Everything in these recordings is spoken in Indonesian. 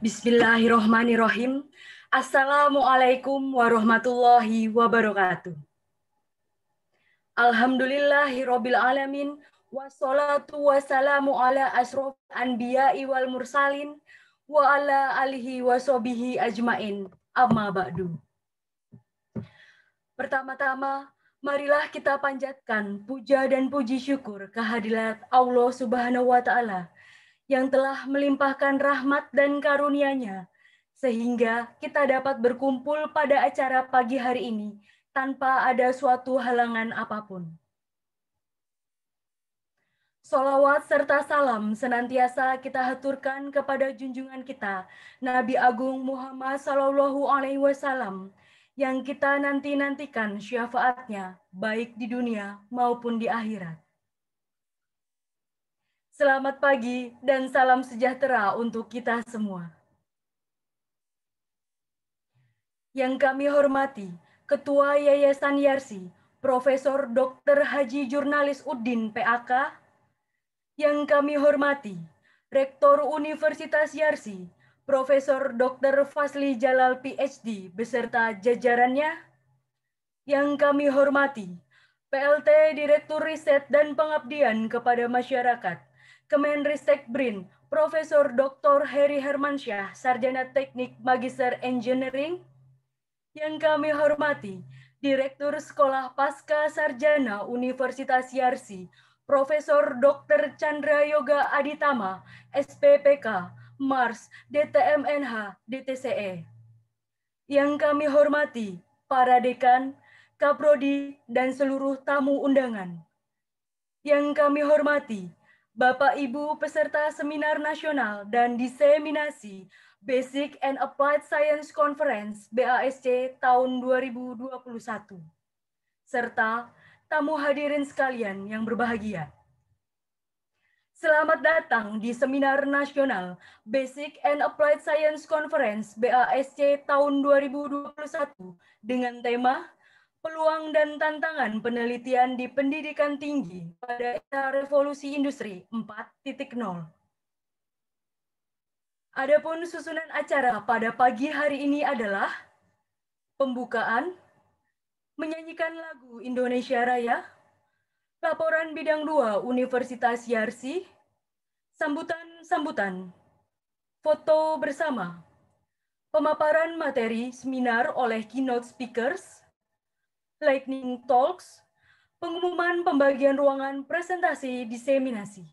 Bismillahirrohmanirrohim. Assalamualaikum warahmatullahi wabarakatuh. Alhamdulillahirabbil alamin wassalatu wassalamu ala asrof anbiya'i wal mursalin wa ala alihi wasobihi ajmain. Amma ba'du. Pertama-tama, marilah kita panjatkan puja dan puji syukur kehadirat Allah Subhanahu wa taala yang telah melimpahkan rahmat dan karunia-Nya, sehingga kita dapat berkumpul pada acara pagi hari ini tanpa ada suatu halangan apapun. Salawat serta salam senantiasa kita haturkan kepada junjungan kita, Nabi Agung Muhammad Sallallahu Alaihi Wasallam, yang kita nanti-nantikan syafaatnya, baik di dunia maupun di akhirat. Selamat pagi dan salam sejahtera untuk kita semua. Yang kami hormati, Ketua Yayasan Yarsi, Profesor Dr. Haji Jurnalis Udin PAK. Yang kami hormati, Rektor Universitas Yarsi, Profesor Dr. Fasli Jalal PhD beserta jajarannya. Yang kami hormati, PLT Direktur Riset dan Pengabdian kepada Masyarakat, Kemenristek BRIN, Profesor Dr. Heri Hermansyah, Sarjana Teknik Magister Engineering, yang kami hormati, Direktur Sekolah Pasca Sarjana Universitas Yarsi, Profesor Dr. Chandra Yoga Aditama, SPPK, MARS, DTMNH, DTCE. Yang kami hormati, para dekan, kaprodi, dan seluruh tamu undangan. Yang kami hormati, Bapak Ibu peserta seminar nasional dan diseminasi Basic and Applied Science Conference BASC tahun 2021 serta tamu hadirin sekalian yang berbahagia. Selamat datang di Seminar Nasional Basic and Applied Science Conference BASC tahun 2021 dengan tema peluang dan tantangan penelitian di pendidikan tinggi pada era revolusi industri 4.0. Adapun susunan acara pada pagi hari ini adalah pembukaan, menyanyikan lagu Indonesia Raya, laporan bidang 2 Universitas Yarsi, sambutan-sambutan, foto bersama, pemaparan materi seminar oleh keynote speakers, lightning talks, pengumuman pembagian ruangan presentasi diseminasi.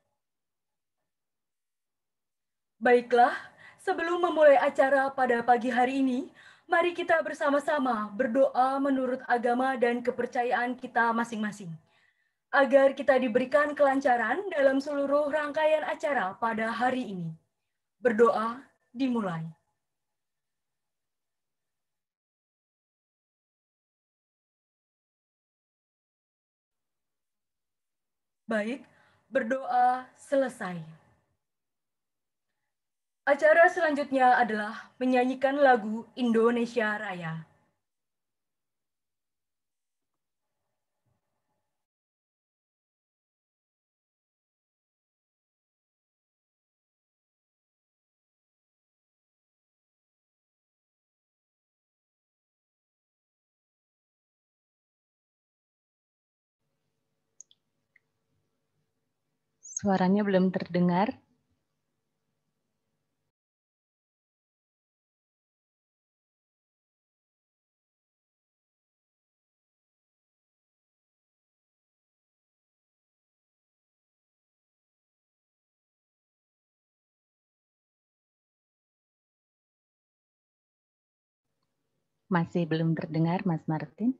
Baiklah, sebelum memulai acara pada pagi hari ini, mari kita bersama-sama berdoa menurut agama dan kepercayaan kita masing-masing. Agar kita diberikan kelancaran dalam seluruh rangkaian acara pada hari ini. Berdoa dimulai. Baik, berdoa selesai. Acara selanjutnya adalah menyanyikan lagu Indonesia Raya. Suaranya belum terdengar. Masih belum terdengar, Mas Martin.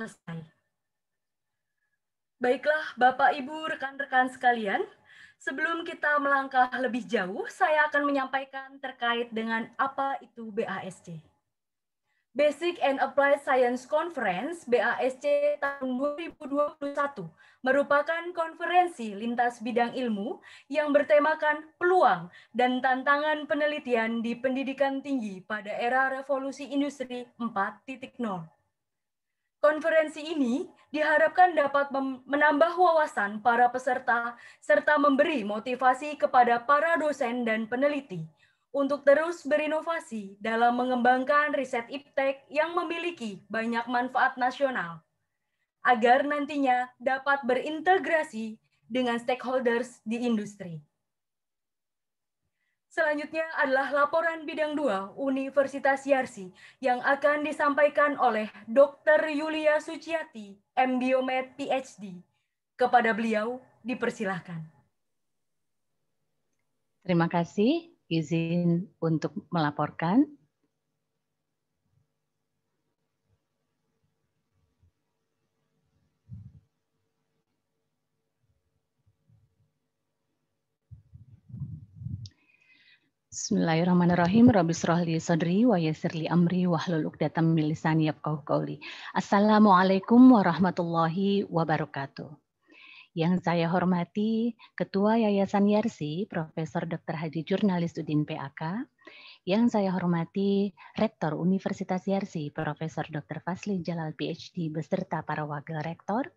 selesai. Baiklah, Bapak, Ibu, rekan-rekan sekalian, sebelum kita melangkah lebih jauh, saya akan menyampaikan terkait dengan apa itu BASC. Basic and Applied Science Conference BASC tahun 2021 merupakan konferensi lintas bidang ilmu yang bertemakan peluang dan tantangan penelitian di pendidikan tinggi pada era revolusi industri 4.0 Konferensi ini diharapkan dapat menambah wawasan para peserta serta memberi motivasi kepada para dosen dan peneliti untuk terus berinovasi dalam mengembangkan riset IPTEK yang memiliki banyak manfaat nasional agar nantinya dapat berintegrasi dengan stakeholders di industri. Selanjutnya adalah laporan bidang 2 Universitas Yarsi yang akan disampaikan oleh Dr. Yulia Suciati, MBiomed PhD. Kepada beliau dipersilahkan. Terima kasih izin untuk melaporkan. Bismillahirrahmanirrahim. Rabbi surahli sadri wa yasirli amri wa hluluk datam milisani yabkahu kauli. Assalamualaikum warahmatullahi wabarakatuh. Yang saya hormati Ketua Yayasan Yarsi, Profesor Dr. Haji Jurnalis Udin PAK. Yang saya hormati Rektor Universitas Yarsi, Profesor Dr. Fasli Jalal PhD beserta para wakil rektor.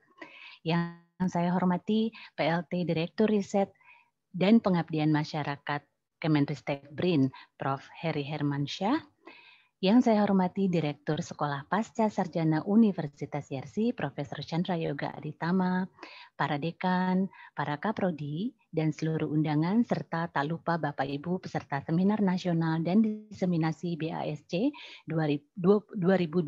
Yang saya hormati PLT Direktur Riset dan Pengabdian Masyarakat Brin, Prof. Heri Hermansyah, yang saya hormati Direktur Sekolah Pasca Sarjana Universitas Yersi, Profesor Chandra Yoga Aditama, para dekan, para kaprodi, dan seluruh undangan, serta tak lupa Bapak Ibu peserta Seminar Nasional dan Diseminasi BASC 2021.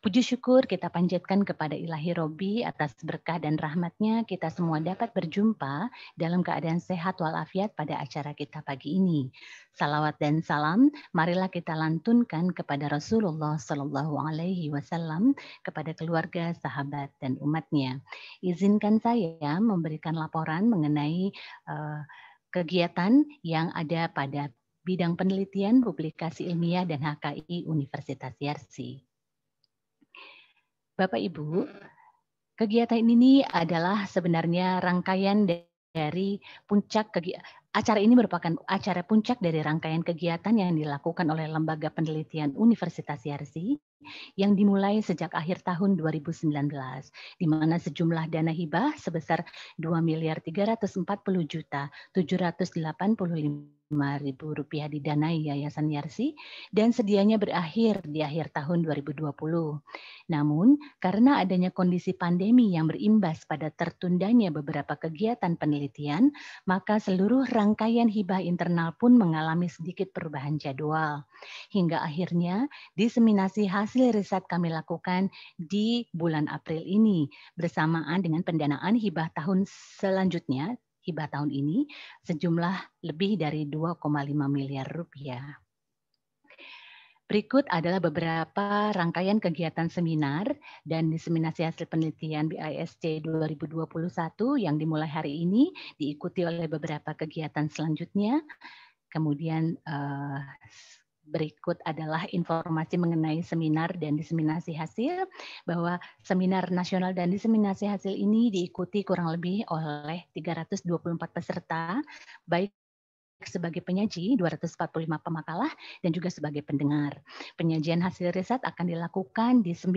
Puji syukur kita panjatkan kepada ilahi Robi atas berkah dan rahmatnya kita semua dapat berjumpa dalam keadaan sehat walafiat pada acara kita pagi ini. Salawat dan salam marilah kita lantunkan kepada Rasulullah Shallallahu Alaihi Wasallam kepada keluarga, sahabat dan umatnya. Izinkan saya memberikan laporan mengenai uh, kegiatan yang ada pada bidang penelitian, publikasi ilmiah, dan HKI Universitas Yarsi. Bapak Ibu, hmm. kegiatan ini adalah sebenarnya rangkaian dari puncak Acara ini merupakan acara puncak dari rangkaian kegiatan yang dilakukan oleh Lembaga Penelitian Universitas Yarsi yang dimulai sejak akhir tahun 2019, di mana sejumlah dana hibah sebesar 2 miliar 340 juta 785 ribu rupiah didanai Yayasan Yarsi dan sedianya berakhir di akhir tahun 2020. Namun, karena adanya kondisi pandemi yang berimbas pada tertundanya beberapa kegiatan penelitian, maka seluruh rangkaian rangkaian hibah internal pun mengalami sedikit perubahan jadwal. Hingga akhirnya diseminasi hasil riset kami lakukan di bulan April ini bersamaan dengan pendanaan hibah tahun selanjutnya hibah tahun ini sejumlah lebih dari 2,5 miliar rupiah. Berikut adalah beberapa rangkaian kegiatan seminar dan diseminasi hasil penelitian BISC 2021 yang dimulai hari ini diikuti oleh beberapa kegiatan selanjutnya. Kemudian eh, berikut adalah informasi mengenai seminar dan diseminasi hasil bahwa seminar nasional dan diseminasi hasil ini diikuti kurang lebih oleh 324 peserta baik sebagai penyaji 245 pemakalah dan juga sebagai pendengar. Penyajian hasil riset akan dilakukan di 19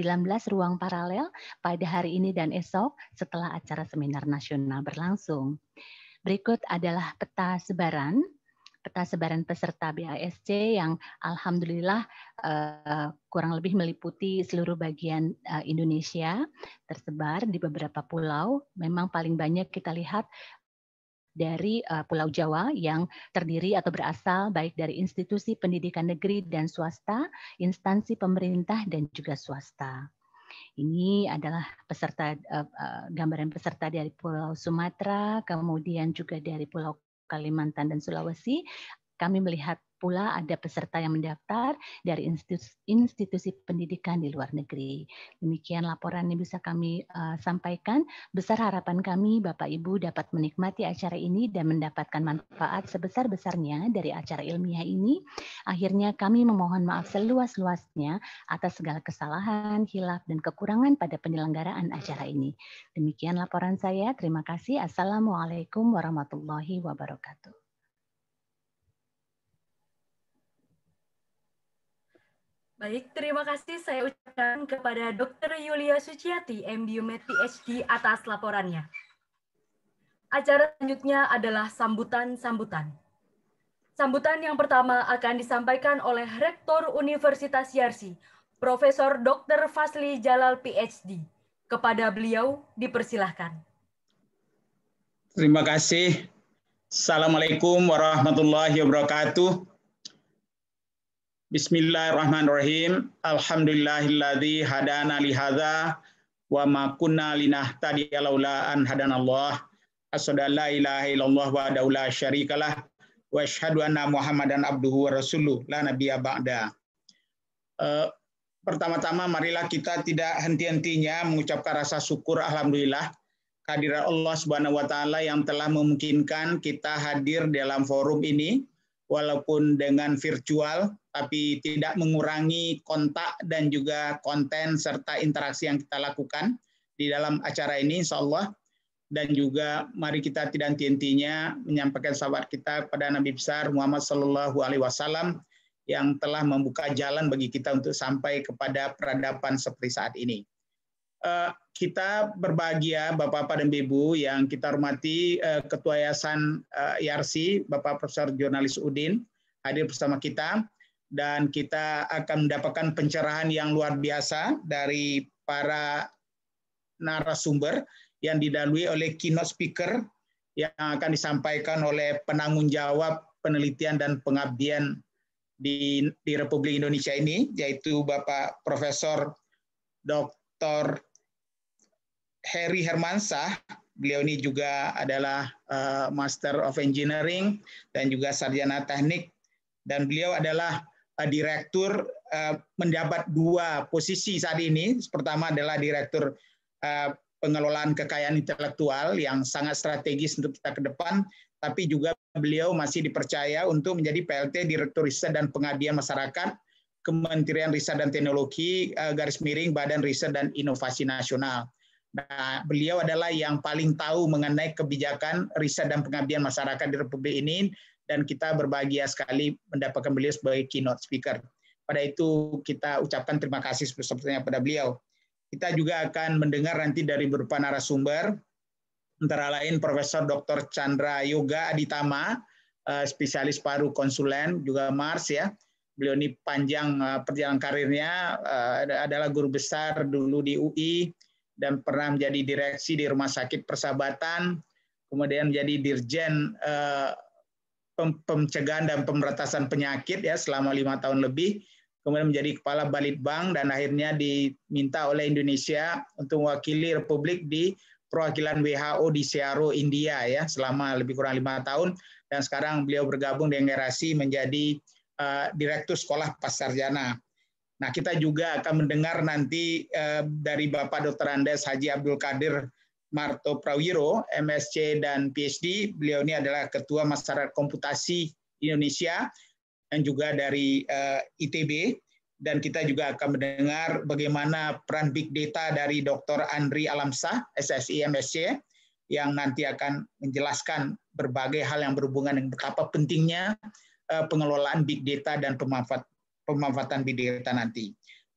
ruang paralel pada hari ini dan esok setelah acara seminar nasional berlangsung. Berikut adalah peta sebaran peta sebaran peserta BASC yang alhamdulillah uh, kurang lebih meliputi seluruh bagian uh, Indonesia tersebar di beberapa pulau. Memang paling banyak kita lihat dari uh, Pulau Jawa yang terdiri atau berasal baik dari institusi pendidikan negeri dan swasta, instansi pemerintah dan juga swasta. Ini adalah peserta uh, gambaran peserta dari Pulau Sumatera, kemudian juga dari Pulau Kalimantan dan Sulawesi kami melihat pula ada peserta yang mendaftar dari institusi, institusi pendidikan di luar negeri. Demikian laporan yang bisa kami uh, sampaikan. Besar harapan kami Bapak Ibu dapat menikmati acara ini dan mendapatkan manfaat sebesar-besarnya dari acara ilmiah ini. Akhirnya kami memohon maaf seluas-luasnya atas segala kesalahan, hilaf, dan kekurangan pada penyelenggaraan acara ini. Demikian laporan saya. Terima kasih. Assalamualaikum warahmatullahi wabarakatuh. Baik, terima kasih saya ucapkan kepada Dr. Yulia Suciati, MBUMed PhD atas laporannya. Acara selanjutnya adalah sambutan-sambutan. Sambutan yang pertama akan disampaikan oleh Rektor Universitas Yarsi, Profesor Dr. Fasli Jalal PhD. Kepada beliau dipersilahkan. Terima kasih. Assalamualaikum warahmatullahi wabarakatuh. Bismillahirrahmanirrahim. Alhamdulillahilladzi hadana li hadza wa ma kunna linahtadiya laula an hadanallah. Asyhadu an la ilaha illallah wa daula syarikalah wa asyhadu anna Muhammadan abduhu wa rasuluh la nabiyya ba'da. Uh, pertama-tama marilah kita tidak henti-hentinya mengucapkan rasa syukur alhamdulillah kehadiran Allah Subhanahu wa taala yang telah memungkinkan kita hadir dalam forum ini walaupun dengan virtual, tapi tidak mengurangi kontak dan juga konten serta interaksi yang kita lakukan di dalam acara ini, insya Allah. Dan juga mari kita tidak henti-hentinya menyampaikan sahabat kita kepada Nabi besar Muhammad Sallallahu Alaihi Wasallam yang telah membuka jalan bagi kita untuk sampai kepada peradaban seperti saat ini. Eh, kita berbahagia Bapak-Bapak dan Ibu yang kita hormati eh, Ketua Yayasan IRC eh, e Bapak Profesor Jurnalis Udin hadir bersama kita dan kita akan mendapatkan pencerahan yang luar biasa dari para narasumber yang didalui oleh keynote speaker yang akan disampaikan oleh penanggung jawab penelitian dan pengabdian di, di Republik Indonesia ini yaitu Bapak Profesor Dr. Harry Hermansah, beliau ini juga adalah uh, Master of Engineering dan juga sarjana teknik dan beliau adalah uh, direktur uh, eh, mendapat dua posisi saat ini. Pertama adalah direktur uh, pengelolaan kekayaan intelektual yang sangat strategis untuk kita ke depan, tapi juga beliau masih dipercaya untuk menjadi PLT Direktur Riset dan Pengabdian Masyarakat Kementerian Riset dan Teknologi garis miring Badan Riset dan Inovasi Nasional. Nah, beliau adalah yang paling tahu mengenai kebijakan riset dan pengabdian masyarakat di Republik ini dan kita berbahagia sekali mendapatkan beliau sebagai keynote speaker. Pada itu kita ucapkan terima kasih sebesar-besarnya pada beliau. Kita juga akan mendengar nanti dari berupa narasumber antara lain Profesor Dr. Chandra Yoga Aditama, eh, spesialis paru konsulen juga Mars ya. Beliau ini panjang eh, perjalanan karirnya eh, adalah guru besar dulu di UI, dan pernah menjadi direksi di Rumah Sakit Persahabatan, kemudian menjadi dirjen eh, pencegahan dan pemberantasan penyakit ya selama lima tahun lebih, kemudian menjadi kepala Balitbang dan akhirnya diminta oleh Indonesia untuk mewakili Republik di perwakilan WHO di Searo, India ya selama lebih kurang lima tahun dan sekarang beliau bergabung dengan generasi menjadi uh, Direktur Sekolah Pasarjana Nah, kita juga akan mendengar nanti eh, dari Bapak Dr. Andes Haji Abdul Kadir Marto Prawiro, MSc dan PhD. Beliau ini adalah Ketua Masyarakat Komputasi Indonesia dan juga dari eh, ITB. Dan kita juga akan mendengar bagaimana peran big data dari Dr. Andri Alamsah, SSI MSc, yang nanti akan menjelaskan berbagai hal yang berhubungan dengan betapa pentingnya eh, pengelolaan big data dan pemanfaat pemanfaatan bidata e nanti.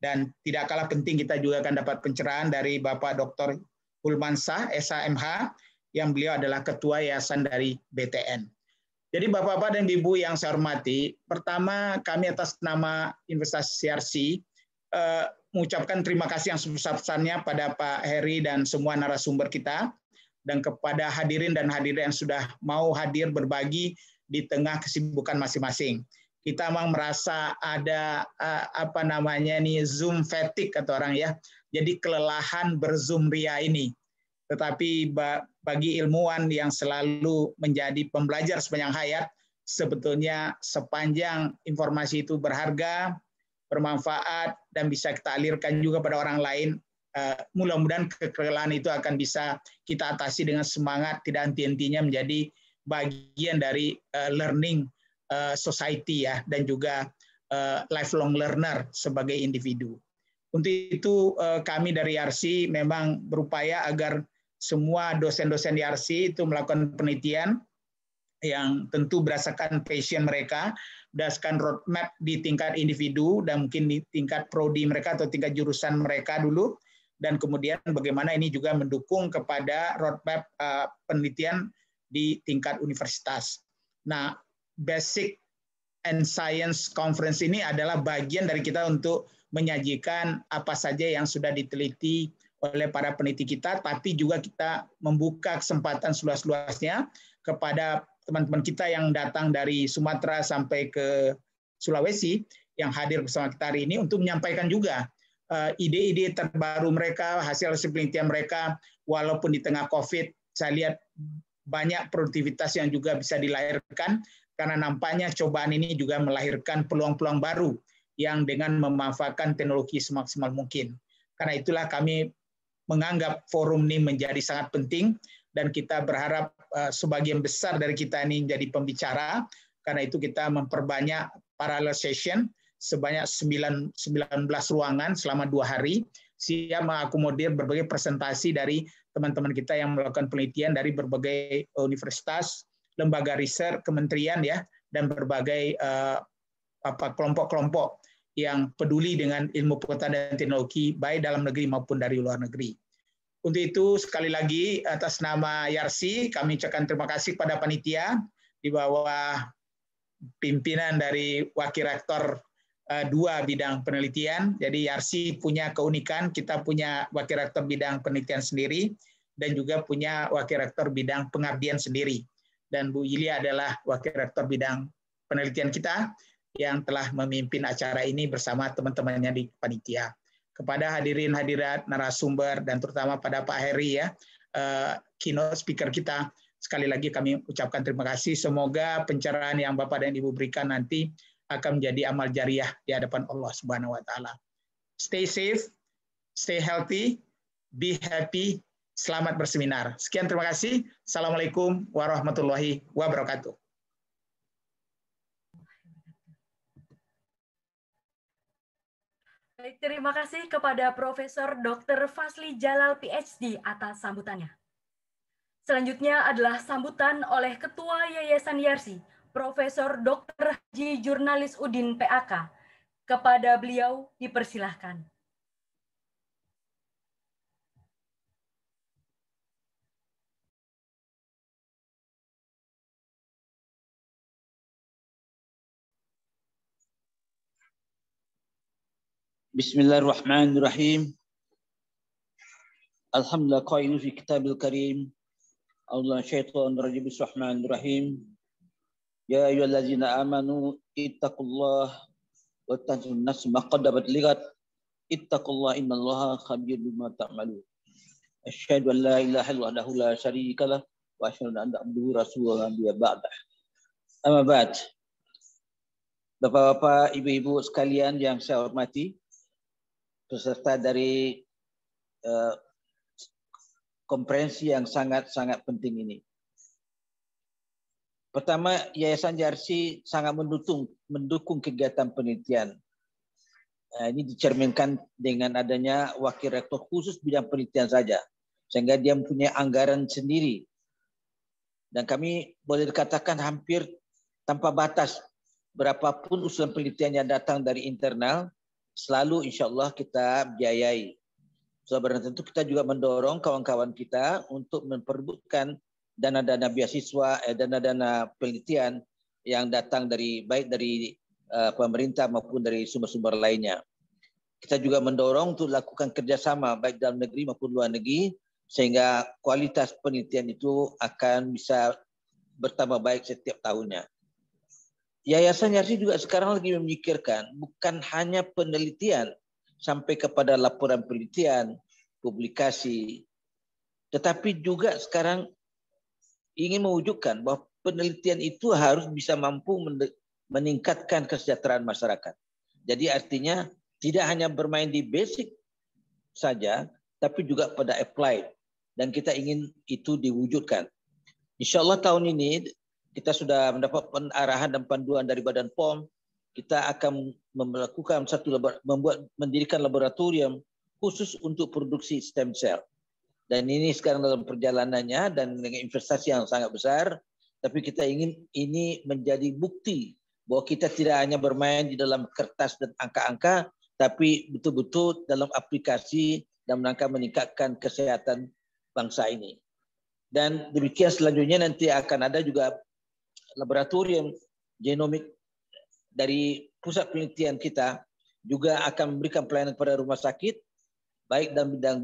Dan tidak kalah penting kita juga akan dapat pencerahan dari Bapak Dr. Hulmansa, SHMH, yang beliau adalah Ketua Yayasan dari BTN. Jadi Bapak-Bapak dan Ibu yang saya hormati, pertama kami atas nama Investasi CRC eh, mengucapkan terima kasih yang sebesar-besarnya pada Pak Heri dan semua narasumber kita, dan kepada hadirin dan hadirin yang sudah mau hadir berbagi di tengah kesibukan masing-masing kita memang merasa ada uh, apa namanya nih zoom fatigue kata orang ya. Jadi kelelahan berzoom ria ini. Tetapi bagi ilmuwan yang selalu menjadi pembelajar sepanjang hayat, sebetulnya sepanjang informasi itu berharga, bermanfaat dan bisa kita alirkan juga pada orang lain, uh, mudah-mudahan kekelelahan itu akan bisa kita atasi dengan semangat tidak henti-hentinya menjadi bagian dari eh, learning Eh, society ya dan juga eh, lifelong learner sebagai individu. Untuk itu eh, kami dari RC memang berupaya agar semua dosen-dosen di RC itu melakukan penelitian yang tentu berdasarkan passion mereka, berdasarkan roadmap di tingkat individu dan mungkin di tingkat prodi mereka atau tingkat jurusan mereka dulu, dan kemudian bagaimana ini juga mendukung kepada roadmap penelitian di tingkat universitas. Nah, basic and science conference ini adalah bagian dari kita untuk menyajikan apa saja yang sudah diteliti oleh para peneliti kita, tapi juga kita membuka kesempatan seluas-luasnya kepada teman-teman kita yang datang dari Sumatera sampai ke Sulawesi yang hadir bersama kita hari ini untuk menyampaikan juga eh, ide-ide terbaru mereka, hasil hasil penelitian mereka, walaupun di tengah COVID, saya lihat banyak produktivitas yang juga bisa dilahirkan karena nampaknya cobaan ini juga melahirkan peluang-peluang baru yang dengan memanfaatkan teknologi semaksimal mungkin. Karena itulah kami menganggap forum ini menjadi sangat penting dan kita berharap eh, sebagian besar dari kita ini menjadi pembicara. Karena itu kita memperbanyak parallel session sebanyak 9, 19 ruangan selama dua hari siap mengakomodir berbagai presentasi dari teman-teman kita yang melakukan penelitian dari berbagai universitas, lembaga riset, kementerian ya, dan berbagai uh, apa kelompok-kelompok yang peduli dengan ilmu pengetahuan dan teknologi baik dalam negeri maupun dari luar negeri. Untuk itu sekali lagi atas nama Yarsi kami ucapkan terima kasih kepada panitia di bawah pimpinan dari wakil rektor eh, dua bidang penelitian. Jadi Yarsi punya keunikan, kita punya wakil rektor bidang penelitian sendiri dan juga punya wakil rektor bidang pengabdian sendiri dan Bu Yili adalah Wakil Rektor Bidang Penelitian kita yang telah memimpin acara ini bersama teman-temannya di panitia. Kepada hadirin hadirat narasumber dan terutama pada Pak Heri ya, eh, keynote speaker kita, sekali lagi kami ucapkan terima kasih. Semoga pencerahan yang Bapak dan Ibu berikan nanti akan menjadi amal jariah di hadapan Allah Subhanahu wa taala. Stay safe, stay healthy, be happy, selamat berseminar. Sekian terima kasih. Assalamualaikum warahmatullahi wabarakatuh. Baik, terima kasih kepada Profesor Dr. Fasli Jalal PhD atas sambutannya. Selanjutnya adalah sambutan oleh Ketua Yayasan Yarsi, Profesor Dr. Haji Jurnalis Udin PAK. Kepada beliau dipersilahkan. Bismillahirrahmanirrahim. Alhamdulillah qainu fi kitabil karim. Allah syaitan rajim bismillahirrahmanirrahim. Ya ayyuhallazina amanu ittaqullah wa tanzur nafs ma qaddamat ligat. Ittaqullah innallaha khabir bima ta'malu. Asyhadu an la ilaha illallah la syarika lah wa asyhadu anna abduhu rasulullah bi ba'dah. Amma ba'd. Bapak-bapak, ibu-ibu sekalian yang saya hormati, peserta dari uh, eh, konferensi yang sangat-sangat penting ini. Pertama, Yayasan Jarsi sangat mendukung, mendukung kegiatan penelitian. Nah, ini dicerminkan dengan adanya wakil rektor khusus bidang penelitian saja, sehingga dia mempunyai anggaran sendiri. Dan kami boleh dikatakan hampir tanpa batas berapapun usulan penelitian yang datang dari internal, selalu insya Allah kita biayai. Sebenarnya so, tentu kita juga mendorong kawan-kawan kita untuk memperbutkan dana-dana beasiswa, eh, dana-dana penelitian yang datang dari baik dari uh, pemerintah maupun dari sumber-sumber lainnya. Kita juga mendorong untuk lakukan kerjasama baik dalam negeri maupun luar negeri sehingga kualitas penelitian itu akan bisa bertambah baik setiap tahunnya. Yayasan Yarsi juga sekarang lagi memikirkan bukan hanya penelitian sampai kepada laporan penelitian, publikasi, tetapi juga sekarang ingin mewujudkan bahwa penelitian itu harus bisa mampu meningkatkan kesejahteraan masyarakat. Jadi artinya tidak hanya bermain di basic saja, tapi juga pada applied. Dan kita ingin itu diwujudkan. Insya Allah tahun ini kita sudah mendapatkan arahan dan panduan dari Badan POM. Kita akan melakukan satu membuat mendirikan laboratorium khusus untuk produksi stem cell. Dan ini sekarang dalam perjalanannya dan dengan investasi yang sangat besar, tapi kita ingin ini menjadi bukti bahwa kita tidak hanya bermain di dalam kertas dan angka-angka, tapi betul-betul dalam aplikasi dan rangka meningkatkan kesehatan bangsa ini. Dan demikian selanjutnya nanti akan ada juga laboratorium genomik dari pusat penelitian kita juga akan memberikan pelayanan kepada rumah sakit baik dalam bidang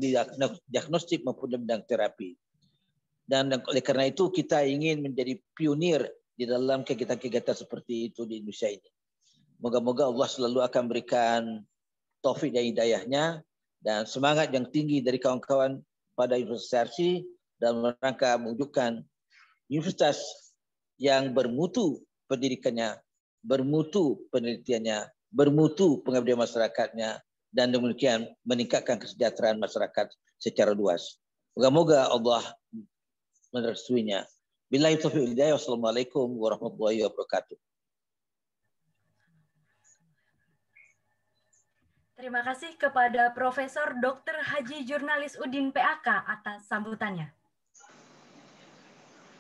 diagnostik maupun dalam bidang terapi. Dan oleh karena itu kita ingin menjadi pionir di dalam kegiatan-kegiatan seperti itu di Indonesia ini. Moga-moga Allah selalu akan berikan taufik dan hidayahnya dan semangat yang tinggi dari kawan-kawan pada investasi dan rangka mewujudkan universitas yang bermutu pendidikannya, bermutu penelitiannya, bermutu pengabdian masyarakatnya, dan demikian meningkatkan kesejahteraan masyarakat secara luas. Moga-moga Allah merestuinya. Bila itu hidayah. Wassalamualaikum warahmatullahi wabarakatuh. Terima kasih kepada Profesor Dr. Haji Jurnalis Udin PAK atas sambutannya.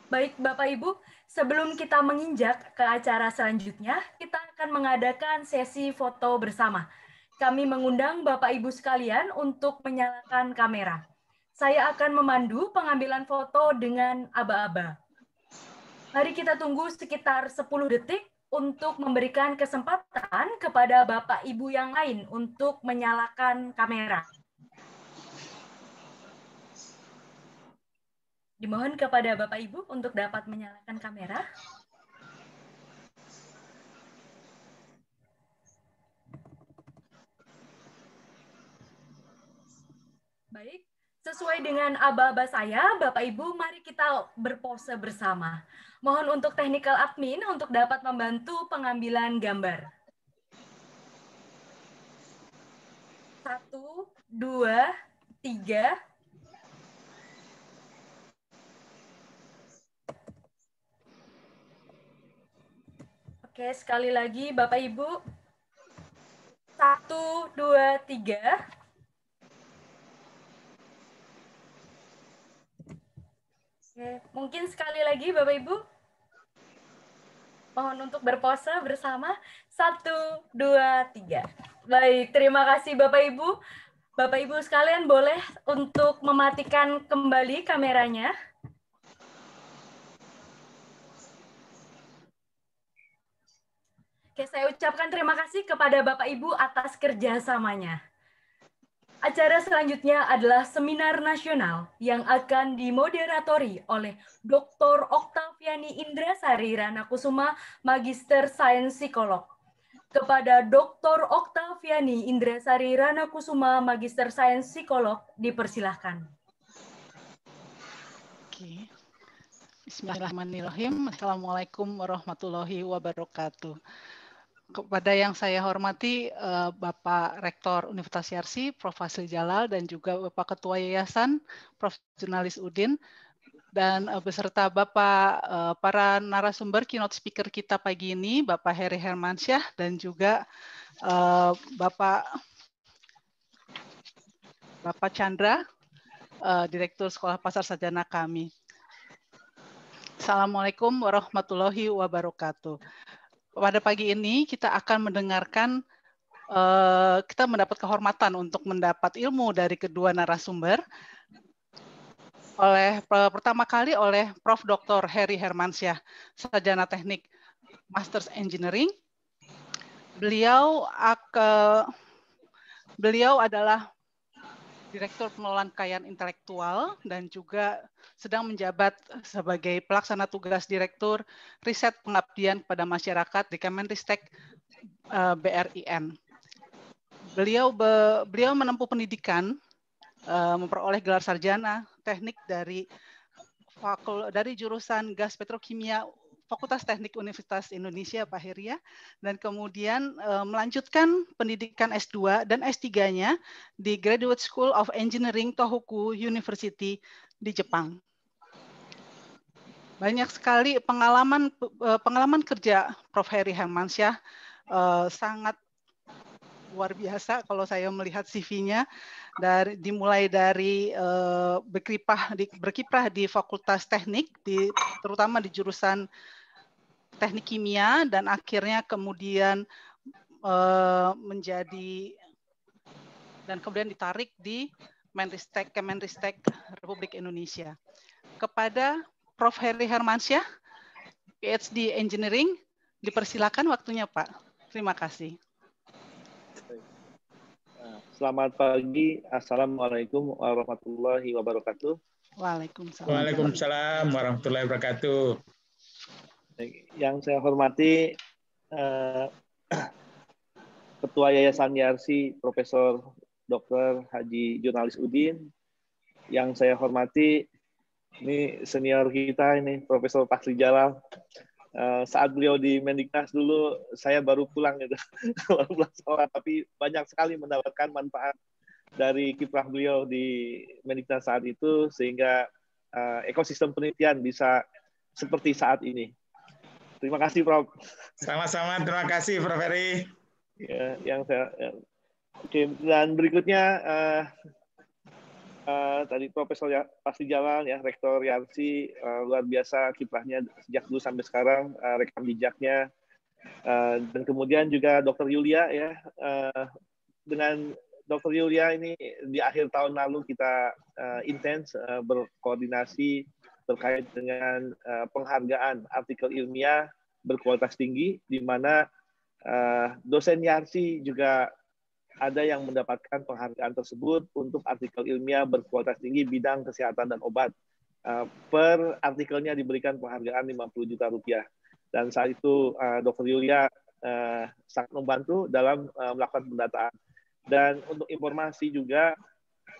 Baik Bapak Ibu, Sebelum kita menginjak ke acara selanjutnya, kita akan mengadakan sesi foto bersama. Kami mengundang Bapak Ibu sekalian untuk menyalakan kamera. Saya akan memandu pengambilan foto dengan aba-aba. Mari kita tunggu sekitar 10 detik untuk memberikan kesempatan kepada Bapak Ibu yang lain untuk menyalakan kamera. Dimohon kepada Bapak Ibu untuk dapat menyalakan kamera. Baik, sesuai dengan aba-aba saya, Bapak Ibu, mari kita berpose bersama. Mohon untuk technical admin untuk dapat membantu pengambilan gambar. Satu, dua, tiga, Oke, sekali lagi Bapak Ibu. Satu, dua, tiga. Oke, mungkin sekali lagi Bapak Ibu. Mohon untuk berpose bersama. Satu, dua, tiga. Baik, terima kasih Bapak Ibu. Bapak Ibu sekalian boleh untuk mematikan kembali kameranya. Oke, saya ucapkan terima kasih kepada Bapak Ibu atas kerjasamanya. Acara selanjutnya adalah seminar nasional yang akan dimoderatori oleh Dr. Oktaviani Indrasari Ranakusuma, Magister Sains Psikolog. Kepada Dr. Oktaviani Indrasari Ranakusuma, Magister Sains Psikolog, dipersilahkan. Oke. Bismillahirrahmanirrahim. Assalamualaikum warahmatullahi wabarakatuh kepada yang saya hormati eh, Bapak Rektor Universitas Yarsi, Prof. Hasil Jalal, dan juga Bapak Ketua Yayasan, Prof. Jurnalis Udin, dan eh, beserta Bapak eh, para narasumber keynote speaker kita pagi ini, Bapak Heri Hermansyah, dan juga Bapak Bapak Chandra, Direktur Sekolah Pasar Sajana kami. Assalamualaikum warahmatullahi wabarakatuh pada pagi ini kita akan mendengarkan uh, kita mendapat kehormatan untuk mendapat ilmu dari kedua narasumber oleh eh, pertama kali oleh Prof. Dr. Heri Hermansyah, Sarjana Teknik Masters Engineering. Beliau ak, eh, beliau adalah Direktur Pengelolaan Kekayaan Intelektual dan juga sedang menjabat sebagai pelaksana tugas Direktur Riset Pengabdian kepada Masyarakat di Kemenristek eh, BRIN. Beliau be, beliau menempuh pendidikan eh, memperoleh gelar sarjana teknik dari fakul dari jurusan Gas Petrokimia Fakultas Teknik Universitas Indonesia Pak Heria dan kemudian uh, melanjutkan pendidikan S2 dan S3-nya di Graduate School of Engineering Tohoku University di Jepang. Banyak sekali pengalaman eh, pengalaman kerja Prof Heri Hermansyah uh, sangat luar biasa kalau saya melihat CV-nya dari dimulai dari uh, berkiprah di, berkiprah di Fakultas Teknik di terutama di jurusan teknik kimia dan akhirnya kemudian uh, menjadi dan kemudian ditarik di Menristek Kemenristek Republik Indonesia kepada Prof Heri Hermansyah PhD Engineering dipersilakan waktunya Pak terima kasih Selamat pagi. Assalamualaikum warahmatullahi wabarakatuh. Waalaikumsalam. Waalaikumsalam warahmatullahi wabarakatuh. Yang saya hormati eh, Ketua Yayasan Yarsi, Profesor Dr. Haji Jurnalis Udin. Yang saya hormati ini senior kita ini Profesor Pasri Jalal. Eh, saat beliau di Mendiknas dulu saya baru pulang gitu. baru pulang sekolah tapi banyak sekali mendapatkan manfaat dari kiprah beliau di Mendiknas saat itu sehingga eh, ekosistem penelitian bisa seperti saat ini. Terima kasih, Prof. Sama-sama. Terima kasih, Prof. Ferry. Ya, yang saya. Ya. Oke, dan berikutnya uh, uh, tadi Profesor ya, Pasti Jalan ya, Rektor Yansi uh, eh, luar biasa kiprahnya sejak dulu sampai sekarang uh, rekam jejaknya uh, dan kemudian juga Dr. Yulia ya uh, dengan Dr. Yulia ini di akhir tahun lalu kita uh, intens uh, berkoordinasi terkait dengan uh, penghargaan artikel ilmiah berkualitas tinggi di mana uh, dosen Yarsi juga ada yang mendapatkan penghargaan tersebut untuk artikel ilmiah berkualitas tinggi bidang kesehatan dan obat. Uh, per artikelnya diberikan penghargaan 50 juta rupiah. Dan saat itu uh, Dr. Yulia uh, sangat membantu dalam uh, melakukan pendataan. Dan untuk informasi juga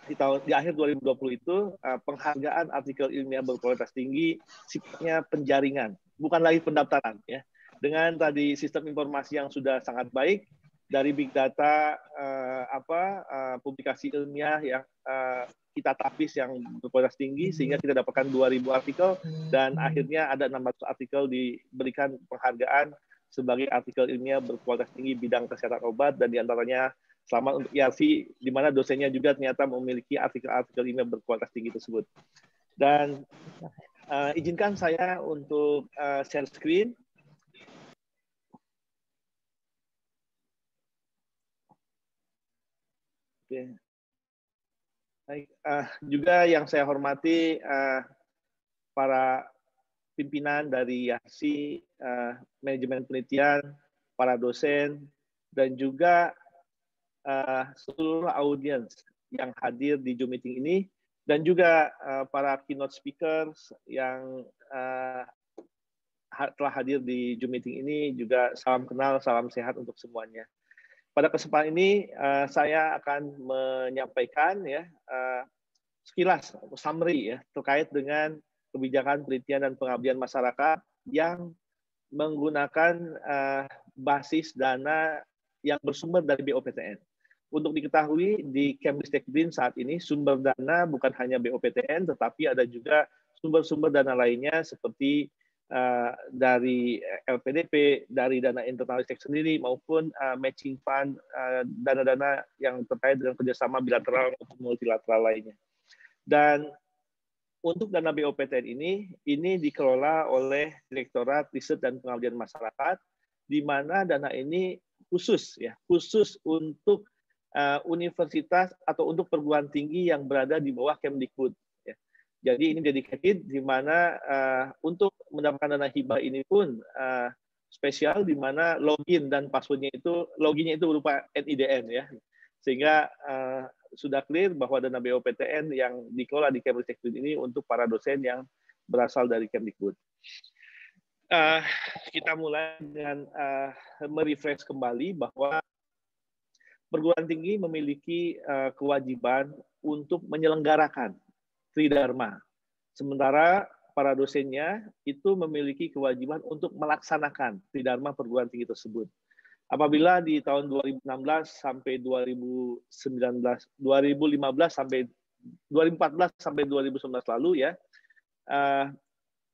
di tahun di akhir 2020 itu eh, penghargaan artikel ilmiah berkualitas tinggi sifatnya penjaringan, bukan lagi pendaftaran ya. Dengan tadi sistem informasi yang sudah sangat baik dari big data uh, apa uh, publikasi ilmiah yang uh, kita tapis yang berkualitas tinggi hmm. sehingga kita dapatkan 2000 artikel hmm. dan akhirnya ada 600 artikel diberikan penghargaan sebagai artikel ilmiah berkualitas tinggi bidang kesehatan obat dan diantaranya Selamat untuk IASI, ya, di mana dosennya juga ternyata memiliki artikel-artikel ilmiah berkualitas tinggi tersebut. Dan uh, izinkan saya untuk uh, share screen. Oke. Okay. uh, eh, juga yang saya hormati uh, para pimpinan dari YASI, uh, manajemen penelitian, para dosen, dan juga uh, seluruh audiens yang hadir di Zoom meeting ini dan juga uh, para keynote speakers yang uh, telah hadir di Zoom meeting ini juga salam kenal, salam sehat untuk semuanya. Pada kesempatan ini uh, saya akan menyampaikan ya uh, sekilas summary ya terkait dengan kebijakan penelitian dan pengabdian masyarakat yang menggunakan uh, basis dana yang bersumber dari BOPTN. Untuk diketahui di Green saat ini sumber dana bukan hanya BOPTN tetapi ada juga sumber-sumber dana lainnya seperti uh, dari LPDP, dari dana internal tech sendiri maupun uh, matching fund dana eh, dana-dana yang terkait dengan kerjasama bilateral maupun multilateral lainnya. Dan untuk dana BOPTN ini, ini dikelola oleh Direktorat Riset dan Pengabdian Masyarakat, di mana dana ini khusus ya, khusus untuk uh, universitas atau untuk perguruan tinggi yang berada di bawah Kemdikbud. Ya. Jadi ini jadi kredit di mana uh, untuk mendapatkan dana hibah ini pun uh, spesial di mana login dan passwordnya itu loginnya itu berupa NIDN ya. Sehingga uh, sudah clear bahwa dana BOPTN yang dikelola di Kemdikbud ini untuk para dosen yang berasal dari Kemdikbud. Uh, kita mulai dengan uh, merefresh kembali bahwa perguruan tinggi memiliki uh, kewajiban untuk menyelenggarakan tridharma. Sementara para dosennya itu memiliki kewajiban untuk melaksanakan tridharma perguruan tinggi tersebut. Apabila di tahun 2016 sampai 2019 2015 sampai 2014 sampai 2019 lalu ya uh,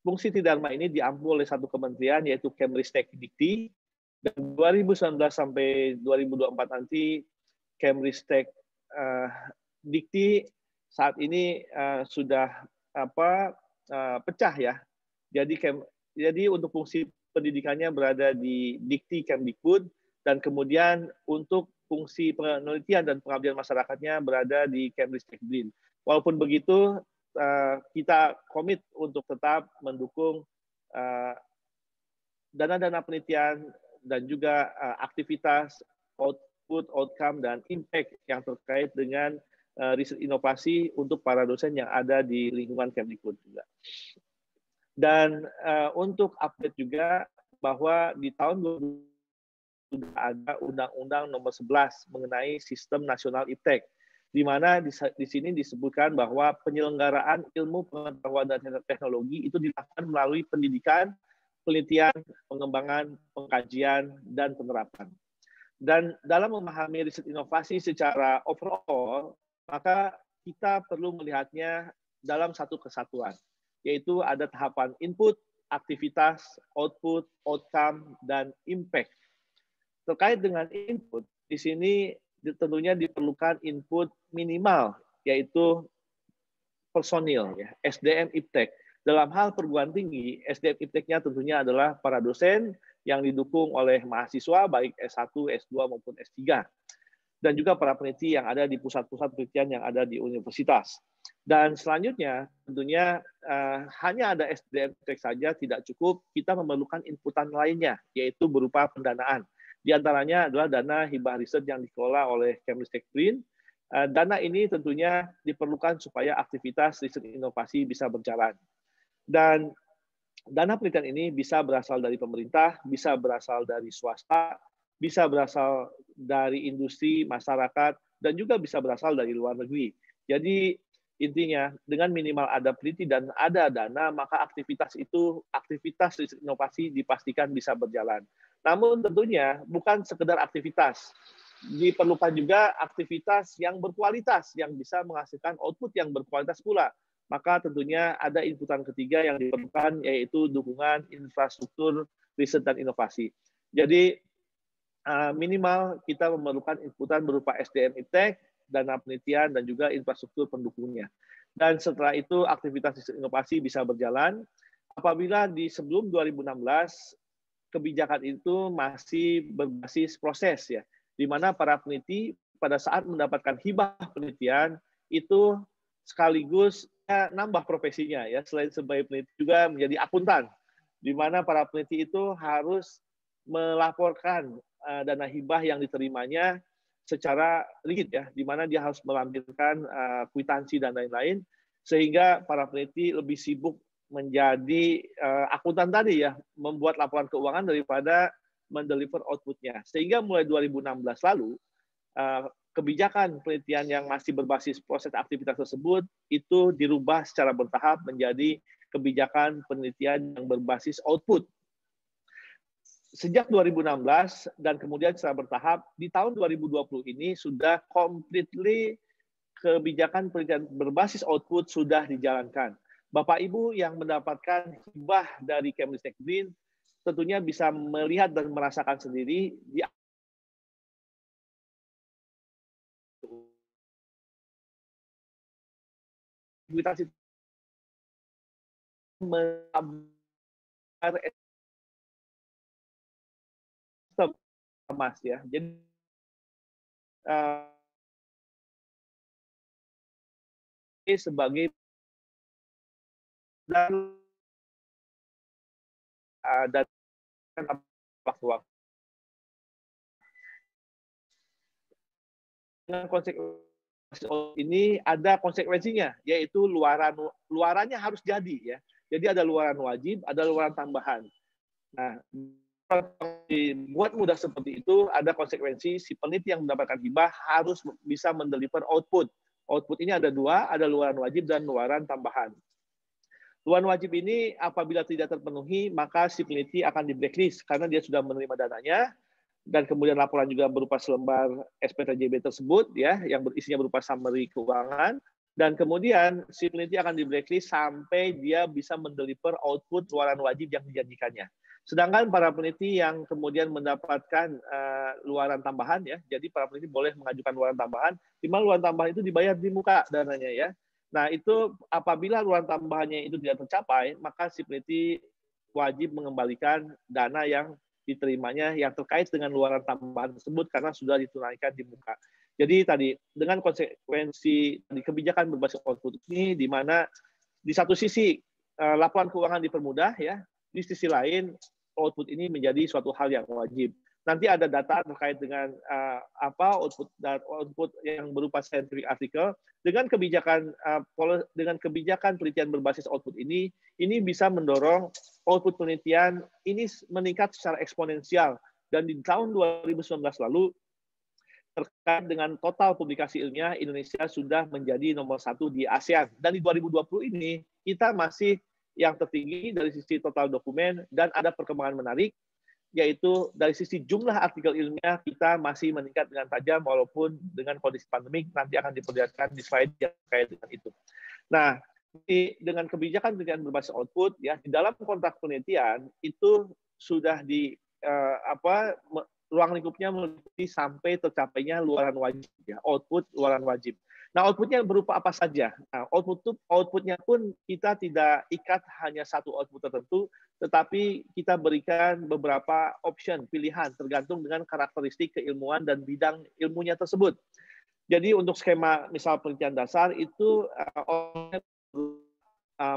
fungsi tridharma ini diampu oleh satu kementerian yaitu Kemristek Dikti dan 2019 sampai 2024 nanti Cambridge uh, Dikti saat ini uh, sudah apa uh, pecah ya. Jadi kem, jadi untuk fungsi pendidikannya berada di Dikti Kemdikbud dan kemudian untuk fungsi penelitian dan pengabdian masyarakatnya berada di Cambridge Tech Green. Walaupun begitu, kita komit untuk tetap mendukung dana-dana penelitian dan juga uh, aktivitas output, outcome, dan impact yang terkait dengan uh, riset inovasi untuk para dosen yang ada di lingkungan Kemdikbud juga. Dan uh, untuk update juga bahwa di tahun 2020 sudah ada Undang-Undang Nomor 11 mengenai Sistem Nasional IPTEK di mana di sini disebutkan bahwa penyelenggaraan ilmu pengetahuan dan teknologi itu dilakukan melalui pendidikan penelitian, pengembangan, pengkajian, dan penerapan. Dan dalam memahami riset inovasi secara overall, maka kita perlu melihatnya dalam satu kesatuan, yaitu ada tahapan input, aktivitas, output, outcome, dan impact. Terkait dengan input, di sini tentunya diperlukan input minimal, yaitu personil, ya, SDM IPTEK, dalam hal perguruan tinggi, SDM IPTEK-nya tentunya adalah para dosen yang didukung oleh mahasiswa baik S1, S2 maupun S3 dan juga para peneliti yang ada di pusat-pusat penelitian yang ada di universitas. Dan selanjutnya tentunya uh, hanya ada SDM iptek saja tidak cukup, kita memerlukan inputan lainnya yaitu berupa pendanaan. Di antaranya adalah dana hibah riset yang dikelola oleh Tech Brin. Eh, dana ini tentunya diperlukan supaya aktivitas riset inovasi bisa berjalan. Dan dana penelitian ini bisa berasal dari pemerintah, bisa berasal dari swasta, bisa berasal dari industri, masyarakat, dan juga bisa berasal dari luar negeri. Jadi intinya dengan minimal ada peneliti dan ada dana, maka aktivitas itu, aktivitas inovasi dipastikan bisa berjalan. Namun tentunya bukan sekedar aktivitas, diperlukan juga aktivitas yang berkualitas, yang bisa menghasilkan output yang berkualitas pula maka tentunya ada inputan ketiga yang diperlukan yaitu dukungan infrastruktur riset dan inovasi. Jadi eh, minimal kita memerlukan inputan berupa SDM ITEK, dana penelitian, dan juga infrastruktur pendukungnya. Dan setelah itu aktivitas riset inovasi bisa berjalan. Apabila di sebelum 2016 kebijakan itu masih berbasis proses ya, di mana para peneliti pada saat mendapatkan hibah penelitian itu sekaligus nambah profesinya ya selain sebagai peneliti juga menjadi akuntan di mana para peneliti itu harus melaporkan uh, dana hibah yang diterimanya secara rigid ya di mana dia harus melampirkan uh, kwitansi dan lain-lain sehingga para peneliti lebih sibuk menjadi uh, akuntan tadi ya membuat laporan keuangan daripada mendeliver outputnya sehingga mulai 2016 lalu uh, kebijakan penelitian yang masih berbasis proses aktivitas tersebut itu dirubah secara bertahap menjadi kebijakan penelitian yang berbasis output. Sejak 2016 dan kemudian secara bertahap di tahun 2020 ini sudah completely kebijakan penelitian berbasis output sudah dijalankan. Bapak Ibu yang mendapatkan hibah dari Kemristek Green tentunya bisa melihat dan merasakan sendiri di disabilitas itu mas ya. Jadi uh, sebagai dan uh, eh, waktu-waktu dengan konsekuensi eh, ini ada konsekuensinya, yaitu luaran luarannya harus jadi ya. Jadi ada luaran wajib, ada luaran tambahan. Nah, dibuat mudah seperti itu, ada konsekuensi si peneliti yang mendapatkan hibah harus bisa mendeliver output. Output ini ada dua, ada luaran wajib dan luaran tambahan. Luaran wajib ini apabila tidak terpenuhi, maka si peneliti akan di blacklist karena dia sudah menerima dananya, dan kemudian laporan juga berupa selembar SPTJB tersebut ya yang isinya berupa summary keuangan dan kemudian si peneliti akan di blacklist sampai dia bisa mendeliver output luaran wajib yang dijanjikannya. Sedangkan para peneliti yang kemudian mendapatkan uh, luaran tambahan ya, jadi para peneliti boleh mengajukan luaran tambahan, di luaran tambahan itu dibayar di muka dananya ya. Nah itu apabila luaran tambahannya itu tidak tercapai, maka si peneliti wajib mengembalikan dana yang diterimanya yang terkait dengan luaran tambahan tersebut karena sudah ditunaikan di muka. Jadi tadi dengan konsekuensi di kebijakan berbasis output ini di mana di satu sisi eh, laporan keuangan dipermudah ya, di sisi lain output ini menjadi suatu hal yang wajib nanti ada data terkait dengan uh, apa output output yang berupa scientific artikel dengan kebijakan uh, dengan kebijakan penelitian berbasis output ini ini bisa mendorong output penelitian ini meningkat secara eksponensial dan di tahun 2019 lalu terkait dengan total publikasi ilmiah Indonesia sudah menjadi nomor satu di ASEAN dan di 2020 ini kita masih yang tertinggi dari sisi total dokumen dan ada perkembangan menarik yaitu dari sisi jumlah artikel ilmiah kita masih meningkat dengan tajam walaupun dengan kondisi pandemik nanti akan diperlihatkan di slide yang terkait dengan itu. Nah, dengan kebijakan penelitian berbasis output ya di dalam kontrak penelitian itu sudah di eh, apa ruang lingkupnya meliputi sampai tercapainya luaran wajib ya output luaran wajib. Nah, outputnya berupa apa saja? Nah, output outputnya pun kita tidak ikat hanya satu output tertentu, tetapi kita berikan beberapa option pilihan tergantung dengan karakteristik keilmuan dan bidang ilmunya tersebut. Jadi untuk skema misal penelitian dasar itu uh,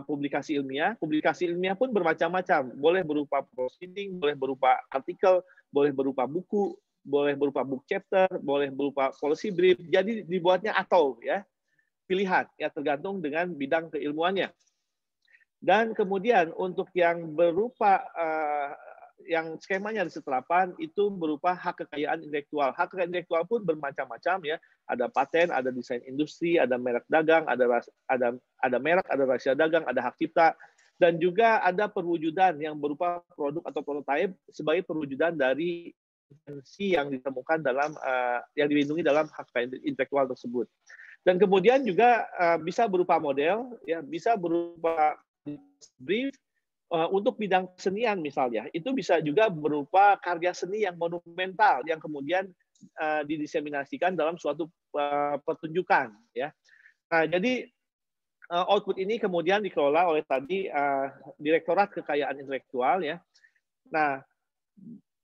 publikasi ilmiah. Publikasi ilmiah pun bermacam-macam. Boleh berupa proceeding, boleh berupa artikel, boleh berupa buku, boleh berupa book chapter, boleh berupa policy brief. Jadi dibuatnya atau ya pilihan ya tergantung dengan bidang keilmuannya. Dan kemudian untuk yang berupa uh, yang skemanya di diseterapan itu berupa hak kekayaan intelektual. Hak kekayaan intelektual pun bermacam-macam ya. Ada paten, ada desain industri, ada merek dagang, ada ada ada merek, ada rahasia dagang, ada hak cipta dan juga ada perwujudan yang berupa produk atau prototipe sebagai perwujudan dari potensi yang ditemukan dalam uh, yang dilindungi dalam hak intelektual tersebut. Dan kemudian juga uh, bisa berupa model, ya bisa berupa brief uh, untuk bidang kesenian misalnya. Itu bisa juga berupa karya seni yang monumental yang kemudian uh, didiseminasikan dalam suatu uh, pertunjukan, ya. Nah, jadi uh, output ini kemudian dikelola oleh tadi uh, Direktorat Kekayaan Intelektual, ya. Nah,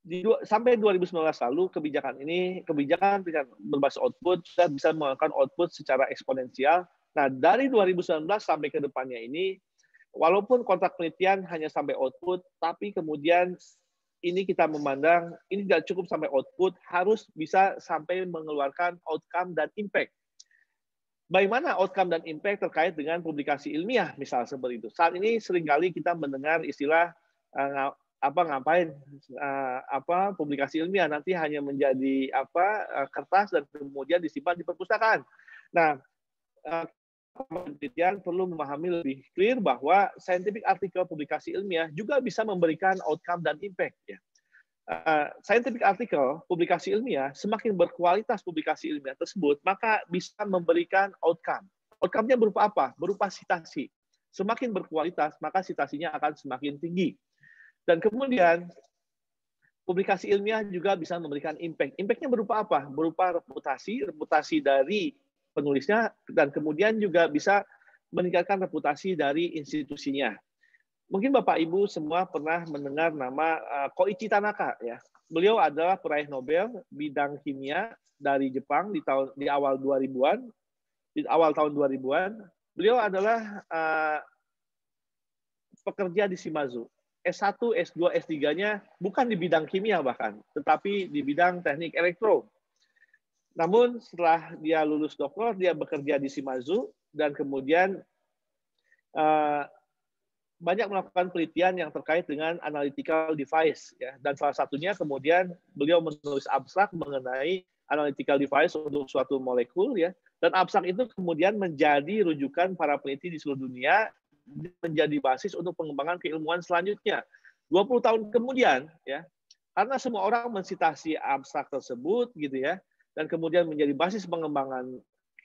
di dua, sampai 2019 lalu kebijakan ini kebijakan berbasis output kita bisa mengeluarkan output secara eksponensial. Nah dari 2019 sampai ke depannya ini, walaupun kontrak penelitian hanya sampai output, tapi kemudian ini kita memandang ini tidak cukup sampai output, harus bisa sampai mengeluarkan outcome dan impact. Bagaimana outcome dan impact terkait dengan publikasi ilmiah, misalnya seperti itu. Saat ini seringkali kita mendengar istilah eh, apa ngapain uh, apa publikasi ilmiah nanti hanya menjadi apa uh, kertas dan kemudian disimpan di perpustakaan. Nah, uh, eh, penelitian perlu memahami lebih clear bahwa scientific article publikasi ilmiah juga bisa memberikan outcome dan impact ya. Uh, scientific article, publikasi ilmiah, semakin berkualitas publikasi ilmiah tersebut, maka bisa memberikan outcome. Outcome-nya berupa apa? Berupa citasi Semakin berkualitas, maka citasinya akan semakin tinggi. Dan kemudian publikasi ilmiah juga bisa memberikan impact. Impactnya berupa apa? Berupa reputasi, reputasi dari penulisnya, dan kemudian juga bisa meningkatkan reputasi dari institusinya. Mungkin Bapak Ibu semua pernah mendengar nama eh, Koichi Tanaka ya. Beliau adalah peraih Nobel bidang kimia dari Jepang di tahun di awal 2000-an, di awal tahun 2000-an. Beliau adalah uh, pekerja di Shimazu S1, S2, S3-nya bukan di bidang kimia bahkan, tetapi di bidang teknik elektro. Namun setelah dia lulus doktor, dia bekerja di Shimazu, dan kemudian uh, banyak melakukan penelitian yang terkait dengan analytical device ya dan salah satunya kemudian beliau menulis abstrak mengenai analytical device untuk suatu molekul ya dan abstrak itu kemudian menjadi rujukan para peneliti di seluruh dunia menjadi basis untuk pengembangan keilmuan selanjutnya. 20 tahun kemudian ya karena semua orang mensitasi abstrak tersebut gitu ya dan kemudian menjadi basis pengembangan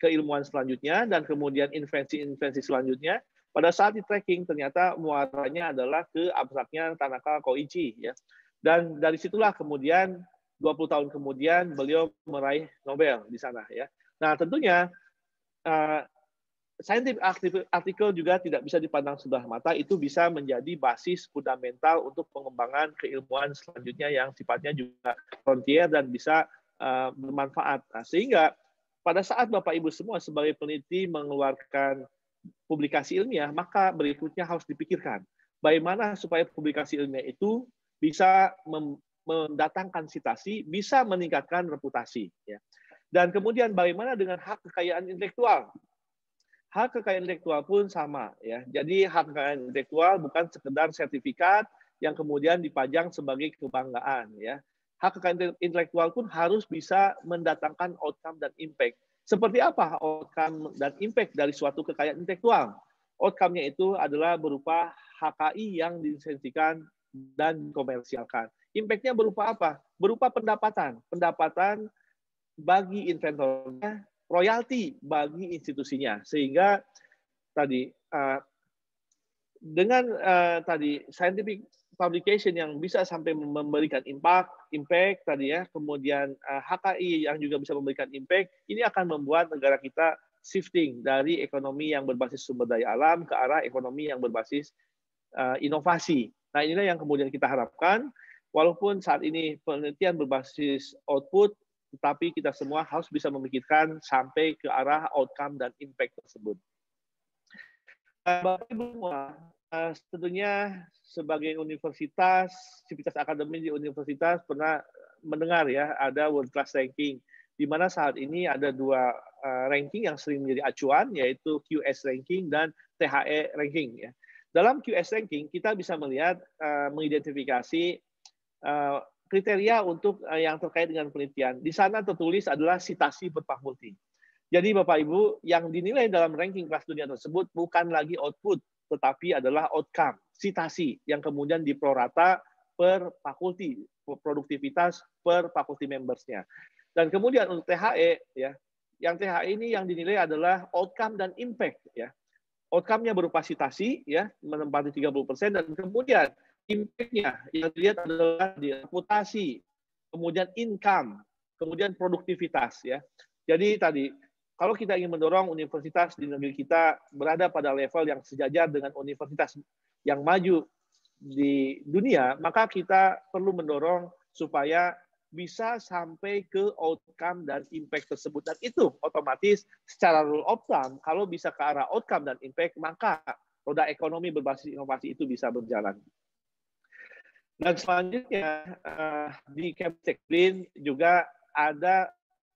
keilmuan selanjutnya dan kemudian invensi-invensi selanjutnya pada saat di tracking ternyata muaranya adalah ke abstraknya Tanaka Koichi ya dan dari situlah kemudian 20 tahun kemudian beliau meraih Nobel di sana ya nah tentunya eh, scientific artikel juga tidak bisa dipandang sudah mata, itu bisa menjadi basis fundamental untuk pengembangan keilmuan selanjutnya yang sifatnya juga frontier dan bisa uh, bermanfaat. Nah, sehingga pada saat Bapak Ibu semua sebagai peneliti mengeluarkan publikasi ilmiah, maka berikutnya harus dipikirkan bagaimana supaya publikasi ilmiah itu bisa mendatangkan citasi, bisa meningkatkan reputasi. Ya. Dan kemudian bagaimana dengan hak kekayaan intelektual? hak kekayaan intelektual pun sama ya. Jadi hak kekayaan intelektual bukan sekedar sertifikat yang kemudian dipajang sebagai kebanggaan ya. Hak kekayaan intelektual pun harus bisa mendatangkan outcome dan impact. Seperti apa outcome dan impact dari suatu kekayaan intelektual? Outcome-nya itu adalah berupa HKI yang disensikan dan komersialkan. Impact-nya berupa apa? Berupa pendapatan. Pendapatan bagi inventornya royalti bagi institusinya sehingga tadi eh, dengan eh, tadi scientific publication yang bisa sampai memberikan impact impact tadi ya kemudian HKI eh, yang juga bisa memberikan impact ini akan membuat negara kita shifting dari ekonomi yang berbasis sumber daya alam ke arah ekonomi yang berbasis inovasi nah inilah yang kemudian kita harapkan walaupun saat ini penelitian berbasis output tetapi kita semua harus bisa memikirkan sampai ke arah outcome dan impact tersebut. Eh, Bapak Ibu semua, eh, tentunya sebagai universitas, civitas akademik di universitas pernah mendengar ya ada world class ranking di mana saat ini ada dua eh, ranking yang sering menjadi acuan yaitu QS ranking dan THE ranking ya. Dalam QS ranking kita bisa melihat mengidentifikasi kriteria untuk eh, yang terkait dengan penelitian. Di sana tertulis adalah citasi berfakulti. Jadi Bapak Ibu, yang dinilai dalam ranking kelas dunia tersebut bukan lagi output, tetapi adalah outcome, citasi yang kemudian diprorata per fakulti, produktivitas per fakulti membersnya. Dan kemudian untuk THE ya, yang THE ini yang dinilai adalah outcome dan impact ya. Outcome-nya berupa citasi ya, menempati 30% dan kemudian impactnya yang dilihat adalah di reputasi, kemudian income, kemudian produktivitas ya. Jadi tadi kalau kita ingin mendorong universitas di negeri kita berada pada level yang sejajar dengan universitas yang maju di dunia, maka kita perlu mendorong supaya bisa sampai ke outcome dan impact tersebut. Dan itu otomatis secara rule of thumb, kalau bisa ke arah outcome dan impact, maka roda ekonomi berbasis inovasi itu bisa berjalan. Dan selanjutnya uh, di Kemtek Green juga ada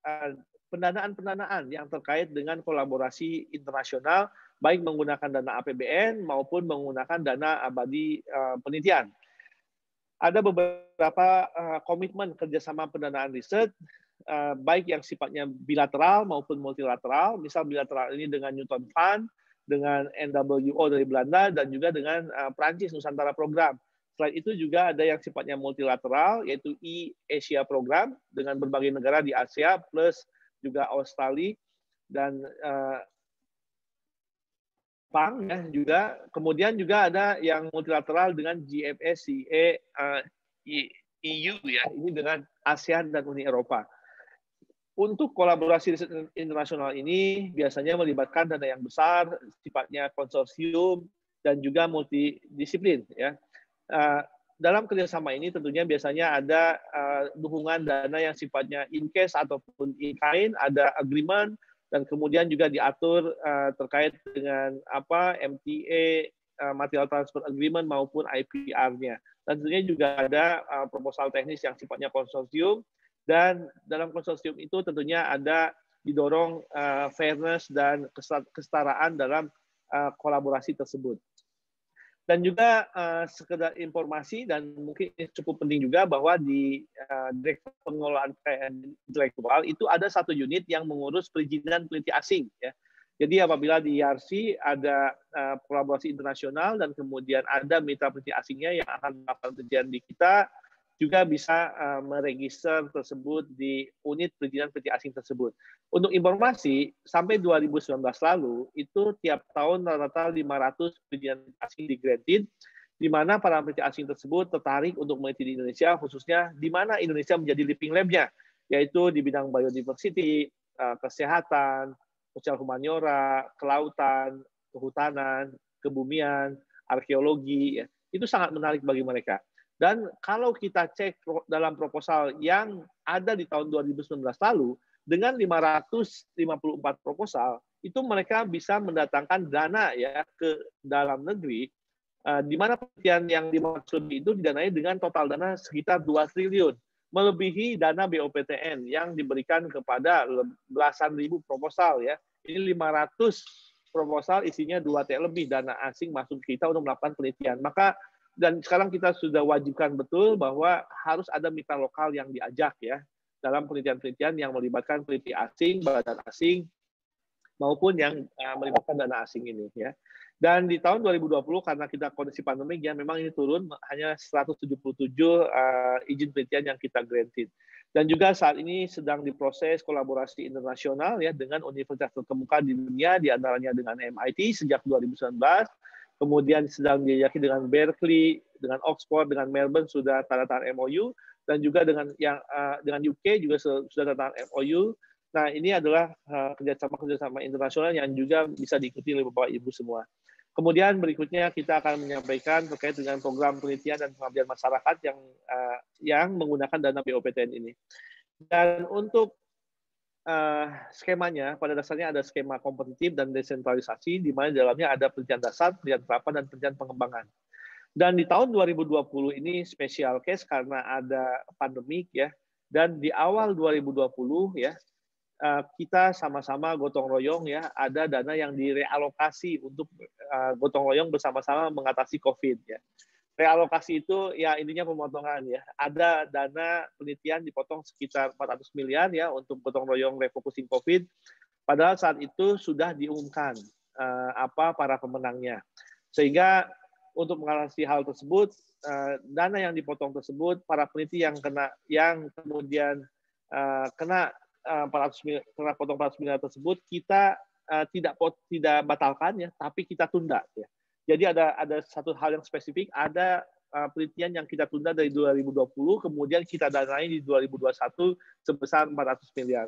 eh, pendanaan-pendanaan yang terkait dengan kolaborasi internasional baik menggunakan dana APBN maupun menggunakan dana abadi uh, penelitian. Ada beberapa uh, komitmen kerjasama pendanaan riset uh, baik yang sifatnya bilateral maupun multilateral. Misal bilateral ini dengan Newton Fund, dengan NWO dari Belanda dan juga dengan uh, Prancis Nusantara Program Selain itu juga ada yang sifatnya multilateral, yaitu e-Asia Program dengan berbagai negara di Asia, plus juga Australia dan uh, ya juga. Kemudian juga ada yang multilateral dengan GFS, E uh, eh, EU e ya, ini dengan ASEAN dan Uni Eropa. Untuk kolaborasi riset internasional ini biasanya melibatkan dana yang besar, sifatnya konsorsium dan juga multidisiplin ya. Eh, dalam kerjasama ini tentunya biasanya ada eh, dukungan dana yang sifatnya in case ataupun in kind, ada agreement dan kemudian juga diatur eh, terkait dengan apa MTA material transfer agreement maupun IPR-nya. tentunya juga ada proposal teknis yang sifatnya konsorsium dan dalam konsorsium itu tentunya ada didorong fairness dan kesetaraan dalam kolaborasi tersebut dan juga uh, sekedar informasi dan mungkin cukup penting juga bahwa di uh, Direktur Pengelolaan Kekayaan Intelektual itu ada satu unit yang mengurus perizinan peneliti asing ya. Jadi apabila di IRC e ada uh, kolaborasi internasional dan kemudian ada mitra peneliti asingnya yang akan melakukan pekerjaan di kita juga bisa uh, meregister tersebut di unit perizinan peti asing tersebut. Untuk informasi, sampai 2019 lalu itu tiap tahun rata-rata 500 perizinan asing digranted di mana para peti asing tersebut tertarik untuk meneliti di Indonesia, khususnya di mana Indonesia menjadi living lab-nya, yaitu di bidang biodiversity, eh, kesehatan, sosial humaniora, kelautan, kehutanan, kebumian, arkeologi. Ya. Itu sangat menarik bagi mereka. Dan kalau kita cek dalam proposal yang ada di tahun 2019 lalu, dengan 554 proposal, itu mereka bisa mendatangkan dana ya ke dalam negeri, uh, di mana penelitian yang dimaksud itu didanai dengan total dana sekitar 2 triliun, melebihi dana BOPTN yang diberikan kepada belasan ribu proposal ya. Ini 500 proposal isinya 2 T lebih dana asing masuk kita untuk melakukan penelitian. Maka dan sekarang kita sudah wajibkan betul bahwa harus ada mitra lokal yang diajak ya dalam penelitian-penelitian yang melibatkan peneliti asing, badan asing, maupun yang eh, melibatkan dana asing ini ya. Dan di tahun 2020 karena kita kondisi pandemi ya memang ini turun hanya 177 uh, eh, izin penelitian yang kita granted. Dan juga saat ini sedang diproses kolaborasi internasional ya dengan universitas terkemuka di dunia di antaranya dengan MIT sejak 2019 kemudian sedang diyakini dengan Berkeley, dengan Oxford, dengan Melbourne sudah tanda tangan MOU, dan juga dengan yang uh, dengan UK juga sudah tanda tangan MOU. Nah, ini adalah eh, kerjasama-kerjasama internasional yang juga bisa diikuti oleh Bapak Ibu semua. Kemudian berikutnya kita akan menyampaikan terkait dengan program penelitian dan pengabdian masyarakat yang uh, yang menggunakan dana BOPTN ini. Dan untuk uh, skemanya pada dasarnya ada skema kompetitif dan desentralisasi di mana dalamnya ada penelitian dasar, penelitian terapan dan penelitian pengembangan. Dan di tahun 2020 ini spesial case karena ada pandemik ya. Dan di awal 2020 ya eh, kita sama-sama gotong royong ya ada dana yang direalokasi untuk eh, gotong royong bersama-sama mengatasi COVID ya realokasi itu ya intinya pemotongan ya. Ada dana penelitian dipotong sekitar 400 miliar ya untuk potong royong refocusing COVID. Padahal saat itu sudah diumumkan uh, apa para pemenangnya. Sehingga untuk mengatasi hal tersebut, uh, dana yang dipotong tersebut, para peneliti yang kena yang kemudian uh, kena 400 miliar, kena potong 400 miliar tersebut, kita tidak tidak batalkan ya, tapi kita tunda ya. Jadi ada ada satu hal yang spesifik, ada uh, penelitian yang kita tunda dari 2020, kemudian kita danai di 2021 sebesar 400 miliar.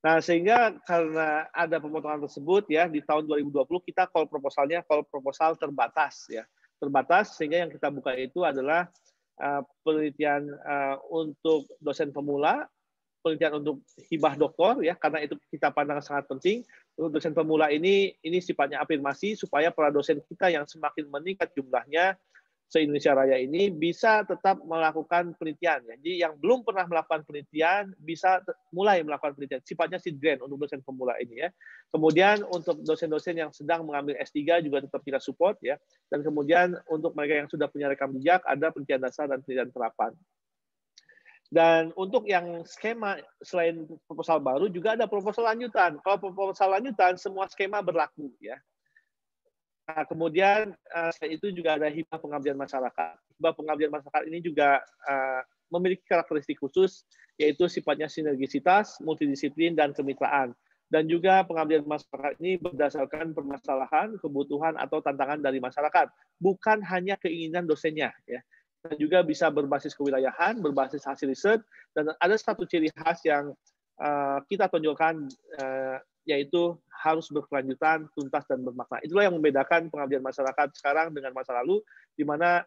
Nah, sehingga karena ada pemotongan tersebut ya di tahun 2020 kita call proposalnya call proposal terbatas ya. Terbatas sehingga yang kita buka itu adalah uh, penelitian uh, untuk dosen pemula penelitian untuk hibah doktor ya karena itu kita pandang sangat penting untuk dosen pemula ini ini sifatnya afirmasi supaya para dosen kita yang semakin meningkat jumlahnya se-Indonesia Raya ini bisa tetap melakukan penelitian. Ya. Jadi yang belum pernah melakukan penelitian bisa mulai melakukan penelitian. Sifatnya grant untuk dosen pemula ini ya. Kemudian untuk dosen-dosen yang sedang mengambil S3 juga tetap kita support ya. Dan kemudian untuk mereka yang sudah punya rekam jejak ada penelitian dasar dan penelitian terapan. Dan untuk yang skema selain proposal baru juga ada proposal lanjutan. Kalau proposal lanjutan semua skema berlaku ya. Nah, kemudian uh, itu juga ada hibah pengabdian masyarakat. Hibah pengabdian masyarakat ini juga uh, memiliki karakteristik khusus yaitu sifatnya sinergisitas, multidisiplin dan kemitraan. Dan juga pengabdian masyarakat ini berdasarkan permasalahan, kebutuhan atau tantangan dari masyarakat, bukan hanya keinginan dosennya ya dan juga bisa berbasis kewilayahan, berbasis hasil riset, dan ada satu ciri khas yang uh, kita tunjukkan uh, eh, yaitu harus berkelanjutan, tuntas, dan bermakna. Itulah yang membedakan pengabdian masyarakat sekarang dengan masa lalu, di mana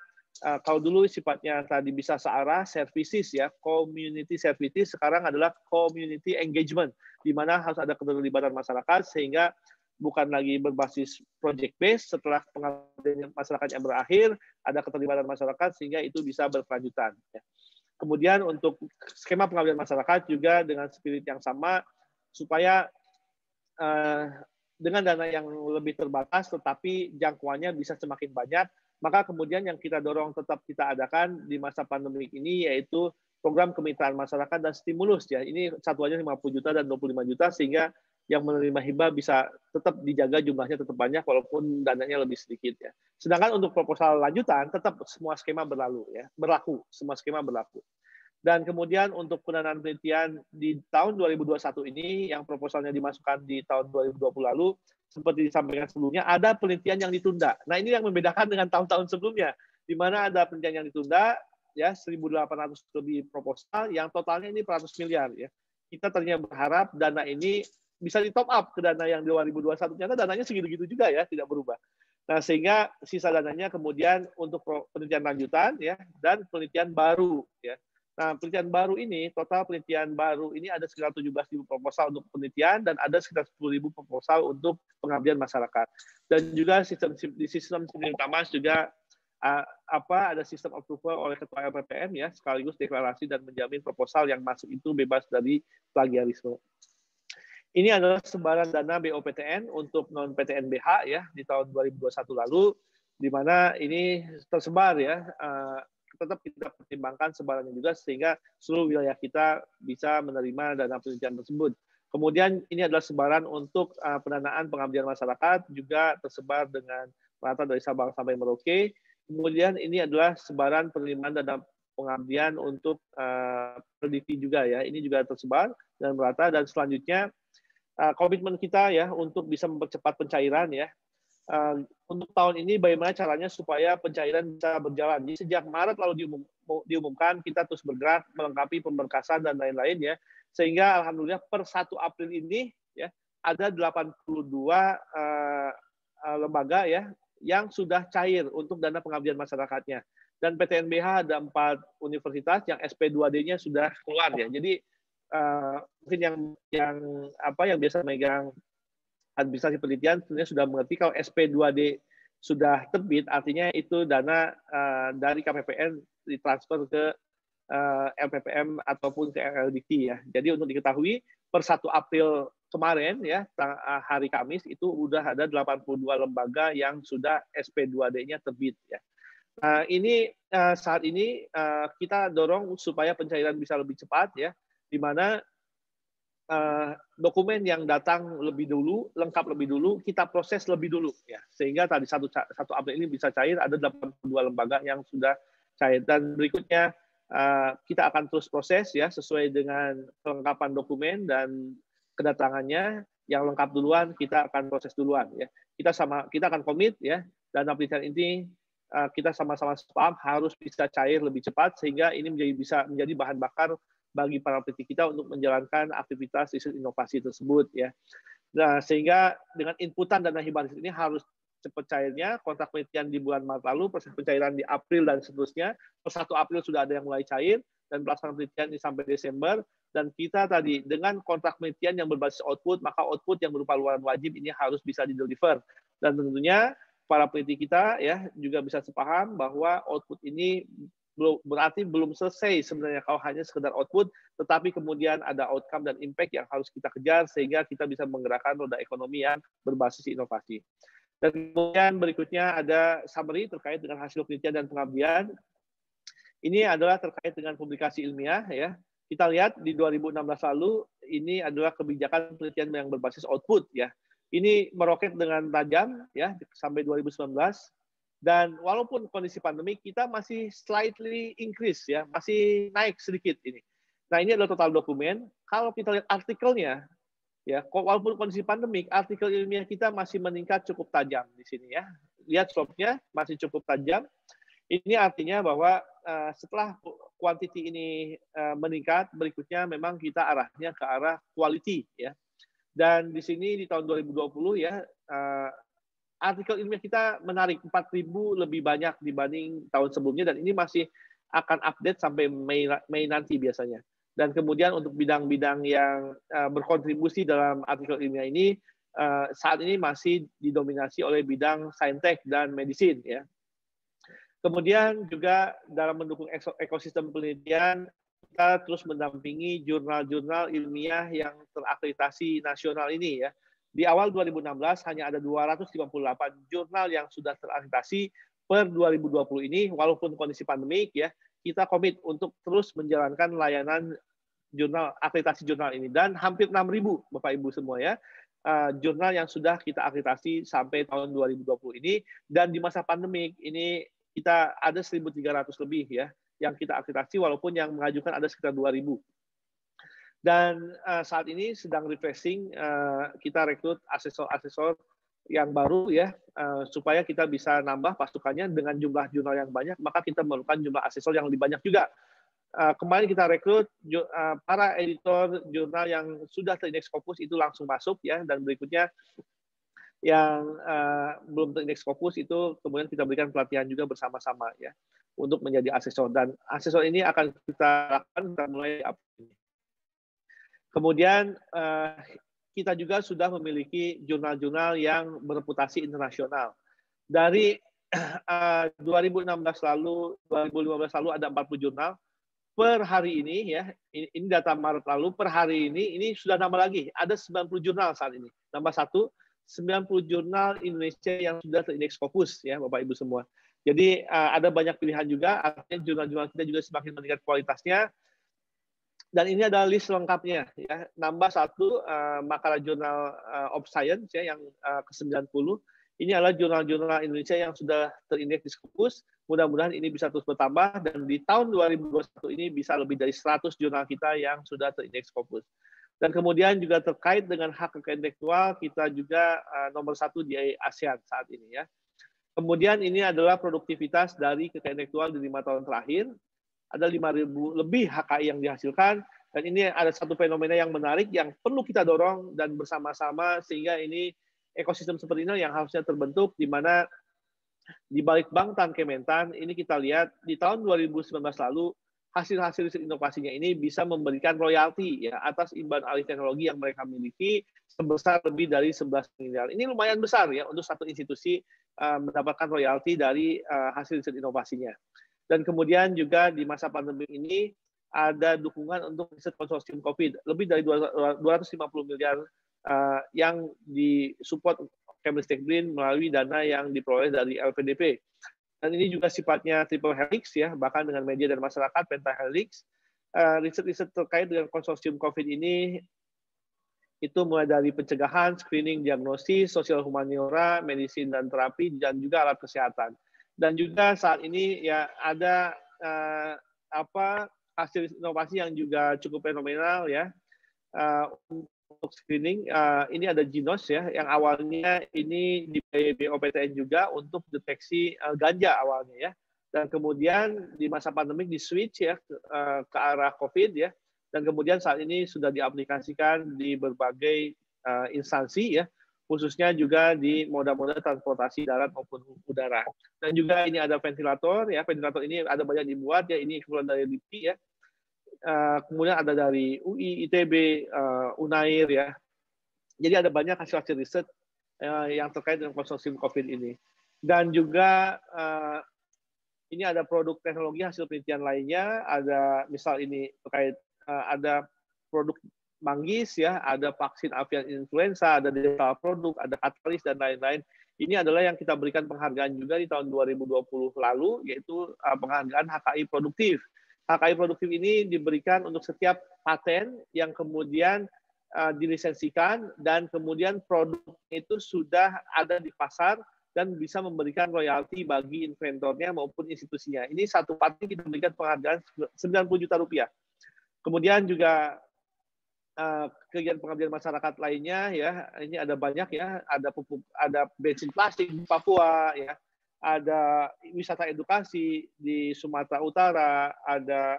uh, kalau dulu sifatnya tadi bisa searah, services ya, community services, sekarang adalah community engagement, di mana harus ada keterlibatan masyarakat sehingga bukan lagi berbasis project base setelah pengabdian masyarakatnya berakhir ada keterlibatan masyarakat sehingga itu bisa berkelanjutan ya. kemudian untuk skema pengambilan masyarakat juga dengan spirit yang sama supaya eh, dengan dana yang lebih terbatas tetapi jangkauannya bisa semakin banyak maka kemudian yang kita dorong tetap kita adakan di masa pandemi ini yaitu program kemitraan masyarakat dan stimulus ya ini satu lima 50 juta dan 25 juta sehingga yang menerima hibah bisa tetap dijaga jumlahnya tetap banyak walaupun dananya lebih sedikit ya. Sedangkan untuk proposal lanjutan tetap semua skema berlalu ya, berlaku, semua skema berlaku. Dan kemudian untuk pendanaan penelitian di tahun 2021 ini yang proposalnya dimasukkan di tahun 2020 lalu seperti disampaikan sebelumnya ada penelitian yang ditunda. Nah, ini yang membedakan dengan tahun-tahun sebelumnya di mana ada penelitian yang ditunda ya 1.800 lebih proposal yang totalnya ini 100 miliar ya. Kita ternyata berharap dana ini bisa di top up ke dana yang 2021 ternyata dananya segitu-gitu juga ya tidak berubah nah sehingga sisa dananya kemudian untuk penelitian lanjutan ya dan penelitian baru ya nah penelitian baru ini total penelitian baru ini ada sekitar ribu proposal untuk penelitian dan ada sekitar ribu proposal untuk pengabdian masyarakat dan juga sistem di sistem sistem utama juga apa ada sistem approval oleh ketua LPPM ya sekaligus deklarasi dan menjamin proposal yang masuk itu bebas dari plagiarisme. Ini adalah sebaran dana BOPTN untuk non PTNBH ya di tahun 2021 lalu di mana ini tersebar ya uh, tetap kita pertimbangkan sebarannya juga sehingga seluruh wilayah kita bisa menerima dana penelitian tersebut. Kemudian ini adalah sebaran untuk uh, pendanaan pengabdian masyarakat juga tersebar dengan rata dari Sabang sampai Merauke. Kemudian ini adalah sebaran penerimaan dana pengabdian untuk uh, eh, pendidik juga ya. Ini juga tersebar dan merata dan selanjutnya Eh, komitmen kita ya untuk bisa mempercepat pencairan ya. Eh, untuk tahun ini bagaimana caranya supaya pencairan bisa berjalan. Jadi sejak Maret lalu diumumkan kita terus bergerak melengkapi pemberkasan dan lain-lain ya. Sehingga alhamdulillah per 1 April ini ya ada 82 uh, eh, lembaga ya yang sudah cair untuk dana pengabdian masyarakatnya. Dan PTNBH ada empat universitas yang SP2D-nya sudah keluar ya. Jadi uh, mungkin yang yang apa yang biasa megang administrasi penelitian sebenarnya sudah mengerti kalau SP2D sudah terbit artinya itu dana uh, dari KPPN ditransfer ke uh, eh, LPPM ataupun ke LLDT ya. Jadi untuk diketahui per 1 April kemarin ya hari Kamis itu sudah ada 82 lembaga yang sudah SP2D-nya terbit ya. Nah, ini saat ini kita dorong supaya pencairan bisa lebih cepat ya di mana uh, dokumen yang datang lebih dulu, lengkap lebih dulu, kita proses lebih dulu ya. Sehingga tadi satu satu update ini bisa cair ada 82 lembaga yang sudah cair dan berikutnya uh, kita akan terus proses ya sesuai dengan kelengkapan dokumen dan kedatangannya yang lengkap duluan kita akan proses duluan ya. Kita sama kita akan komit ya dan penelitian ini eh, kita sama-sama sepaham harus bisa cair lebih cepat sehingga ini menjadi bisa menjadi bahan bakar bagi para peneliti kita untuk menjalankan aktivitas riset inovasi tersebut ya. Nah, sehingga dengan inputan dana hibah ini harus cepat cairnya, kontrak penelitian di bulan Maret lalu, proses pencairan di April dan seterusnya. Per 1 April sudah ada yang mulai cair, dan pelaksanaan penelitian ini sampai Desember. Dan kita tadi, dengan kontrak penelitian yang berbasis output, maka output yang berupa luaran wajib ini harus bisa di deliver Dan tentunya para peneliti kita ya juga bisa sepaham bahwa output ini belum berarti belum selesai sebenarnya kalau hanya sekedar output tetapi kemudian ada outcome dan impact yang harus kita kejar sehingga kita bisa menggerakkan roda ekonomi yang berbasis inovasi. Dan kemudian berikutnya ada summary terkait dengan hasil penelitian dan pengabdian. Ini adalah terkait dengan publikasi ilmiah ya. Kita lihat di 2016 lalu ini adalah kebijakan penelitian yang berbasis output ya. Ini meroket dengan tajam ya sampai 2019 dan walaupun kondisi pandemi kita masih slightly increase ya, masih naik sedikit ini. Nah, ini adalah total dokumen. Kalau kita lihat artikelnya ya, walaupun kondisi pandemik, artikel ilmiah kita masih meningkat cukup tajam di sini ya. Lihat slope-nya masih cukup tajam. Ini artinya bahwa uh, setelah quantity ini uh, meningkat, berikutnya memang kita arahnya ke arah quality ya. Dan di sini di tahun 2020 ya uh, artikel ilmiah kita menarik 4.000 lebih banyak dibanding tahun sebelumnya dan ini masih akan update sampai Mei, Mei nanti biasanya. Dan kemudian untuk bidang-bidang yang eh, berkontribusi dalam artikel ilmiah ini eh, saat ini masih didominasi oleh bidang saintek dan medisin ya. Kemudian juga dalam mendukung ekosistem penelitian kita terus mendampingi jurnal-jurnal ilmiah yang terakreditasi nasional ini ya di awal 2016 hanya ada 258 jurnal yang sudah terakreditasi. per 2020 ini walaupun kondisi pandemik ya kita komit untuk terus menjalankan layanan jurnal akreditasi jurnal ini dan hampir 6.000 Bapak Ibu semua ya eh, jurnal yang sudah kita akreditasi sampai tahun 2020 ini dan di masa pandemik ini kita ada 1.300 lebih ya yang kita akreditasi walaupun yang mengajukan ada sekitar 2.000 dan uh, saat ini sedang refreshing, uh, kita rekrut asesor-asesor yang baru ya, uh, supaya kita bisa nambah pasukannya dengan jumlah jurnal yang banyak, maka kita memerlukan jumlah asesor yang lebih banyak juga. Uh, kemarin kita rekrut uh, para editor jurnal yang sudah terindeks fokus itu langsung masuk ya, dan berikutnya yang uh, belum terindeks fokus itu kemudian kita berikan pelatihan juga bersama-sama ya untuk menjadi asesor dan asesor ini akan kita lakukan kita mulai Kemudian uh, kita juga sudah memiliki jurnal-jurnal yang bereputasi internasional. Dari uh, eh, 2016 lalu, 2015 lalu ada 40 jurnal. Per hari ini ya, ini, data Maret lalu, per hari ini ini sudah nambah lagi, ada 90 jurnal saat ini. Nambah satu, 90 jurnal Indonesia yang sudah terindeks fokus ya Bapak Ibu semua. Jadi eh, ada banyak pilihan juga, artinya jurnal-jurnal kita juga semakin meningkat kualitasnya, dan ini adalah list lengkapnya ya. Nambah satu uh, makalah jurnal uh, of science ya yang uh, eh, ke-90. Ini adalah jurnal-jurnal Indonesia yang sudah terindeks di Scopus. Mudah-mudahan ini bisa terus bertambah dan di tahun 2021 ini bisa lebih dari 100 jurnal kita yang sudah terindeks Scopus. Dan kemudian juga terkait dengan hak kekayaan intelektual kita juga uh, nomor satu di ASEAN saat ini ya. Kemudian ini adalah produktivitas dari kekayaan intelektual di lima tahun terakhir ada 5.000 lebih HKI yang dihasilkan dan ini ada satu fenomena yang menarik yang perlu kita dorong dan bersama-sama sehingga ini ekosistem seperti ini yang harusnya terbentuk di mana di balik bank Tan Kementan ini kita lihat di tahun 2019 lalu hasil-hasil riset inovasinya ini bisa memberikan royalti ya atas imbalan alih teknologi yang mereka miliki sebesar lebih dari 11 miliar. Ini lumayan besar ya untuk satu institusi uh, mendapatkan royalti dari uh, hasil riset inovasinya. Dan kemudian juga di masa pandemi ini ada dukungan untuk riset konsorsium COVID lebih dari 250 miliar uh, yang disupport Kemristek Green melalui dana yang diperoleh dari LPDP. Dan ini juga sifatnya triple helix ya, bahkan dengan media dan masyarakat pentahelix. Uh, eh, riset-riset terkait dengan konsorsium COVID ini itu mulai dari pencegahan, screening, diagnosis, sosial humaniora, medisin dan terapi, dan juga alat kesehatan dan juga saat ini ya ada uh, apa hasil inovasi yang juga cukup fenomenal ya uh, untuk screening uh, ini ada Genos ya yang awalnya ini di BOPTN juga untuk deteksi uh, ganja awalnya ya dan kemudian di masa pandemik di switch ya ke, uh, ke arah COVID ya dan kemudian saat ini sudah diaplikasikan di berbagai uh, instansi ya khususnya juga di moda-moda transportasi darat maupun udara. Dan juga ini ada ventilator, ya ventilator ini ada banyak dibuat, ya ini keluar dari LIPI, ya. Uh, kemudian ada dari UI, ITB, uh, eh, UNAIR, ya. Jadi ada banyak hasil-hasil riset uh, yang terkait dengan konsorsium COVID ini. Dan juga uh, ini ada produk teknologi hasil penelitian lainnya, ada misal ini terkait uh, ada produk manggis ya, ada vaksin avian influenza, ada digital produk, ada katalis dan lain-lain. Ini adalah yang kita berikan penghargaan juga di tahun 2020 lalu yaitu eh, penghargaan HKI produktif. HKI produktif ini diberikan untuk setiap paten yang kemudian uh, dilisensikan dan kemudian produk itu sudah ada di pasar dan bisa memberikan royalti bagi inventornya maupun institusinya. Ini satu paten kita berikan penghargaan 90 juta rupiah. Kemudian juga Eh, kegiatan pengabdian masyarakat lainnya ya ini ada banyak ya ada pupuk ada bensin plastik di Papua ya ada wisata edukasi di Sumatera Utara ada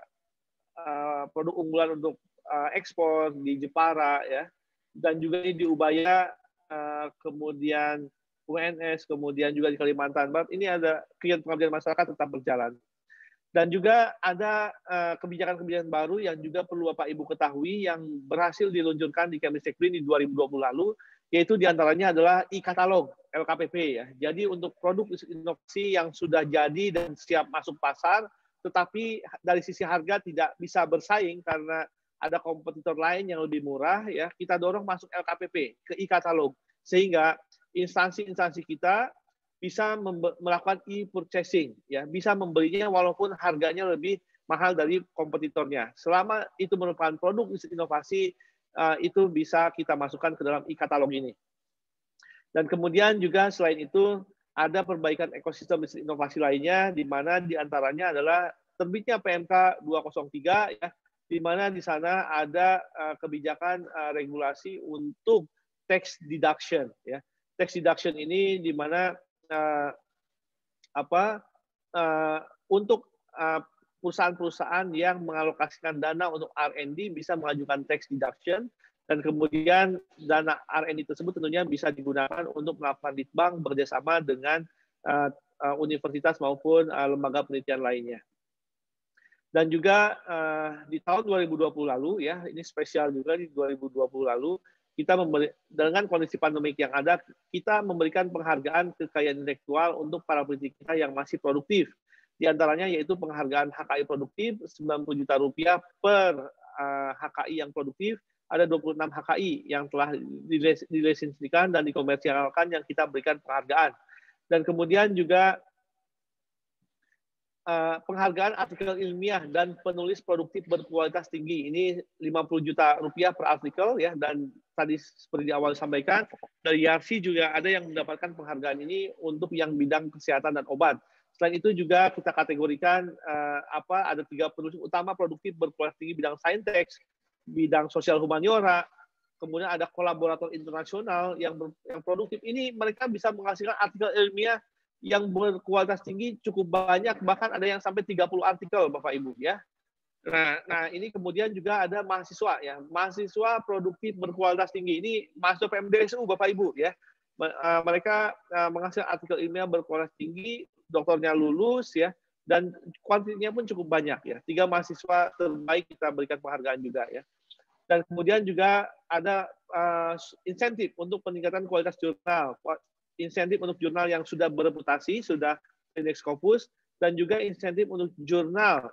uh, produk unggulan untuk uh, ekspor di Jepara ya dan juga ini di Ubaya uh, kemudian UNS kemudian juga di Kalimantan Barat ini ada kegiatan pengabdian masyarakat tetap berjalan dan juga ada eh, kebijakan-kebijakan uh, baru yang juga perlu Bapak Ibu ketahui yang berhasil diluncurkan di Kemenristek Brin di 2020 lalu, yaitu diantaranya adalah e-katalog LKPP ya. Jadi untuk produk inovasi yang sudah jadi dan siap masuk pasar, tetapi dari sisi harga tidak bisa bersaing karena ada kompetitor lain yang lebih murah ya kita dorong masuk LKPP ke e-katalog sehingga instansi-instansi kita bisa melakukan e-purchasing, ya bisa membelinya walaupun harganya lebih mahal dari kompetitornya. Selama itu merupakan produk inovasi, eh, itu bisa kita masukkan ke dalam e-katalog ini. Dan kemudian juga selain itu ada perbaikan ekosistem riset inovasi lainnya, di mana diantaranya adalah terbitnya PMK 203, ya, di mana di sana ada eh, kebijakan eh, regulasi untuk tax deduction. Ya. Tax deduction ini di mana uh, apa uh, untuk eh, perusahaan-perusahaan yang mengalokasikan dana untuk R&D bisa mengajukan tax deduction dan kemudian dana R&D tersebut tentunya bisa digunakan untuk melakukan litbang bekerjasama dengan uh, universitas maupun uh, lembaga penelitian lainnya. Dan juga uh, di tahun 2020 lalu ya, ini spesial juga di 2020 lalu kita memberi, dengan kondisi pandemik yang ada, kita memberikan penghargaan kekayaan intelektual untuk para peneliti kita yang masih produktif. Di antaranya yaitu penghargaan HKI produktif 90 juta rupiah per uh, eh, HKI yang produktif, ada 26 HKI yang telah dilesensikan dan dikomersialkan yang kita berikan penghargaan. Dan kemudian juga uh, penghargaan artikel ilmiah dan penulis produktif berkualitas tinggi. Ini 50 juta rupiah per artikel ya dan tadi seperti di awal disampaikan dari Yarsi juga ada yang mendapatkan penghargaan ini untuk yang bidang kesehatan dan obat. Selain itu juga kita kategorikan uh, apa ada tiga penulis utama produktif berkualitas tinggi bidang saintex bidang sosial humaniora, kemudian ada kolaborator internasional yang ber, yang produktif. Ini mereka bisa menghasilkan artikel ilmiah yang berkualitas tinggi cukup banyak, bahkan ada yang sampai 30 artikel, Bapak Ibu ya. Nah, nah ini kemudian juga ada mahasiswa ya, mahasiswa produktif berkualitas tinggi. Ini masuk PMDSU Bapak Ibu ya. E, mereka e, menghasilkan artikel ilmiah berkualitas tinggi, doktornya lulus ya, dan kuantitinya pun cukup banyak ya. Tiga mahasiswa terbaik kita berikan penghargaan juga ya. Dan kemudian juga ada uh, insentif untuk peningkatan kualitas jurnal, insentif untuk jurnal yang sudah bereputasi, sudah indeks Scopus, dan juga insentif untuk jurnal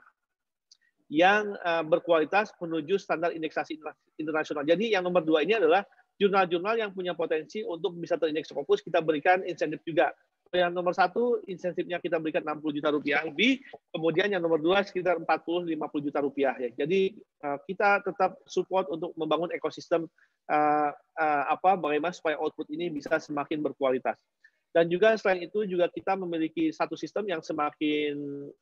yang eh, berkualitas menuju standar indeksasi internasional. Jadi yang nomor dua ini adalah jurnal-jurnal yang punya potensi untuk bisa terindeks Scopus, kita berikan insentif juga yang nomor satu insentifnya kita berikan 60 juta rupiah lebih, kemudian yang nomor dua sekitar 40-50 juta rupiah ya. Jadi uh, kita tetap support untuk membangun ekosistem uh, uh, apa bagaimana supaya output ini bisa semakin berkualitas. Dan juga selain itu juga kita memiliki satu sistem yang semakin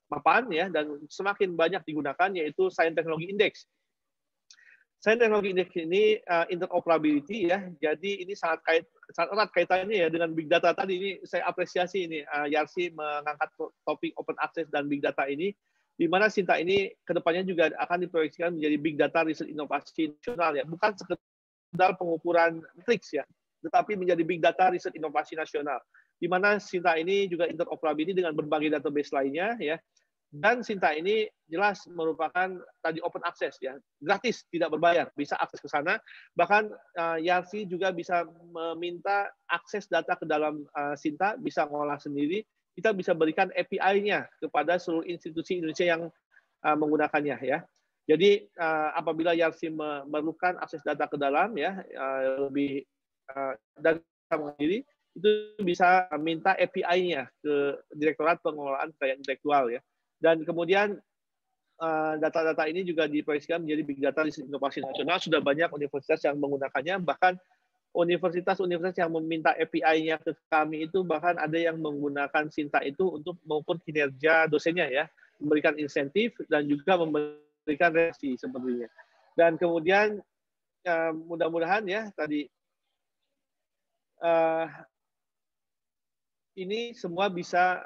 mapan ya dan semakin banyak digunakan yaitu Science Technology Index saya teknologi indeks ini uh, interoperability ya, jadi ini sangat kait sangat erat kaitannya ya dengan big data tadi ini saya apresiasi ini uh, Yarsi mengangkat topik open access dan big data ini di mana Sinta ini kedepannya juga akan diproyeksikan menjadi big data riset inovasi nasional ya, bukan sekedar pengukuran metrics ya, tetapi menjadi big data riset inovasi nasional di mana Sinta ini juga interoperability dengan berbagai database lainnya ya dan Sinta ini jelas merupakan tadi open access ya, gratis, tidak berbayar, bisa akses ke sana. Bahkan uh, eh, Yarsi juga bisa meminta akses data ke dalam uh, Sinta, bisa mengolah sendiri. Kita bisa berikan API-nya kepada seluruh institusi Indonesia yang uh, menggunakannya ya. Jadi uh, apabila Yarsi memerlukan akses data ke dalam ya uh, lebih uh, dan sendiri itu bisa minta API-nya ke Direktorat Pengelolaan Kekayaan Intelektual ya. Dan kemudian eh, data-data ini juga diproyeksikan menjadi big data di inovasi nasional. Sudah banyak universitas yang menggunakannya, bahkan universitas-universitas yang meminta API-nya ke kami itu bahkan ada yang menggunakan Sinta itu untuk mengukur kinerja dosennya ya, memberikan insentif dan juga memberikan reaksi sepertinya. Dan kemudian eh, mudah-mudahan ya tadi eh, ini semua bisa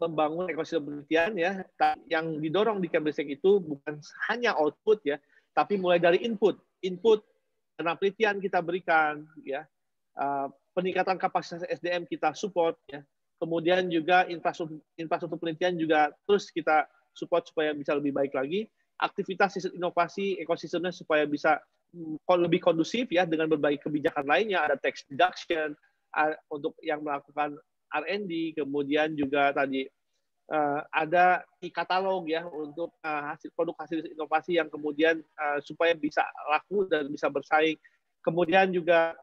membangun ekosistem penelitian ya yang didorong di Cambridge itu bukan hanya output ya tapi mulai dari input input karena penelitian kita berikan ya eh, peningkatan kapasitas SDM kita support ya kemudian juga infrastruktur, infrastruktur penelitian juga terus kita support supaya bisa lebih baik lagi aktivitas sistem inovasi ekosistemnya supaya bisa mm, lebih kondusif ya dengan berbagai kebijakan lainnya ada tax deduction untuk yang melakukan R&D, kemudian juga tadi uh, ada di katalog ya untuk uh, hasil produk hasil inovasi yang kemudian uh, supaya bisa laku dan bisa bersaing. Kemudian juga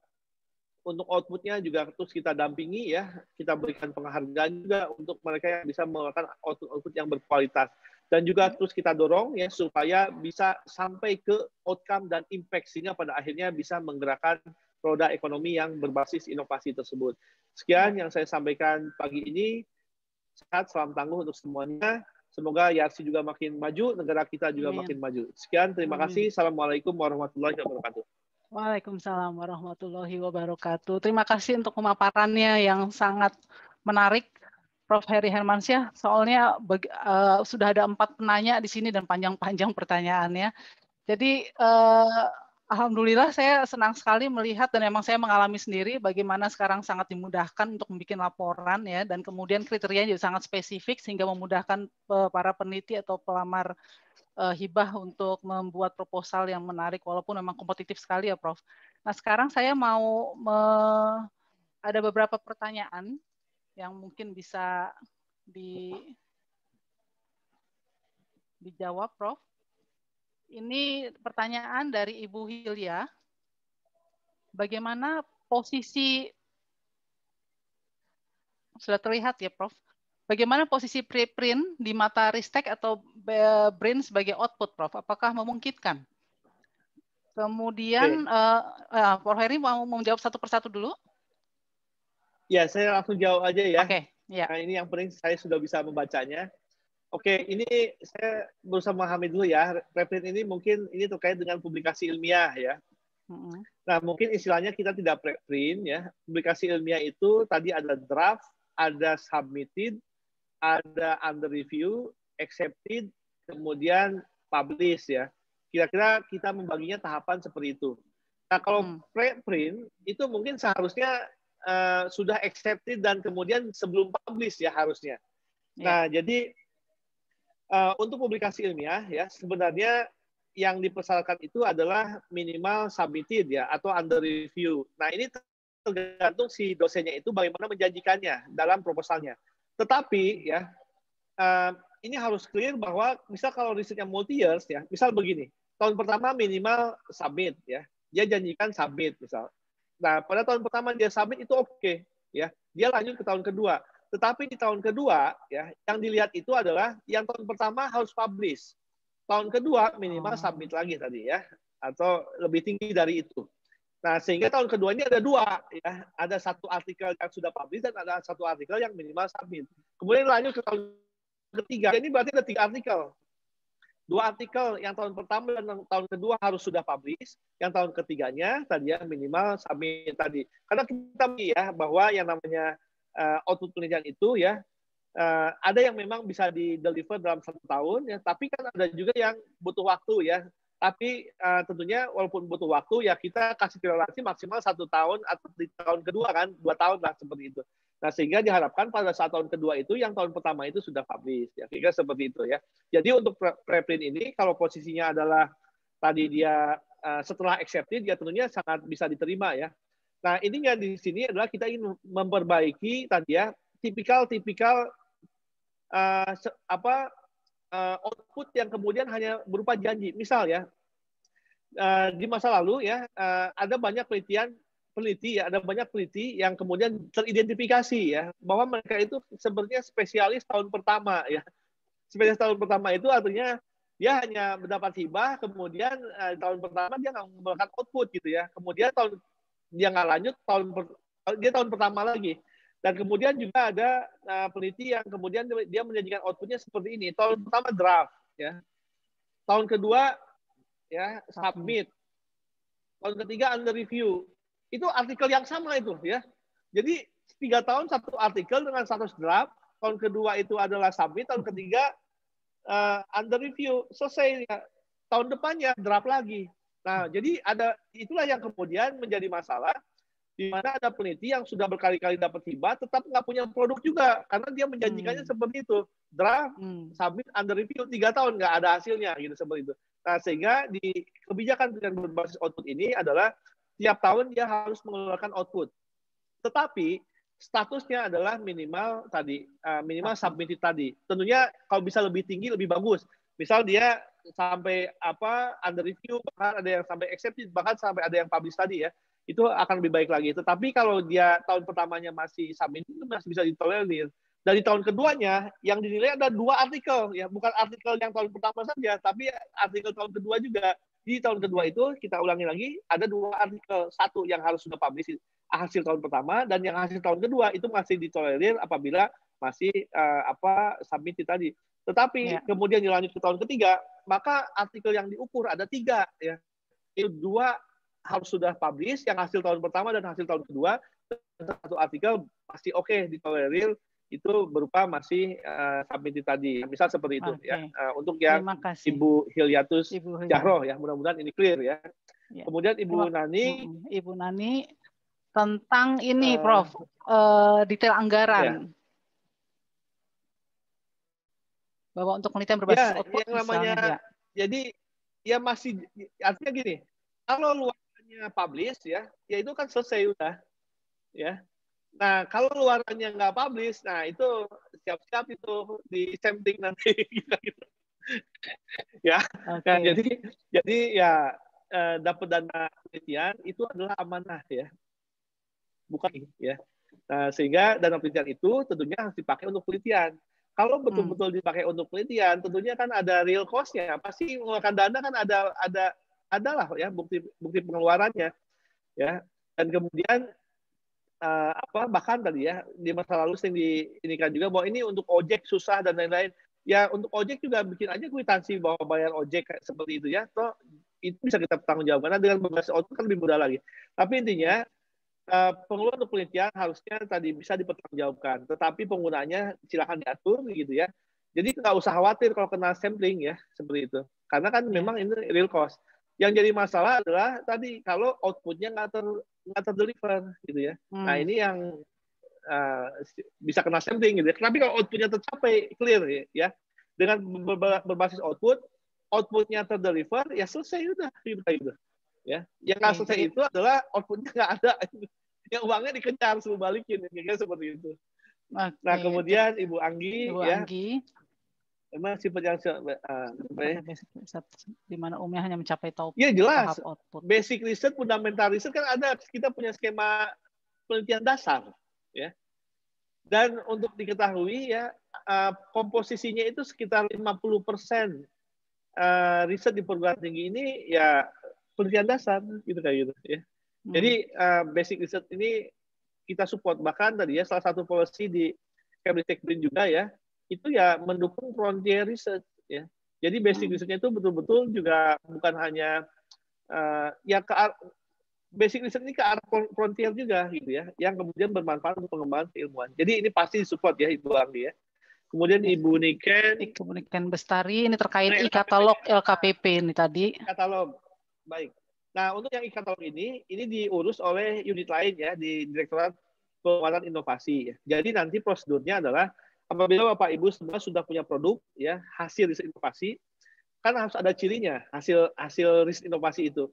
untuk outputnya juga terus kita dampingi ya, kita berikan penghargaan juga untuk mereka yang bisa melakukan output-output yang berkualitas dan juga terus kita dorong ya supaya bisa sampai ke outcome dan impact sehingga pada akhirnya bisa menggerakkan produk ekonomi yang berbasis inovasi tersebut. Sekian yang saya sampaikan pagi ini. Sehat, salam tangguh untuk semuanya. Semoga Yarsi e juga makin maju, negara kita juga Amin. makin maju. Sekian, terima Amin. kasih. Assalamualaikum warahmatullahi wabarakatuh. Waalaikumsalam warahmatullahi wabarakatuh. Terima kasih untuk pemaparannya yang sangat menarik, Prof. Heri Hermansyah. Soalnya uh, sudah ada empat penanya di sini dan panjang-panjang pertanyaannya. Jadi uh, Alhamdulillah saya senang sekali melihat dan memang saya mengalami sendiri bagaimana sekarang sangat dimudahkan untuk membuat laporan ya dan kemudian kriterianya juga sangat spesifik sehingga memudahkan eh, para peneliti atau pelamar eh, hibah untuk membuat proposal yang menarik walaupun memang kompetitif sekali ya Prof. Nah sekarang saya mau me ada beberapa pertanyaan yang mungkin bisa di dijawab Prof. Ini pertanyaan dari Ibu Hilya. Bagaimana posisi sudah terlihat ya, Prof. Bagaimana posisi preprint di mata Ristek atau brain sebagai output, Prof? Apakah memungkinkan? Kemudian, okay. uh, eh, uh, eh, Prof. Heri mau menjawab satu persatu dulu? Ya, saya langsung jawab aja ya. Oke. Okay. Ya. Nah, ini yang penting saya sudah bisa membacanya. Oke, ini saya berusaha memahami dulu ya. Preprint ini mungkin ini terkait dengan publikasi ilmiah ya. Nah, mungkin istilahnya kita tidak preprint ya. Publikasi ilmiah itu tadi ada draft, ada submitted, ada under review, accepted, kemudian publish ya. Kira-kira kita membaginya tahapan seperti itu. Nah, kalau mm. preprint itu mungkin seharusnya uh, sudah accepted dan kemudian sebelum publish ya harusnya. Iya. Nah, jadi Eh, untuk publikasi ilmiah ya sebenarnya yang dipersyaratkan itu adalah minimal submitted ya atau under review. Nah ini tergantung si dosennya itu bagaimana menjanjikannya dalam proposalnya. Tetapi ya uh, ini harus clear bahwa misal kalau risetnya multi years ya, misal begini, tahun pertama minimal submit ya, dia janjikan submit misal. Nah pada tahun pertama dia submit itu oke okay, ya, dia lanjut ke tahun kedua tetapi di tahun kedua, ya, yang dilihat itu adalah yang tahun pertama harus publish. Tahun kedua minimal oh. submit lagi tadi ya, atau lebih tinggi dari itu. Nah, sehingga tahun kedua ini ada dua, ya. Ada satu artikel yang sudah publish dan ada satu artikel yang minimal submit. Kemudian lanjut ke tahun ketiga. Ini berarti ada tiga artikel. Dua artikel yang tahun pertama dan tahun kedua harus sudah publish, yang tahun ketiganya tadi ya minimal submit tadi. Karena kita ya bahwa yang namanya uh, output penelitian itu ya uh, ada yang memang bisa di deliver dalam satu tahun ya tapi kan ada juga yang butuh waktu ya tapi uh, tentunya walaupun butuh waktu ya kita kasih toleransi maksimal satu tahun atau di tahun kedua kan dua tahun lah seperti itu nah sehingga diharapkan pada saat tahun kedua itu yang tahun pertama itu sudah publish ya sehingga seperti itu ya jadi untuk preprint ini kalau posisinya adalah tadi dia uh, setelah accepted ya tentunya sangat bisa diterima ya Nah, ini yang di sini adalah kita ingin memperbaiki tadi ya tipikal-tipikal uh, apa uh, output yang kemudian hanya berupa janji. Misal ya uh, di masa lalu ya uh, ada banyak penelitian peneliti ya ada banyak peneliti yang kemudian teridentifikasi ya bahwa mereka itu sebenarnya spesialis tahun pertama ya. Spesialis tahun pertama itu artinya dia hanya mendapat hibah, kemudian eh, tahun pertama dia nggak menggunakan output gitu ya. Kemudian tahun dia nggak lanjut tahun eh, dia tahun pertama lagi dan kemudian juga ada uh, peneliti yang kemudian dia menjanjikan outputnya seperti ini tahun pertama draft ya tahun kedua ya submit tahun ketiga under review itu artikel yang sama itu ya jadi tiga tahun satu artikel dengan status draft tahun kedua itu adalah submit tahun ketiga uh, under review selesai ya. tahun depannya draft lagi Nah, jadi ada itulah yang kemudian menjadi masalah di mana ada peneliti yang sudah berkali-kali dapat hibah tetap nggak punya produk juga karena dia menjanjikannya hmm. seperti itu draft hmm. submit under review tiga tahun nggak ada hasilnya gitu seperti itu nah sehingga di kebijakan dengan berbasis output ini adalah tiap tahun dia harus mengeluarkan output tetapi statusnya adalah minimal tadi eh, minimal submitted tadi tentunya kalau bisa lebih tinggi lebih bagus misal dia sampai apa under review bahkan ada yang sampai accepted bahkan sampai ada yang publish tadi ya itu akan lebih baik lagi. Tetapi kalau dia tahun pertamanya masih submit itu masih bisa ditolerir. Dari tahun keduanya yang dinilai ada dua artikel ya, bukan artikel yang tahun pertama saja, tapi artikel tahun kedua juga. Di tahun kedua itu kita ulangi lagi ada dua artikel, satu yang harus sudah publish hasil tahun pertama dan yang hasil tahun kedua itu masih ditolerir apabila masih uh, apa submit tadi. Tetapi ya. kemudian dilanjut ke tahun ketiga, maka artikel yang diukur ada tiga ya. Itu dua harus sudah publish yang hasil tahun pertama dan hasil tahun kedua satu artikel masih oke okay, ditolerir itu berupa masih uh, submitted tadi. Misal seperti itu okay. ya. Uh, untuk yang Ibu Hilyatus Ibu Hilyatus. Jahroh ya, mudah-mudahan ini clear ya. ya. Kemudian Ibu Terima. Nani Ibu Nani tentang ini uh, Prof, uh, detail anggaran. Ya. bahwa untuk penelitian berbasis ya, output yang namanya, ya. jadi ya masih artinya gini kalau luarnya publish ya ya itu kan selesai udah ya nah kalau luarnya nggak publish nah itu siap-siap itu di sampling nanti gitu ya okay. Nah, jadi jadi ya eh, dapat dana penelitian itu adalah amanah ya bukan ya nah, sehingga dana penelitian itu tentunya harus dipakai untuk penelitian kalau hmm. betul-betul dipakai untuk penelitian, tentunya kan ada real cost-nya. Pasti mengeluarkan dana kan ada ada lah ya bukti bukti pengeluarannya. Ya. Dan kemudian uh, apa bahkan tadi ya di masa lalu sering diinikan juga bahwa ini untuk ojek susah dan lain-lain. Ya untuk ojek juga bikin aja kuitansi bahwa bayar ojek seperti itu ya. Toh itu bisa kita tanggung Nah, dengan berbasis ojek kan lebih mudah lagi. Tapi intinya Eh, pengeluaran untuk penelitian harusnya tadi bisa dipertanggungjawabkan, tetapi penggunanya silahkan diatur gitu ya. Jadi nggak usah khawatir kalau kena sampling ya seperti itu, karena kan memang ini real cost. Yang jadi masalah adalah tadi kalau outputnya nggak ter nggak terdeliver gitu ya. Hmm. Nah ini yang uh, bisa kena sampling gitu. Ya. Tapi kalau outputnya tercapai clear ya, ya. dengan berbasis output, outputnya terdeliver ya selesai udah gitu. gitu ya yang nggak selesai itu adalah outputnya nggak ada ya uangnya dikejar suruh balikin kayaknya seperti itu okay. nah kemudian Ibu Anggi Ibu ya Anggi Emang si yang uh, basic di mana umumnya hanya mencapai tahu ya, jelas. tahap Basic riset, fundamental riset kan ada kita punya skema penelitian dasar, ya. Dan untuk diketahui ya uh, komposisinya itu sekitar 50 persen uh, riset di perguruan tinggi ini ya penelitian dasar gitu kayak gitu ya. Hmm. Jadi uh, basic research ini kita support bahkan tadi ya salah satu policy di Cambridge Tech Green juga ya itu ya mendukung frontier research ya. Jadi basic hmm. researchnya itu betul-betul juga bukan hanya uh, ya ke basic research ini ke arah frontier juga gitu ya, yang kemudian bermanfaat untuk pengembangan keilmuan. Jadi ini pasti support ya Ibu Anggi ya. Kemudian iya. Ibu Niken. Ibu Niken Bestari ini terkait e-katalog nah, LKPP ini tadi. Katalog, baik. Nah, untuk yang ikan katalog ini, ini diurus oleh unit lain ya di Direktorat Penguatan Inovasi. Ya. Jadi nanti prosedurnya adalah apabila Bapak Ibu semua sudah punya produk ya hasil riset inovasi, kan harus ada cirinya hasil hasil riset inovasi itu.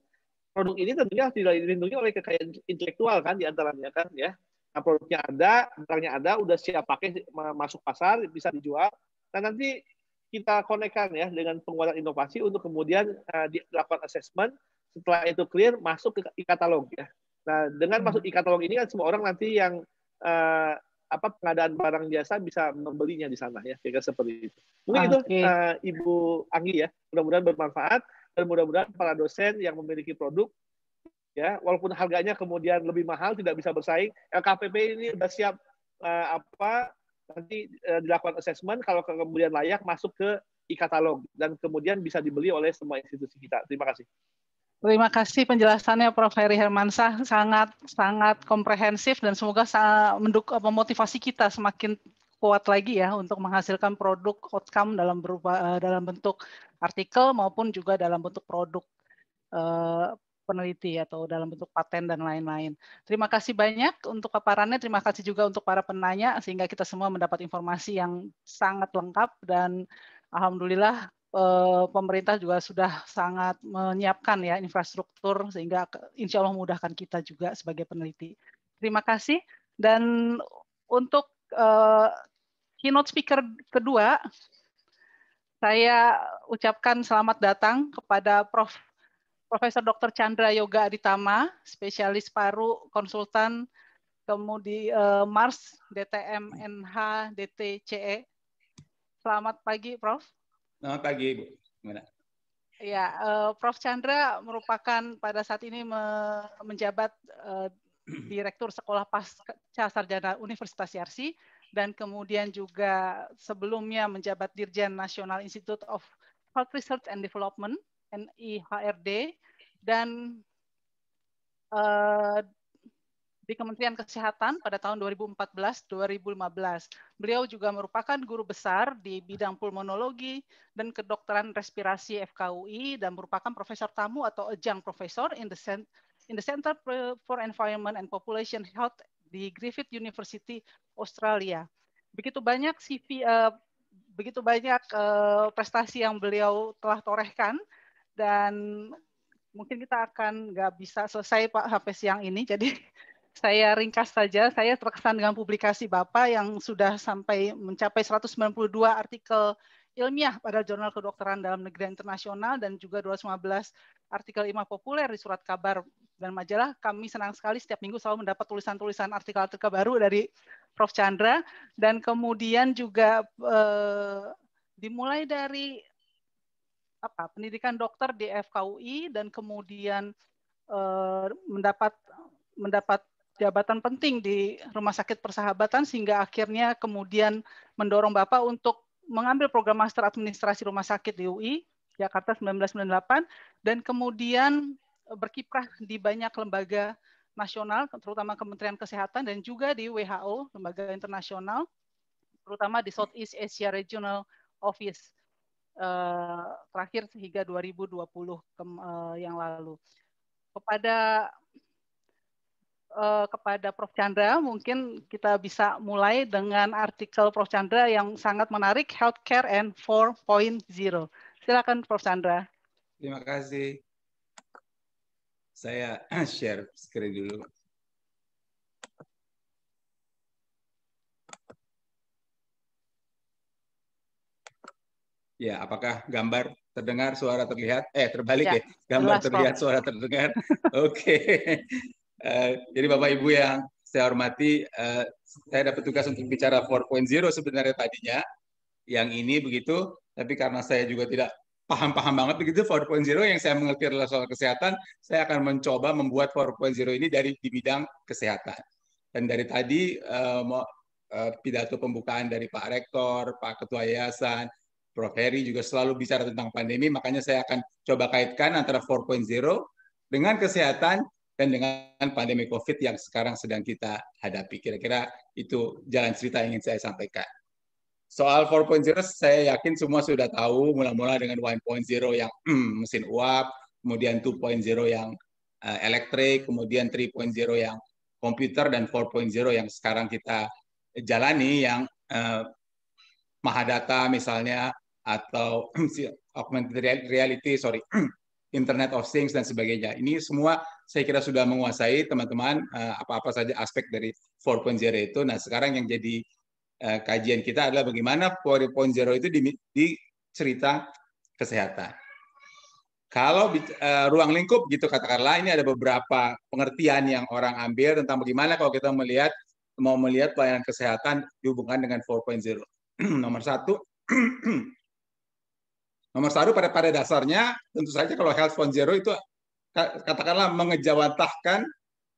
Produk ini tentunya tidak dilindungi oleh kekayaan intelektual kan diantaranya kan ya. Nah, produknya ada, barangnya ada, udah siap pakai masuk pasar, bisa dijual. Nah, nanti kita konekkan ya dengan penguatan inovasi untuk kemudian uh, dilakukan assessment setelah itu clear masuk ke e-katalog ya. Nah, dengan masuk hmm. e-katalog ini kan semua orang nanti yang uh, apa pengadaan barang jasa bisa membelinya di sana ya, kira seperti itu. Mungkin okay. itu uh, Ibu Anggi ya. Mudah-mudahan bermanfaat dan mudah-mudahan para dosen yang memiliki produk ya, walaupun harganya kemudian lebih mahal tidak bisa bersaing, LKPP ini sudah siap uh, apa nanti uh, dilakukan assessment kalau kemudian layak masuk ke e-katalog dan kemudian bisa dibeli oleh semua institusi kita. Terima kasih. Terima kasih penjelasannya Prof. Heri Hermansah sangat sangat komprehensif dan semoga menduk memotivasi kita semakin kuat lagi ya untuk menghasilkan produk outcome dalam berupa eh, dalam bentuk artikel maupun juga dalam bentuk produk eh, peneliti atau dalam bentuk paten dan lain-lain. Terima kasih banyak untuk paparannya, terima kasih juga untuk para penanya sehingga kita semua mendapat informasi yang sangat lengkap dan alhamdulillah Eh, pemerintah juga sudah sangat menyiapkan ya infrastruktur sehingga insya Allah memudahkan kita juga sebagai peneliti. Terima kasih dan untuk uh, keynote speaker kedua saya ucapkan selamat datang kepada Prof. Profesor Dr. Chandra Yoga Aditama, spesialis paru, konsultan, kemudian uh, eh, MARS, DTM, NH, DTCE. Selamat pagi, Prof. Selamat pagi, Ibu. Gimana? Ya, uh, Prof. Chandra merupakan pada saat ini me menjabat uh, Direktur Sekolah Pasca Sarjana Universitas Yarsi dan kemudian juga sebelumnya menjabat Dirjen Nasional Institute of Health Research and Development NIHRD dan uh, di Kementerian Kesehatan pada tahun 2014-2015. Beliau juga merupakan guru besar di bidang pulmonologi dan kedokteran respirasi FKUI dan merupakan profesor tamu atau adjunct profesor in the, in the Center for Environment and Population Health di Griffith University, Australia. Begitu banyak CV uh, eh, begitu banyak uh, prestasi yang beliau telah torehkan dan mungkin kita akan nggak bisa selesai Pak sampai siang ini. Jadi saya ringkas saja, saya terkesan dengan publikasi Bapak yang sudah sampai mencapai 192 artikel ilmiah pada Jurnal Kedokteran Dalam Negeri Internasional dan juga 215 artikel ilmiah populer di surat kabar dan majalah. Kami senang sekali setiap minggu selalu mendapat tulisan-tulisan artikel terbaru dari Prof. Chandra. Dan kemudian juga eh, dimulai dari apa pendidikan dokter di FKUI dan kemudian eh, mendapat mendapat jabatan penting di Rumah Sakit Persahabatan sehingga akhirnya kemudian mendorong Bapak untuk mengambil program master administrasi rumah sakit di UI Jakarta 1998 dan kemudian e, berkiprah di banyak lembaga nasional terutama Kementerian Kesehatan dan juga di WHO lembaga internasional terutama di Southeast Asia Regional Office e, terakhir hingga 2020 e, yang lalu kepada uh, kepada Prof. Chandra, mungkin kita bisa mulai dengan artikel Prof. Chandra yang sangat menarik, Healthcare and 4.0. Silakan Prof. Chandra. Terima kasih. Saya share screen dulu. Ya, apakah gambar terdengar, suara terlihat? Eh, terbalik ya, ya? gambar jelas, terlihat, Pak. suara terdengar. Oke, okay. Eh, jadi Bapak Ibu yang saya hormati, uh, saya dapat tugas untuk bicara 4.0 sebenarnya tadinya, yang ini begitu, tapi karena saya juga tidak paham-paham banget begitu 4.0 yang saya mengerti adalah soal kesehatan, saya akan mencoba membuat 4.0 ini dari di bidang kesehatan. Dan dari tadi uh, uh, pidato pembukaan dari Pak Rektor, Pak Ketua Yayasan, Prof. Heri juga selalu bicara tentang pandemi, makanya saya akan coba kaitkan antara 4.0 dengan kesehatan dan dengan pandemi COVID yang sekarang sedang kita hadapi. Kira-kira itu jalan cerita yang ingin saya sampaikan. Soal 4.0 saya yakin semua sudah tahu mula-mula dengan 1.0 yang hmm, mesin uap, kemudian 2.0 yang uh, elektrik, kemudian 3.0 yang komputer dan 4.0 yang sekarang kita jalani yang uh, eh, mahadata misalnya atau augmented reality, sorry, Internet of Things dan sebagainya. Ini semua saya kira sudah menguasai teman-teman eh, apa-apa saja aspek dari 4.0 itu. Nah, sekarang yang jadi eh, kajian kita adalah bagaimana 4.0 itu di, di cerita kesehatan. Kalau uh, ruang lingkup gitu katakanlah ini ada beberapa pengertian yang orang ambil tentang bagaimana kalau kita melihat mau melihat pelayanan kesehatan dihubungkan dengan 4.0. nomor satu, nomor satu pada pada dasarnya tentu saja kalau health 4.0 itu katakanlah mengejawantahkan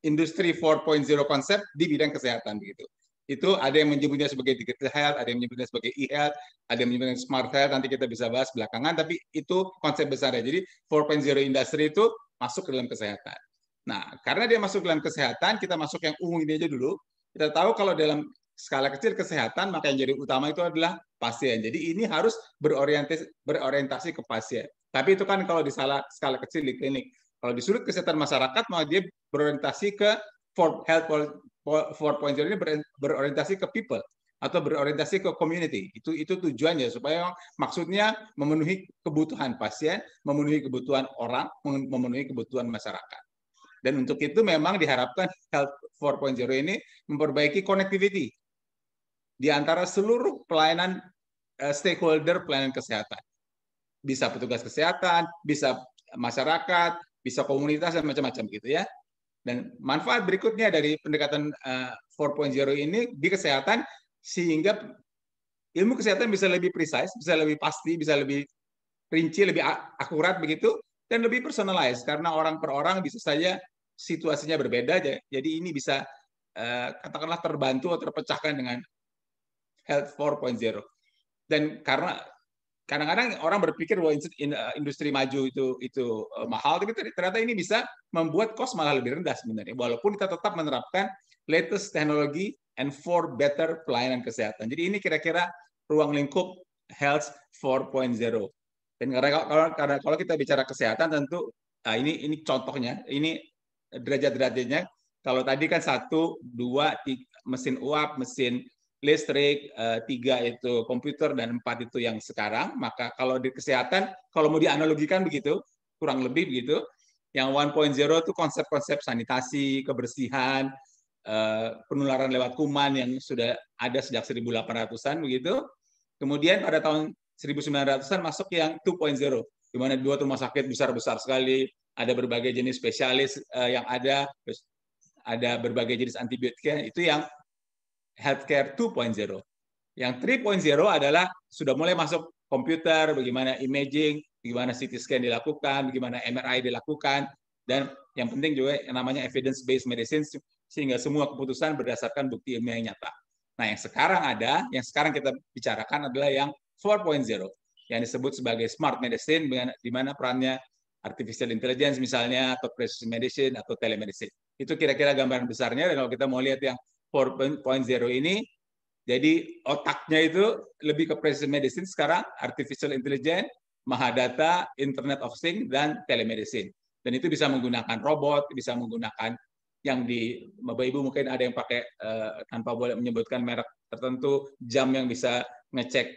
industri 4.0 konsep di bidang kesehatan begitu. Itu ada yang menyebutnya sebagai digital health, ada yang menyebutnya sebagai e-health, ada yang menyebutnya smart health, nanti kita bisa bahas belakangan, tapi itu konsep besarnya. Jadi 4.0 industri itu masuk ke dalam kesehatan. Nah, karena dia masuk ke dalam kesehatan, kita masuk yang umum ini aja dulu. Kita tahu kalau dalam skala kecil kesehatan, maka yang jadi utama itu adalah pasien. Jadi ini harus berorientasi, berorientasi ke pasien. Tapi itu kan kalau di skala, skala kecil di klinik. Kalau disuruh sudut kesehatan masyarakat, maka dia berorientasi ke for health 4.0 ini berorientasi ke people atau berorientasi ke community. Itu itu tujuannya supaya maksudnya memenuhi kebutuhan pasien, memenuhi kebutuhan orang, memenuhi kebutuhan masyarakat. Dan untuk itu memang diharapkan Health 4.0 ini memperbaiki connectivity di antara seluruh pelayanan eh, stakeholder pelayanan kesehatan. Bisa petugas kesehatan, bisa masyarakat, bisa komunitas dan macam-macam gitu ya. Dan manfaat berikutnya dari pendekatan 4.0 eh, ini di kesehatan sehingga ilmu kesehatan bisa lebih precise, bisa lebih pasti, bisa lebih rinci, lebih akurat begitu dan lebih personalized karena orang per orang bisa saja situasinya berbeda aja. Jadi ini bisa eh, katakanlah terbantu atau terpecahkan dengan Health 4.0. Dan karena kadang-kadang orang berpikir bahwa eh, industri maju itu itu eh, mahal, tapi ternyata ini bisa membuat cost malah lebih rendah sebenarnya. Walaupun kita tetap menerapkan latest teknologi and for better pelayanan kesehatan. Jadi ini kira-kira ruang lingkup health 4.0. Dan karena kalau karena kalau kita bicara kesehatan tentu nah ini ini contohnya, ini derajat-derajatnya. Kalau tadi kan satu, dua, tiga, mesin uap, mesin listrik, eh, tiga itu komputer, dan empat itu yang sekarang. Maka kalau di kesehatan, kalau mau dianalogikan begitu, kurang lebih begitu. Yang 1.0 itu konsep-konsep sanitasi, kebersihan, eh, penularan lewat kuman yang sudah ada sejak 1800-an begitu. Kemudian pada tahun 1900-an masuk yang 2.0, di mana dua rumah sakit besar-besar sekali, ada berbagai jenis spesialis eh, yang ada, ada berbagai jenis antibiotika, itu yang healthcare 2.0. Yang 3.0 adalah sudah mulai masuk komputer, bagaimana imaging, bagaimana CT scan dilakukan, bagaimana MRI dilakukan, dan yang penting juga yang namanya evidence-based medicine sehingga semua keputusan berdasarkan bukti ilmiah yang nyata. Nah, yang sekarang ada, yang sekarang kita bicarakan adalah yang 4.0 yang disebut sebagai smart medicine di mana perannya artificial intelligence misalnya atau precision medicine atau telemedicine. Itu kira-kira gambaran besarnya dan kalau kita mau lihat yang 4.0 ini jadi otaknya itu lebih ke precision medicine sekarang, artificial intelligence, mahadata, internet of things, dan telemedicine. Dan itu bisa menggunakan robot, bisa menggunakan yang di Bapak Ibu mungkin ada yang pakai eh, tanpa boleh menyebutkan merek tertentu, jam yang bisa ngecek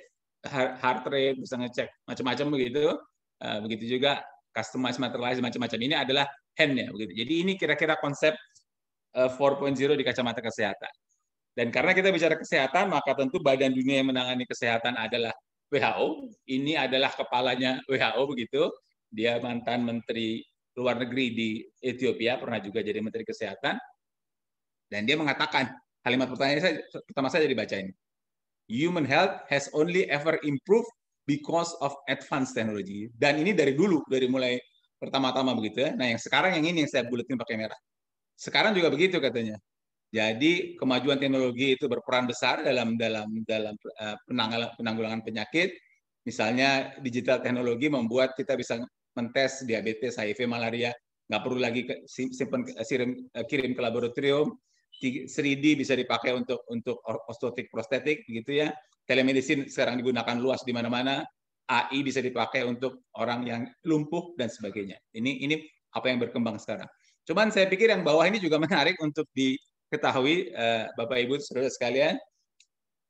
heart rate, bisa ngecek macam-macam begitu. Eh, begitu juga customized materialize macam-macam ini adalah hand nya Jadi ini kira-kira konsep 4.0 eh, di kacamata kesehatan. Dan karena kita bicara kesehatan, maka tentu badan dunia yang menangani kesehatan adalah WHO. Ini adalah kepalanya WHO begitu. Dia mantan menteri luar negeri di Ethiopia, pernah juga jadi menteri kesehatan. Dan dia mengatakan, kalimat pertanyaan saya, pertama saya jadi baca ini. Human health has only ever improved because of advanced technology. Dan ini dari dulu, dari mulai pertama-tama begitu ya. Nah yang sekarang yang ini yang saya buletin pakai merah. Sekarang juga begitu katanya. Jadi kemajuan teknologi itu berperan besar dalam dalam dalam eh, penanggulangan, penyakit. Misalnya digital teknologi membuat kita bisa mentes diabetes, HIV, malaria, nggak perlu lagi simpen, eh, sirim, eh, kirim ke laboratorium. 3D bisa dipakai untuk untuk ortotik, prostetik gitu ya. Telemedicine sekarang digunakan luas di mana-mana. AI bisa dipakai untuk orang yang lumpuh dan sebagainya. Ini ini apa yang berkembang sekarang. Cuman saya pikir yang bawah ini juga menarik untuk diketahui eh, Bapak Ibu saudara sekalian.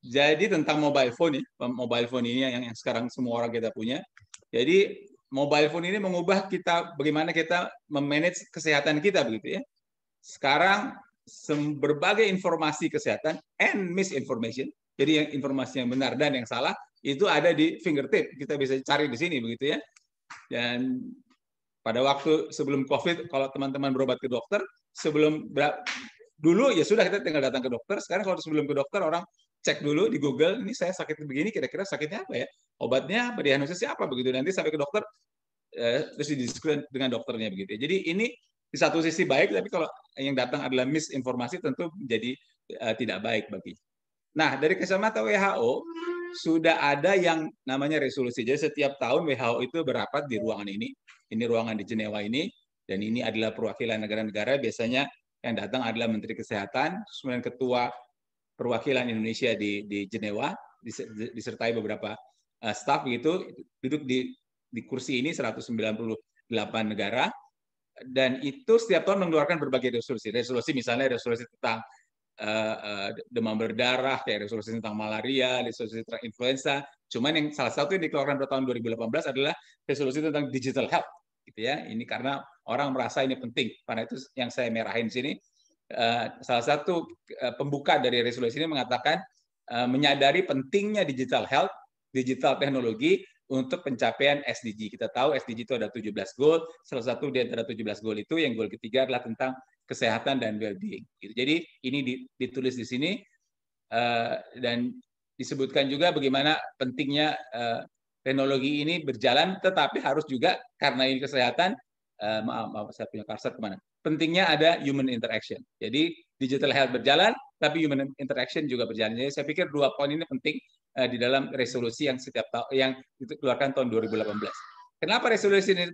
Jadi tentang mobile phone ya, mobile phone ini yang, yang sekarang semua orang kita punya. Jadi mobile phone ini mengubah kita bagaimana kita memanage kesehatan kita begitu ya. Sekarang berbagai informasi kesehatan and misinformation, jadi yang informasi yang benar dan yang salah itu ada di fingertip. Kita bisa cari di sini begitu ya. Dan pada waktu sebelum COVID, kalau teman-teman berobat ke dokter, sebelum dulu ya sudah kita tinggal datang ke dokter. Sekarang kalau sebelum ke dokter orang cek dulu di Google, ini saya sakit begini, kira-kira sakitnya apa ya? Obatnya apa, diagnosisnya apa begitu. Nanti sampai ke dokter, eh, terus didiskusikan dengan dokternya begitu. Ya. Jadi ini di satu sisi baik, tapi kalau yang datang adalah misinformasi tentu menjadi eh, tidak baik bagi. Nah, dari kacamata WHO, sudah ada yang namanya resolusi. Jadi setiap tahun WHO itu berapat di ruangan ini. Ini ruangan di Jenewa ini. Dan ini adalah perwakilan negara-negara. Biasanya yang datang adalah Menteri Kesehatan, kemudian Ketua Perwakilan Indonesia di, di Jenewa, disertai beberapa uh, staf gitu, duduk di, di kursi ini 198 negara. Dan itu setiap tahun mengeluarkan berbagai resolusi. Resolusi misalnya resolusi tentang uh, demam berdarah, kayak resolusi tentang malaria, resolusi tentang influenza. Cuman yang salah satu yang dikeluarkan pada tahun 2018 adalah resolusi tentang digital health, gitu ya. Ini karena orang merasa ini penting. Karena itu yang saya merahin di sini. Eh, salah satu pembuka dari resolusi ini mengatakan menyadari pentingnya digital health, digital teknologi untuk pencapaian SDG. Kita tahu SDG itu ada 17 goal, salah satu di antara 17 goal itu yang goal ketiga adalah tentang kesehatan dan well-being. Gitu. Jadi ini ditulis di sini eh, dan disebutkan juga bagaimana pentingnya eh, teknologi ini berjalan, tetapi harus juga karena ini kesehatan, eh, maaf, maaf saya punya kasar kemana? Pentingnya ada human interaction. Jadi digital health berjalan, tapi human interaction juga berjalan. Jadi saya pikir dua poin ini penting di dalam resolusi yang setiap tahun yang dikeluarkan tahun 2018. Kenapa resolusi ini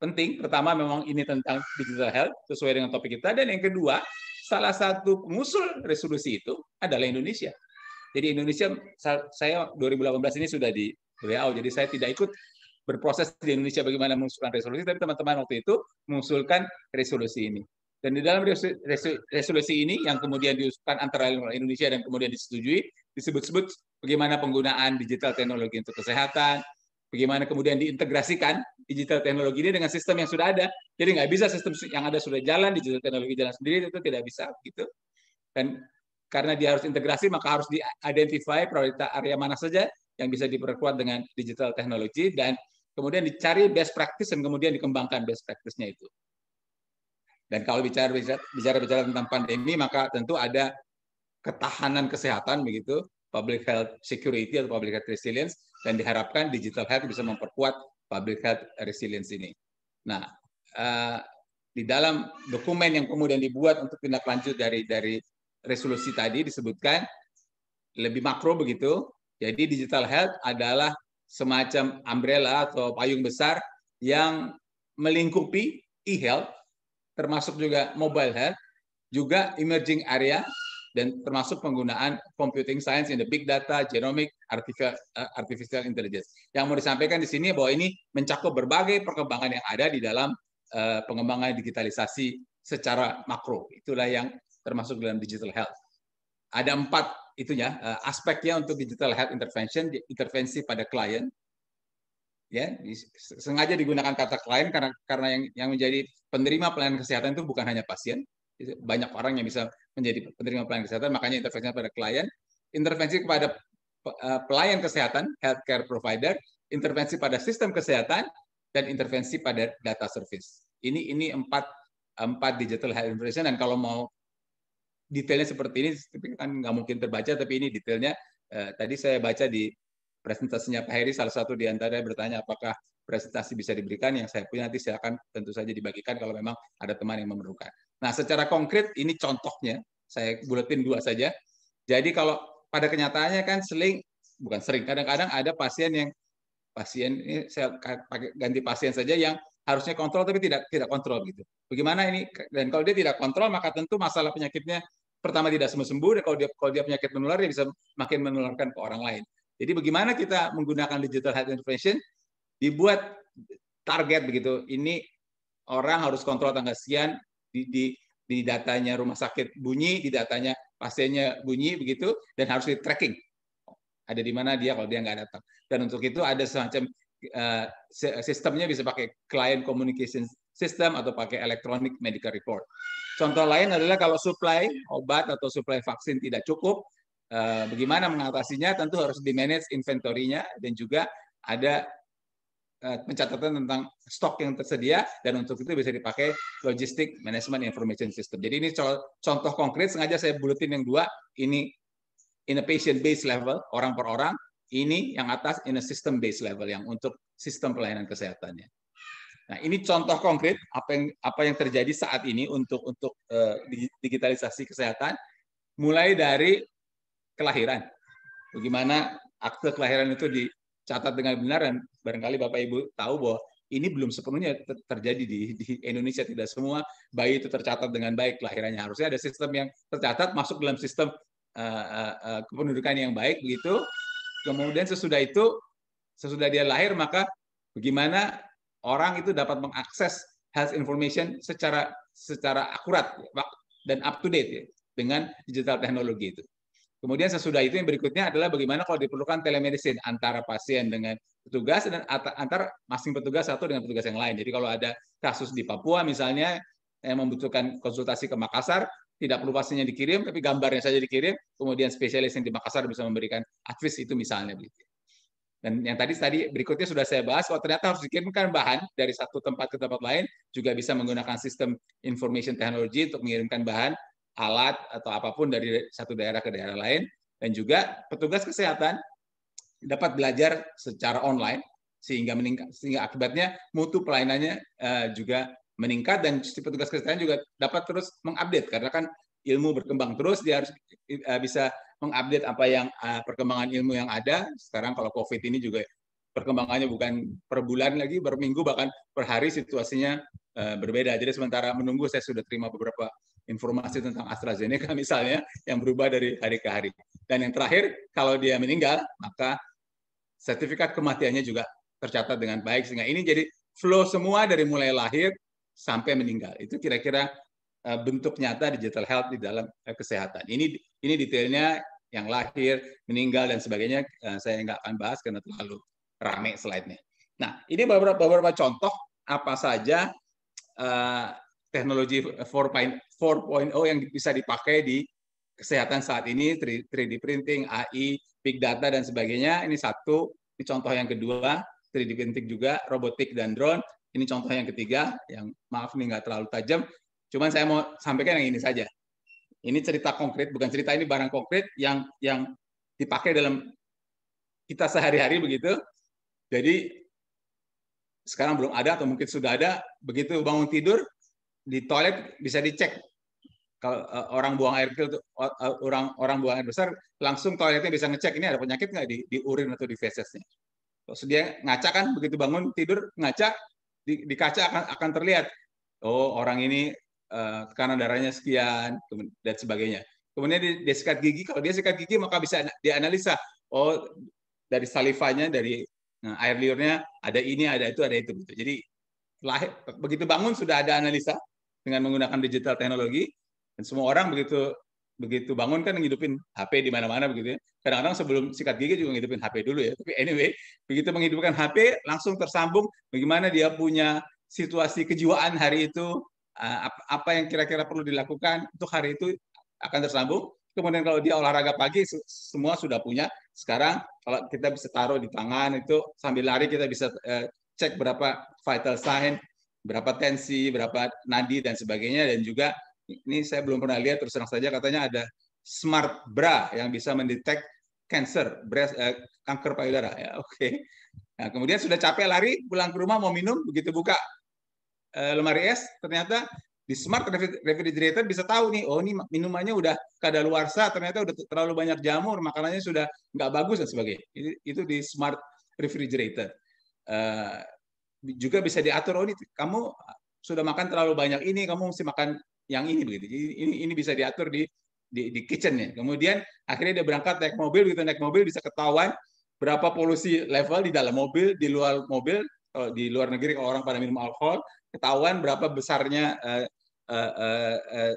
penting. Pertama memang ini tentang digital health sesuai dengan topik kita dan yang kedua salah satu pengusul resolusi itu adalah Indonesia. Jadi Indonesia saya 2018 ini sudah di WHO jadi saya tidak ikut berproses di Indonesia bagaimana mengusulkan resolusi tapi teman-teman waktu itu mengusulkan resolusi ini. Dan di dalam resolusi ini yang kemudian diusulkan antara Indonesia dan kemudian disetujui disebut-sebut bagaimana penggunaan digital teknologi untuk kesehatan, Bagaimana kemudian diintegrasikan digital teknologi ini dengan sistem yang sudah ada. Jadi nggak bisa sistem yang ada sudah jalan, digital teknologi jalan sendiri itu tidak bisa gitu. Dan karena dia harus integrasi maka harus diidentify prioritas area mana saja yang bisa diperkuat dengan digital teknologi dan kemudian dicari best practice dan kemudian dikembangkan best practice-nya itu. Dan kalau bicara bicara bicara tentang pandemi maka tentu ada ketahanan kesehatan begitu public health security atau public health resilience dan diharapkan digital health bisa memperkuat public health resilience ini. Nah, uh, di dalam dokumen yang kemudian dibuat untuk tindak lanjut dari dari resolusi tadi disebutkan lebih makro begitu. Jadi digital health adalah semacam umbrella atau payung besar yang melingkupi e-health termasuk juga mobile health, juga emerging area dan termasuk penggunaan computing science in the big data, genomic, artificial, eh, artificial intelligence. Yang mau disampaikan di sini bahwa ini mencakup berbagai perkembangan yang ada di dalam uh, pengembangan digitalisasi secara makro. Itulah yang termasuk dalam digital health. Ada empat itunya uh, aspeknya untuk digital health intervention intervensi pada klien ya sengaja digunakan kata klien karena karena yang yang menjadi penerima pelayanan kesehatan itu bukan hanya pasien banyak orang yang bisa menjadi penerima pelayanan kesehatan, makanya intervensi pada klien, intervensi kepada eh, pelayan kesehatan, healthcare provider, intervensi pada sistem kesehatan, dan intervensi pada data service. Ini ini empat empat digital health information dan kalau mau detailnya seperti ini, tapi kan nggak mungkin terbaca, tapi ini detailnya eh, tadi saya baca di presentasinya Pak Heri salah satu di antara bertanya apakah presentasi bisa diberikan yang saya punya nanti silakan tentu saja dibagikan kalau memang ada teman yang memerlukan. Nah, secara konkret ini contohnya saya buletin dua saja. Jadi kalau pada kenyataannya kan seling bukan sering kadang-kadang ada pasien yang pasien ini saya pakai ganti pasien saja yang harusnya kontrol tapi tidak tidak kontrol gitu. Bagaimana ini dan kalau dia tidak kontrol maka tentu masalah penyakitnya pertama tidak sembuh sembuh dan kalau dia kalau dia penyakit menular dia bisa makin menularkan ke orang lain. Jadi bagaimana kita menggunakan digital health information Dibuat target begitu. Ini orang harus kontrol tanggal sekian di, di di datanya rumah sakit bunyi, di datanya pasiennya bunyi begitu dan harus di tracking. Ada di mana dia kalau dia nggak datang. Dan untuk itu ada semacam uh, sistemnya bisa pakai client communication system atau pakai electronic medical report. Contoh lain adalah kalau supply obat atau supply vaksin tidak cukup, Eh, bagaimana mengatasinya tentu harus di manage inventory-nya dan juga ada eh, pencatatan tentang stok yang tersedia dan untuk itu bisa dipakai logistik management information system. Jadi ini contoh konkret sengaja saya buletin yang dua, ini in a patient based level orang per orang, ini yang atas in a system based level yang untuk sistem pelayanan kesehatannya. Nah, ini contoh konkret apa yang apa yang terjadi saat ini untuk untuk uh, digitalisasi kesehatan mulai dari kelahiran. Bagaimana akte kelahiran itu dicatat dengan benar dan barangkali Bapak Ibu tahu bahwa ini belum sepenuhnya terjadi di, di Indonesia. Tidak semua bayi itu tercatat dengan baik kelahirannya. Harusnya ada sistem yang tercatat masuk dalam sistem uh, uh, kependudukan yang baik begitu. Kemudian sesudah itu, sesudah dia lahir maka bagaimana orang itu dapat mengakses health information secara secara akurat dan up to date ya, dengan digital teknologi itu. Kemudian sesudah itu yang berikutnya adalah bagaimana kalau diperlukan telemedicine antara pasien dengan petugas dan antar masing petugas satu dengan petugas yang lain. Jadi kalau ada kasus di Papua misalnya yang membutuhkan konsultasi ke Makassar, tidak perlu pasiennya dikirim, tapi gambarnya saja dikirim, kemudian spesialis yang di Makassar bisa memberikan advis itu misalnya. Dan yang tadi tadi berikutnya sudah saya bahas, kalau ternyata harus dikirimkan bahan dari satu tempat ke tempat lain, juga bisa menggunakan sistem information technology untuk mengirimkan bahan alat atau apapun dari satu daerah ke daerah lain dan juga petugas kesehatan dapat belajar secara online sehingga meningkat sehingga akibatnya mutu pelayanannya eh, juga meningkat dan si petugas kesehatan juga dapat terus mengupdate karena kan ilmu berkembang terus dia harus eh, bisa mengupdate apa yang eh, perkembangan ilmu yang ada sekarang kalau covid ini juga perkembangannya bukan per bulan lagi, per minggu, bahkan per hari situasinya uh, berbeda. Jadi sementara menunggu saya sudah terima beberapa informasi tentang AstraZeneca misalnya yang berubah dari hari ke hari. Dan yang terakhir, kalau dia meninggal, maka sertifikat kematiannya juga tercatat dengan baik. Sehingga ini jadi flow semua dari mulai lahir sampai meninggal. Itu kira-kira eh, bentuk nyata digital health di dalam eh, kesehatan. Ini ini detailnya yang lahir, meninggal, dan sebagainya saya nggak akan bahas karena terlalu rame slide-nya. Nah, ini beberapa, beberapa contoh apa saja uh, teknologi 4.0 yang bisa dipakai di kesehatan saat ini, 3D printing, AI, big data, dan sebagainya. Ini satu, ini contoh yang kedua, 3D printing juga, robotik dan drone. Ini contoh yang ketiga, yang maaf nih nggak terlalu tajam, cuman saya mau sampaikan yang ini saja. Ini cerita konkret, bukan cerita ini barang konkret yang yang dipakai dalam kita sehari-hari begitu. Jadi sekarang belum ada atau mungkin sudah ada, begitu bangun tidur di toilet bisa dicek. Kalau eh, orang buang air kecil, uh, orang orang buang air besar, langsung toiletnya bisa ngecek ini ada penyakit nggak di, di urin atau di fesesnya. Terus dia ngaca kan begitu bangun tidur ngaca di, di kaca akan akan terlihat oh orang ini uh, karena darahnya sekian dan sebagainya. Kemudian dia, dia sikat gigi, kalau dia sikat gigi maka bisa dianalisa oh dari salivanya dari Nah, air liurnya ada ini, ada itu, ada itu. Gitu. Jadi lahir, begitu bangun sudah ada analisa dengan menggunakan digital teknologi dan semua orang begitu begitu bangun kan menghidupin HP di mana-mana begitu ya. Kadang-kadang sebelum sikat gigi juga menghidupin HP dulu ya. Tapi anyway, begitu menghidupkan HP langsung tersambung bagaimana dia punya situasi kejiwaan hari itu, eh, apa yang kira-kira perlu dilakukan untuk hari itu akan tersambung. Kemudian kalau dia olahraga pagi semua sudah punya sekarang kalau kita bisa taruh di tangan itu sambil lari kita bisa eh, cek berapa vital sign, berapa tensi, berapa nadi dan sebagainya dan juga ini saya belum pernah lihat terus terang saja katanya ada smart bra yang bisa mendetek cancer, breast, uh, kanker payudara. Ya, Oke. Okay. Nah, kemudian sudah capek lari, pulang ke rumah mau minum, begitu buka uh, lemari es, ternyata di smart refrigerator bisa tahu nih, oh ini minumannya udah luar kadaluarsa, ternyata udah terlalu banyak jamur, makanannya sudah nggak bagus dan sebagainya. Itu, di smart refrigerator. Uh, juga bisa diatur, oh ini kamu sudah makan terlalu banyak ini, kamu mesti makan yang ini begitu. ini, ini bisa diatur di di, di kitchennya. Kemudian akhirnya dia berangkat naik mobil, gitu naik mobil bisa ketahuan berapa polusi level di dalam mobil, di luar mobil, eh, di luar negeri kalau orang pada minum alkohol, ketahuan berapa besarnya eh, Eh, eh, eh,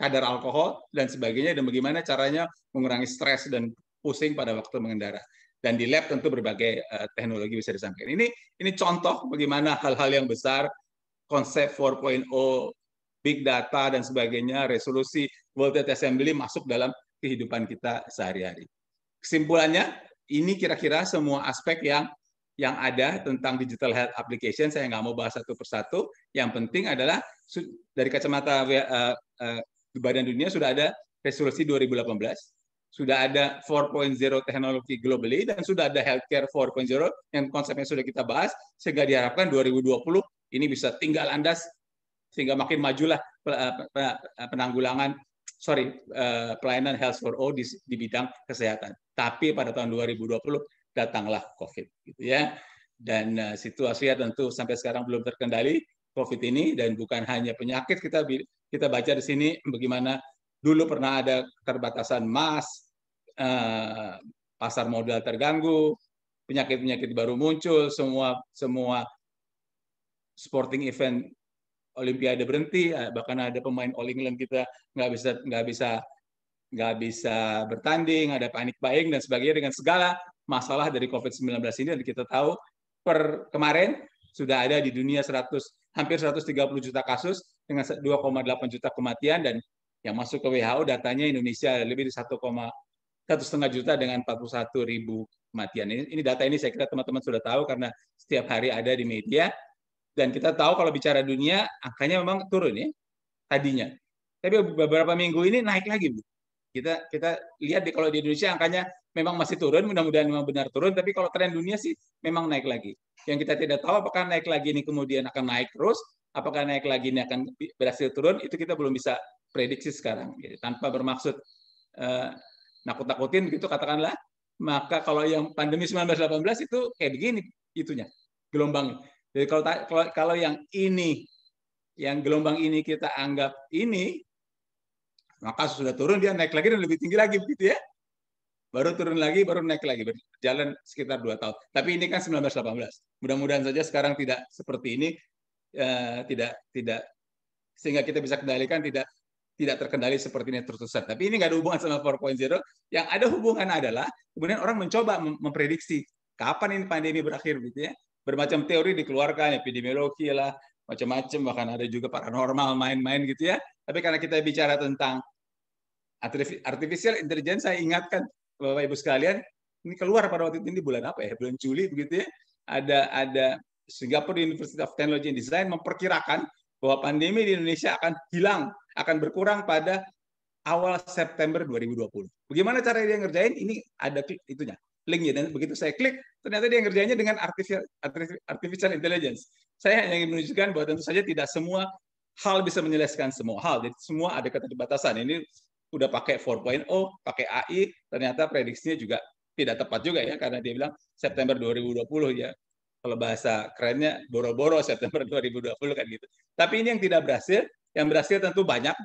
kadar alkohol dan sebagainya dan bagaimana caranya mengurangi stres dan pusing pada waktu mengendara. Dan di lab tentu berbagai teknologi bisa disampaikan. Ini ini contoh bagaimana hal-hal yang besar konsep 4.0 big data dan sebagainya, resolusi World Assembly masuk dalam kehidupan kita sehari-hari. Kesimpulannya, ini kira-kira semua aspek yang yang ada tentang digital health application. Saya nggak mau bahas satu persatu. Yang penting adalah dari kacamata uh, uh, Badan Dunia sudah ada resolusi 2018, sudah ada 4.0 teknologi globally, dan sudah ada healthcare 4.0 yang konsepnya sudah kita bahas, sehingga diharapkan 2020 ini bisa tinggal landas, sehingga makin majulah penanggulangan sorry, eh, pelayanan health for all di, di bidang kesehatan. Tapi pada tahun 2020 datanglah COVID gitu ya. Dan uh, eh, situasinya tentu sampai sekarang belum terkendali COVID ini dan bukan hanya penyakit kita kita baca di sini bagaimana dulu pernah ada keterbatasan emas, uh, eh, pasar modal terganggu, penyakit-penyakit baru muncul, semua semua sporting event Olimpiade berhenti, eh, bahkan ada pemain All England kita nggak bisa nggak bisa nggak bisa bertanding, ada panik buying dan sebagainya dengan segala masalah dari COVID-19 ini dan kita tahu per kemarin sudah ada di dunia 100 hampir 130 juta kasus dengan 2,8 juta kematian dan yang masuk ke WHO datanya Indonesia lebih dari 1,1 juta dengan 41 ribu kematian. Ini, ini data ini saya kira teman-teman sudah tahu karena setiap hari ada di media dan kita tahu kalau bicara dunia angkanya memang turun ya tadinya. Tapi beberapa minggu ini naik lagi. Bu. Kita kita lihat deh kalau di Indonesia angkanya memang masih turun, mudah-mudahan memang benar turun, tapi kalau tren dunia sih memang naik lagi. Yang kita tidak tahu apakah naik lagi ini kemudian akan naik terus, apakah naik lagi ini akan berhasil turun, itu kita belum bisa prediksi sekarang. Jadi, gitu. Tanpa bermaksud eh, nakut-nakutin gitu katakanlah, maka kalau yang pandemi 1918 itu kayak begini itunya, gelombang Jadi kalau kalau kalau yang ini yang gelombang ini kita anggap ini maka sudah turun dia naik lagi dan lebih tinggi lagi begitu ya. Baru turun lagi, baru naik lagi. Berjalan sekitar dua tahun. Tapi ini kan 1918. Mudah-mudahan saja sekarang tidak seperti ini. Eh, tidak tidak sehingga kita bisa kendalikan tidak tidak terkendali seperti ini terus-terusan. Tapi ini nggak ada hubungan sama 4.0. Yang ada hubungan adalah kemudian orang mencoba memprediksi kapan ini pandemi berakhir gitu ya. Bermacam teori dikeluarkan, epidemiologi lah, macam-macam, bahkan ada juga paranormal main-main gitu ya. Tapi karena kita bicara tentang Artificial intelligence saya ingatkan Bapak Ibu sekalian, ini keluar pada waktu itu ini bulan apa ya? Bulan Juli begitu ya. Ada ada Singapore University of Technology and Design memperkirakan bahwa pandemi di Indonesia akan hilang, akan berkurang pada awal September 2020. Bagaimana cara dia ngerjain? Ini ada klik itunya, linknya. Dan begitu saya klik, ternyata dia ngerjainnya dengan artificial, artificial intelligence. Saya hanya ingin menunjukkan bahwa tentu saja tidak semua hal bisa menyelesaikan semua hal. Jadi semua ada keterbatasan. Ini udah pakai 4.0, pakai AI, ternyata prediksinya juga tidak tepat juga ya karena dia bilang September 2020 ya. Kalau bahasa kerennya boro-boro September 2020 kan gitu. Tapi ini yang tidak berhasil, yang berhasil tentu banyak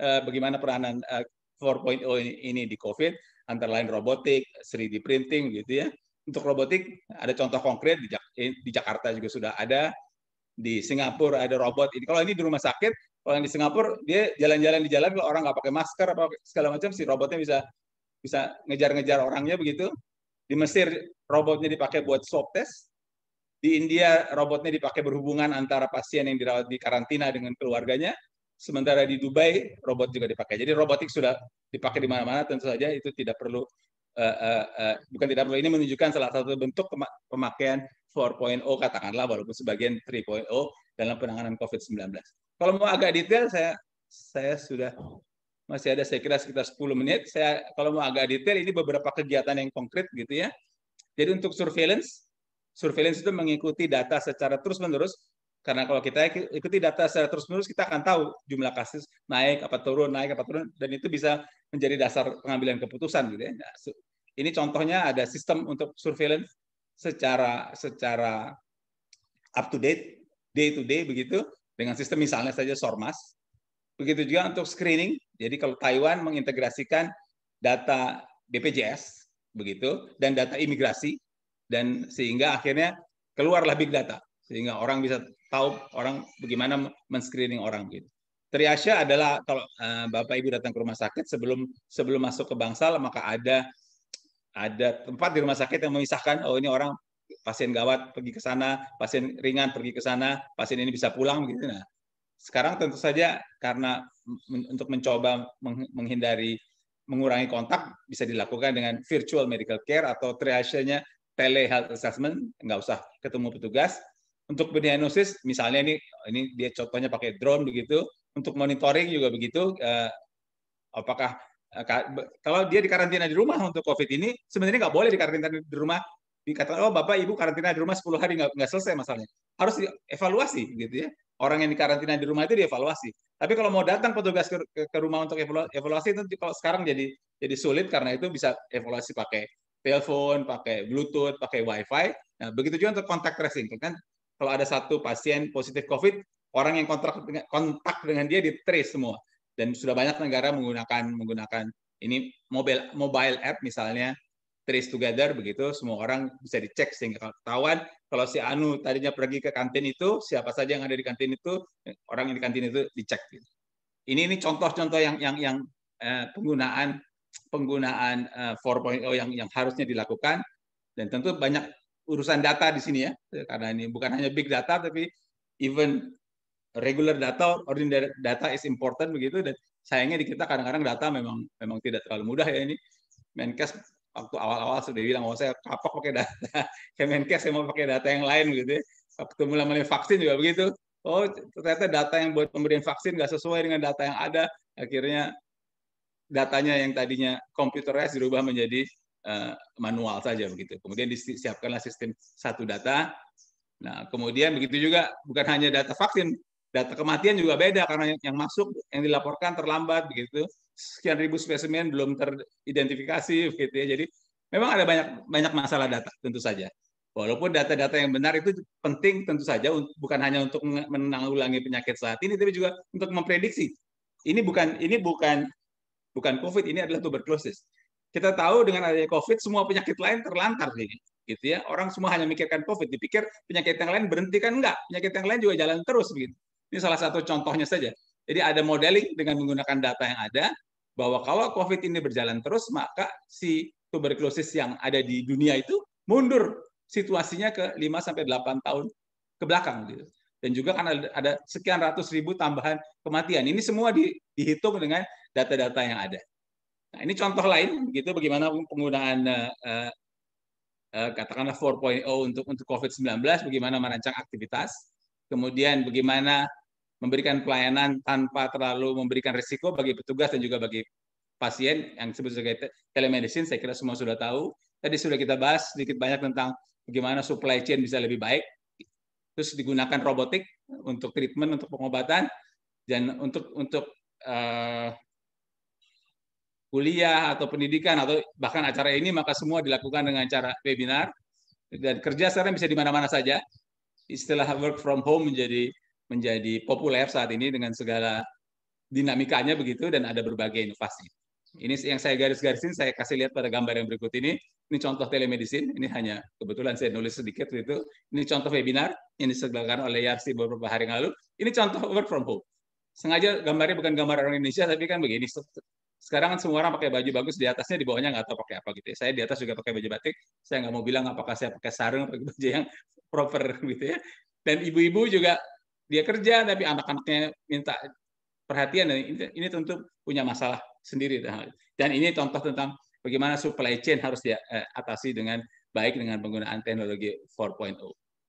eh, bagaimana peranan eh, 4.0 ini, ini di COVID, antara lain robotik, 3D printing gitu ya. Untuk robotik ada contoh konkret di, Jak eh, di Jakarta juga sudah ada, di Singapura ada robot. Ini kalau ini di rumah sakit orang di Singapura dia jalan-jalan di jalan kalau orang nggak pakai masker apa segala macam si robotnya bisa bisa ngejar-ngejar orangnya begitu. Di Mesir robotnya dipakai buat swab test. Di India robotnya dipakai berhubungan antara pasien yang dirawat di karantina dengan keluarganya. Sementara di Dubai robot juga dipakai. Jadi robotik sudah dipakai di mana-mana tentu saja itu tidak perlu uh, uh, uh, bukan tidak perlu ini menunjukkan salah satu bentuk pemakaian 4.0 katakanlah walaupun sebagian 3.0 dalam penanganan COVID-19. Kalau mau agak detail, saya saya sudah masih ada saya kira sekitar 10 menit. Saya kalau mau agak detail ini beberapa kegiatan yang konkret gitu ya. Jadi untuk surveillance, surveillance itu mengikuti data secara terus-menerus karena kalau kita ikuti data secara terus-menerus kita akan tahu jumlah kasus naik apa turun, naik apa turun dan itu bisa menjadi dasar pengambilan keputusan gitu ya. Nah, ini contohnya ada sistem untuk surveillance secara secara up to date day to day begitu dengan sistem misalnya saja Sormas. Begitu juga untuk screening. Jadi kalau Taiwan mengintegrasikan data BPJS begitu dan data imigrasi dan sehingga akhirnya keluarlah big data sehingga orang bisa tahu orang bagaimana menscreening orang gitu. Triasya adalah kalau eh, Bapak Ibu datang ke rumah sakit sebelum sebelum masuk ke bangsal maka ada ada tempat di rumah sakit yang memisahkan oh ini orang pasien gawat pergi ke sana, pasien ringan pergi ke sana, pasien ini bisa pulang begitu. Nah, sekarang tentu saja karena untuk mencoba menghindari mengurangi kontak bisa dilakukan dengan virtual medical care atau triage-nya telehealth assessment, nggak usah ketemu petugas. Untuk berdiagnosis, misalnya ini ini dia contohnya pakai drone begitu, untuk monitoring juga begitu. Eh, apakah eh, kalau dia dikarantina di rumah untuk COVID ini sebenarnya nggak boleh dikarantina di rumah dikatakan oh bapak ibu karantina di rumah 10 hari nggak selesai masalahnya harus dievaluasi gitu ya orang yang dikarantina di rumah itu dievaluasi tapi kalau mau datang petugas ke, ke rumah untuk evaluasi itu kalau sekarang jadi jadi sulit karena itu bisa evaluasi pakai telepon pakai bluetooth pakai wifi nah, begitu juga untuk kontak tracing kan kalau ada satu pasien positif covid orang yang kontak dengan, kontak dengan dia di trace semua dan sudah banyak negara menggunakan menggunakan ini mobile mobile app misalnya trace together begitu semua orang bisa dicek sehingga ketahuan kalau si Anu tadinya pergi ke kantin itu siapa saja yang ada di kantin itu orang yang di kantin itu dicek gitu. ini ini contoh-contoh yang yang yang eh, penggunaan penggunaan eh, 4.0 yang yang harusnya dilakukan dan tentu banyak urusan data di sini ya karena ini bukan hanya big data tapi even regular data ordinary data is important begitu dan sayangnya di kita kadang-kadang data memang memang tidak terlalu mudah ya ini Menkes waktu awal-awal sudah bilang oh saya kapok pakai data Kemenkes saya mau pakai data yang lain gitu ya. waktu mulai mulai vaksin juga begitu oh ternyata data yang buat pemberian vaksin nggak sesuai dengan data yang ada akhirnya datanya yang tadinya komputerized dirubah menjadi uh, manual saja begitu kemudian disiapkanlah sistem satu data nah kemudian begitu juga bukan hanya data vaksin data kematian juga beda karena yang masuk yang dilaporkan terlambat begitu sekian ribu spesimen belum teridentifikasi gitu ya. Jadi memang ada banyak banyak masalah data tentu saja. Walaupun data-data yang benar itu penting tentu saja bukan hanya untuk menanggulangi penyakit saat ini tapi juga untuk memprediksi. Ini bukan ini bukan bukan COVID, ini adalah tuberkulosis. Kita tahu dengan adanya COVID semua penyakit lain terlantar gitu ya. Orang semua hanya mikirkan COVID, dipikir penyakit yang lain berhenti kan enggak. Penyakit yang lain juga jalan terus begitu. Ini salah satu contohnya saja. Jadi ada modeling dengan menggunakan data yang ada bahwa kalau COVID ini berjalan terus maka si tuberkulosis yang ada di dunia itu mundur situasinya ke 5 sampai delapan tahun ke belakang gitu. Dan juga karena ada sekian ratus ribu tambahan kematian. Ini semua di, dihitung dengan data-data yang ada. Nah, ini contoh lain gitu bagaimana penggunaan uh, uh, katakanlah 4.0 untuk untuk COVID-19 bagaimana merancang aktivitas, kemudian bagaimana memberikan pelayanan tanpa terlalu memberikan risiko bagi petugas dan juga bagi pasien yang disebut sebagai telemedicine, saya kira semua sudah tahu. Tadi sudah kita bahas sedikit banyak tentang bagaimana supply chain bisa lebih baik. Terus digunakan robotik untuk treatment, untuk pengobatan, dan untuk untuk uh, kuliah atau pendidikan atau bahkan acara ini maka semua dilakukan dengan cara webinar dan kerja sekarang bisa di mana-mana saja. Istilah work from home menjadi menjadi populer saat ini dengan segala dinamikanya begitu dan ada berbagai inovasi. Ini yang saya garis-garisin, saya kasih lihat pada gambar yang berikut ini. Ini contoh telemedicine, ini hanya kebetulan saya nulis sedikit itu. Ini contoh webinar yang diselenggarakan oleh Yarsi beberapa hari yang lalu. Ini contoh work from home. Sengaja gambarnya bukan gambar orang Indonesia, tapi kan begini. Sekarang kan semua orang pakai baju bagus, di atasnya, di bawahnya nggak tahu pakai apa gitu ya. Saya di atas juga pakai baju batik, saya nggak mau bilang apakah saya pakai sarung, pakai baju yang proper gitu ya. Dan ibu-ibu juga dia kerja tapi anak-anaknya minta perhatian dan ini, ini tentu punya masalah sendiri dan ini contoh tentang bagaimana supply chain harus diatasi eh, dengan baik dengan penggunaan teknologi 4.0.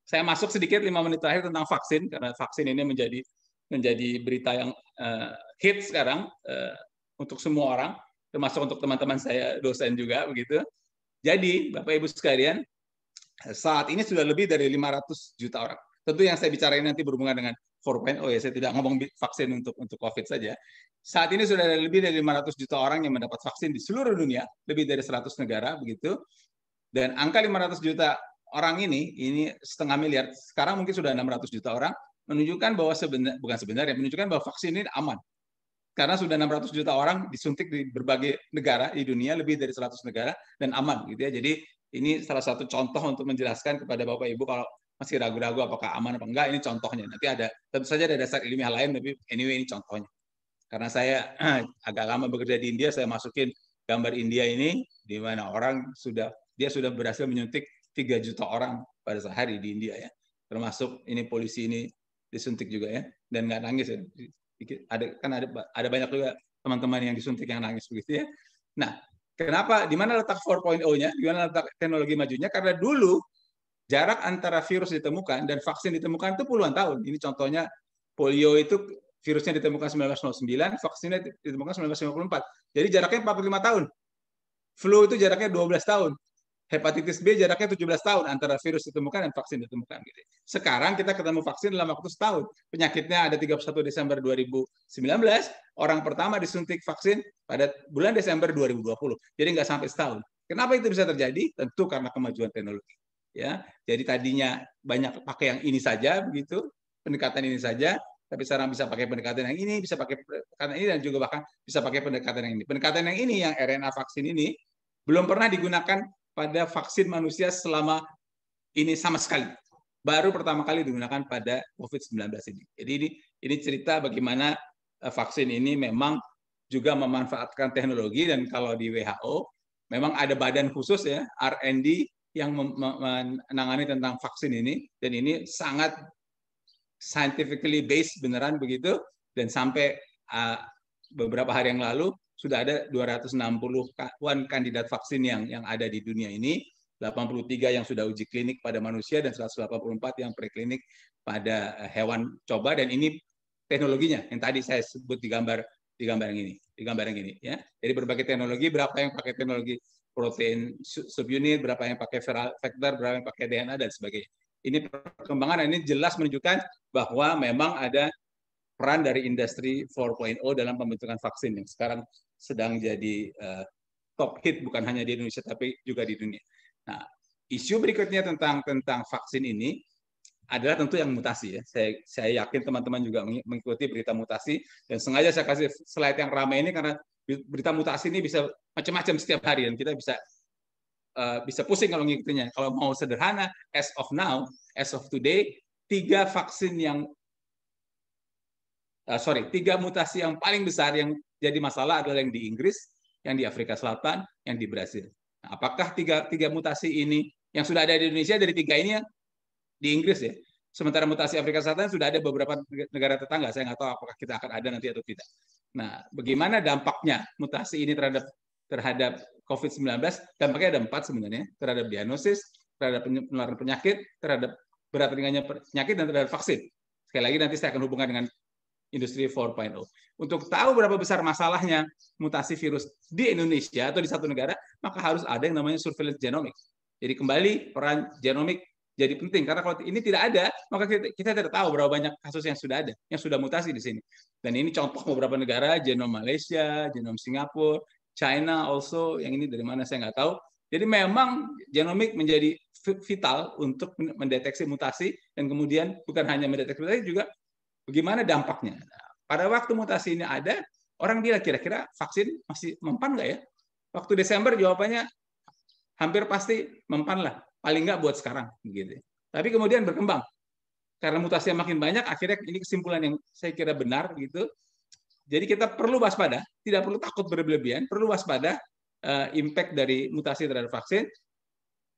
Saya masuk sedikit lima menit terakhir tentang vaksin karena vaksin ini menjadi menjadi berita yang uh, hit sekarang uh, untuk semua orang termasuk untuk teman-teman saya dosen juga begitu. Jadi Bapak Ibu sekalian saat ini sudah lebih dari 500 juta orang Tentu yang saya bicarain nanti berhubungan dengan 4.0 ya, saya tidak ngomong vaksin untuk untuk COVID saja. Saat ini sudah ada lebih dari 500 juta orang yang mendapat vaksin di seluruh dunia, lebih dari 100 negara begitu. Dan angka 500 juta orang ini, ini setengah miliar, sekarang mungkin sudah 600 juta orang, menunjukkan bahwa sebenarnya, bukan sebenarnya, menunjukkan bahwa vaksin ini aman. Karena sudah 600 juta orang disuntik di berbagai negara di dunia, lebih dari 100 negara, dan aman gitu ya. Jadi ini salah satu contoh untuk menjelaskan kepada Bapak Ibu kalau masih ragu-ragu apakah aman apa enggak, ini contohnya. Nanti ada, tentu saja ada dasar ilmiah lain, tapi anyway ini contohnya. Karena saya agak lama bekerja di India, saya masukin gambar India ini, di mana orang sudah, dia sudah berhasil menyuntik 3 juta orang pada sehari di India ya. Termasuk ini polisi ini disuntik juga ya. Dan nggak nangis ya. Ada, kan ada, ada banyak juga teman-teman yang disuntik yang nangis begitu ya. Nah, kenapa? Di mana letak 4.0-nya? Di mana letak teknologi majunya? Karena dulu jarak antara virus ditemukan dan vaksin ditemukan itu puluhan tahun. Ini contohnya polio itu virusnya ditemukan 1909, vaksinnya ditemukan 1954. Jadi jaraknya 45 tahun. Flu itu jaraknya 12 tahun. Hepatitis B jaraknya 17 tahun antara virus ditemukan dan vaksin ditemukan. Gitu. Sekarang kita ketemu vaksin dalam waktu setahun. Penyakitnya ada 31 Desember 2019, orang pertama disuntik vaksin pada bulan Desember 2020. Jadi nggak sampai setahun. Kenapa itu bisa terjadi? Tentu karena kemajuan teknologi ya. Jadi tadinya banyak pakai yang ini saja begitu, pendekatan ini saja, tapi sekarang bisa pakai pendekatan yang ini, bisa pakai pendekatan ini dan juga bahkan bisa pakai pendekatan yang ini. Pendekatan yang ini yang RNA vaksin ini belum pernah digunakan pada vaksin manusia selama ini sama sekali. Baru pertama kali digunakan pada COVID-19 ini. Jadi ini ini cerita bagaimana eh, vaksin ini memang juga memanfaatkan teknologi dan kalau di WHO memang ada badan khusus ya R&D yang menangani tentang vaksin ini dan ini sangat scientifically based beneran begitu dan sampai uh, beberapa hari yang lalu sudah ada 260-an kandidat vaksin yang yang ada di dunia ini, 83 yang sudah uji klinik pada manusia dan 184 yang preklinik pada eh, hewan coba dan ini teknologinya yang tadi saya sebut di gambar di gambar yang ini, di gambar yang ini ya. Jadi berbagai teknologi berapa yang pakai teknologi protein subunit, berapa yang pakai viral vector berapa yang pakai DNA dan sebagainya. Ini perkembangan ini jelas menunjukkan bahwa memang ada peran dari industri 4.0 dalam pembentukan vaksin yang sekarang sedang jadi uh, top hit bukan hanya di Indonesia tapi juga di dunia. Nah, isu berikutnya tentang tentang vaksin ini adalah tentu yang mutasi ya. Saya saya yakin teman-teman juga mengikuti berita mutasi dan sengaja saya kasih slide yang ramai ini karena berita mutasi ini bisa macam-macam setiap hari dan kita bisa uh, bisa pusing kalau ngikutinnya. Kalau mau sederhana, as of now, as of today, tiga vaksin yang uh, sorry tiga mutasi yang paling besar yang jadi masalah adalah yang di Inggris, yang di Afrika Selatan, yang di Brasil. Nah, apakah tiga tiga mutasi ini yang sudah ada di Indonesia dari tiga ini yang di Inggris ya? Sementara mutasi Afrika Selatan sudah ada beberapa negara tetangga. Saya nggak tahu apakah kita akan ada nanti atau tidak. Nah, bagaimana dampaknya mutasi ini terhadap terhadap COVID-19? Dampaknya ada empat sebenarnya. Terhadap diagnosis, terhadap penularan penyakit, terhadap berat ringannya penyakit, dan terhadap vaksin. Sekali lagi nanti saya akan hubungkan dengan industri 4.0. Untuk tahu berapa besar masalahnya mutasi virus di Indonesia atau di satu negara, maka harus ada yang namanya surveillance genomic. Jadi kembali peran genomik jadi penting karena kalau ini tidak ada maka kita, kita tidak tahu berapa banyak kasus yang sudah ada yang sudah mutasi di sini dan ini contoh beberapa negara genom Malaysia genom Singapura China also yang ini dari mana saya nggak tahu jadi memang genomik menjadi vital untuk mendeteksi mutasi dan kemudian bukan hanya mendeteksi mutasi juga bagaimana dampaknya nah, pada waktu mutasi ini ada orang bilang kira-kira vaksin masih mempan nggak ya waktu Desember jawabannya hampir pasti mempan lah paling nggak buat sekarang gitu. Tapi kemudian berkembang. Karena mutasi yang makin banyak, akhirnya ini kesimpulan yang saya kira benar gitu. Jadi kita perlu waspada, tidak perlu takut berlebihan, perlu waspada uh, impact dari mutasi terhadap vaksin.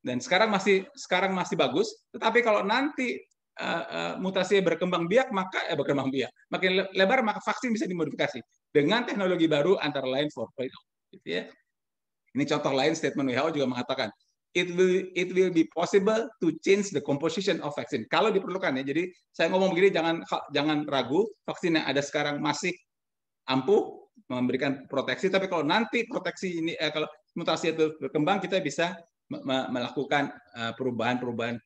Dan sekarang masih sekarang masih bagus, tetapi kalau nanti uh, eh, uh, eh, mutasi berkembang biak maka eh, berkembang biak makin lebar maka vaksin bisa dimodifikasi dengan teknologi baru antara lain 4.0 gitu ya. Ini contoh lain statement WHO juga mengatakan it will it will be possible to change the composition of vaccine Kalau diperlukan ya. Jadi saya ngomong begini jangan jangan ragu, vaksin yang ada sekarang masih ampuh memberikan proteksi, tapi kalau nanti proteksi ini eh, kalau mutasi itu berkembang kita bisa melakukan eh, perubahan-perubahan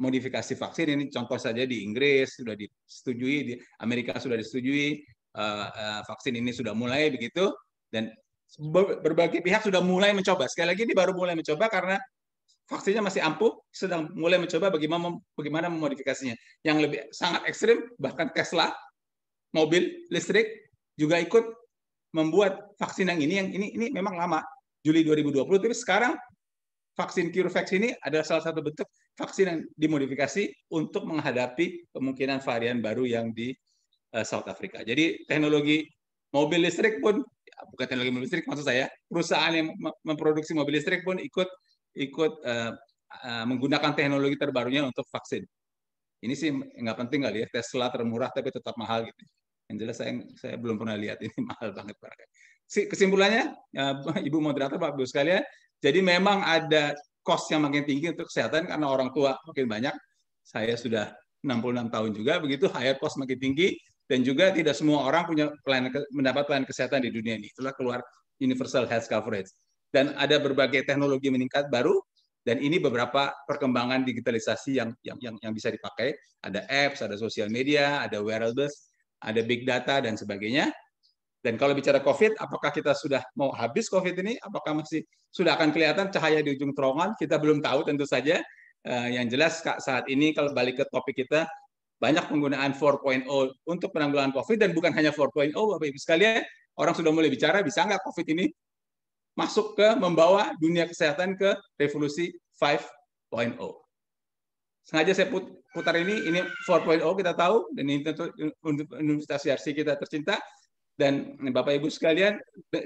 modifikasi vaksin ini contoh saja di Inggris sudah disetujui, di Amerika sudah disetujui, eh, eh, vaksin ini sudah mulai begitu dan berbagai pihak sudah mulai mencoba. Sekali lagi ini baru mulai mencoba karena vaksinnya masih ampuh, sedang mulai mencoba bagaimana bagaimana memodifikasinya. Yang lebih sangat ekstrim, bahkan Tesla, mobil listrik juga ikut membuat vaksin yang ini yang ini ini memang lama Juli 2020 tapi sekarang vaksin CureVac ini adalah salah satu bentuk vaksin yang dimodifikasi untuk menghadapi kemungkinan varian baru yang di eh, South Africa. Jadi teknologi mobil listrik pun ya, bukan teknologi mobil listrik maksud saya perusahaan yang memproduksi mobil listrik pun ikut ikut uh, uh, menggunakan teknologi terbarunya untuk vaksin. Ini sih nggak penting kali ya, Tesla termurah tapi tetap mahal gitu. Yang jelas saya saya belum pernah lihat ini mahal banget barangnya. Kesimpulannya, uh, Ibu moderator, Pak Bu sekalian, jadi memang ada cost yang makin tinggi untuk kesehatan karena orang tua makin banyak. Saya sudah 66 tahun juga begitu, higher cost makin tinggi dan juga tidak semua orang punya plan mendapat pelayanan kesehatan di dunia ini. Itulah keluar universal health coverage dan ada berbagai teknologi meningkat baru dan ini beberapa perkembangan digitalisasi yang yang yang, yang bisa dipakai ada apps ada sosial media ada wearables ada big data dan sebagainya dan kalau bicara COVID, apakah kita sudah mau habis COVID ini? Apakah masih sudah akan kelihatan cahaya di ujung terowongan? Kita belum tahu tentu saja. Eh, yang jelas saat ini kalau balik ke topik kita, banyak penggunaan 4.0 untuk penanggulangan COVID dan bukan hanya 4.0, Bapak-Ibu sekalian, orang sudah mulai bicara, bisa nggak COVID ini masuk ke membawa dunia kesehatan ke revolusi 5.0. Sengaja saya put, putar ini, ini 4.0 kita tahu, dan ini tentu Universitas Yarsi kita tercinta, dan Bapak Ibu sekalian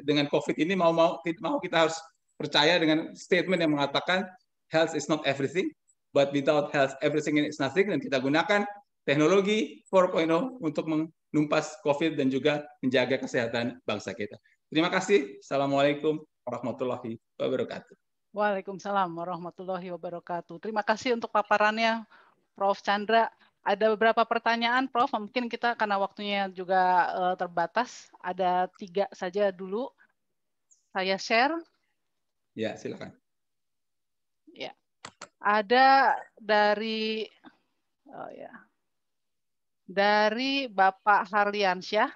dengan COVID ini mau mau mau kita harus percaya dengan statement yang mengatakan health is not everything, but without health everything is nothing dan kita gunakan teknologi 4.0 untuk menumpas COVID dan juga menjaga kesehatan bangsa kita. Terima kasih. Assalamualaikum warahmatullahi wabarakatuh. Waalaikumsalam warahmatullahi wabarakatuh. Terima kasih untuk paparannya Prof. Chandra. Ada beberapa pertanyaan, Prof. Mungkin kita karena waktunya juga uh, terbatas, ada tiga saja dulu. Saya share. Ya, silakan. Ya, ada dari, oh ya, dari Bapak Harliansyah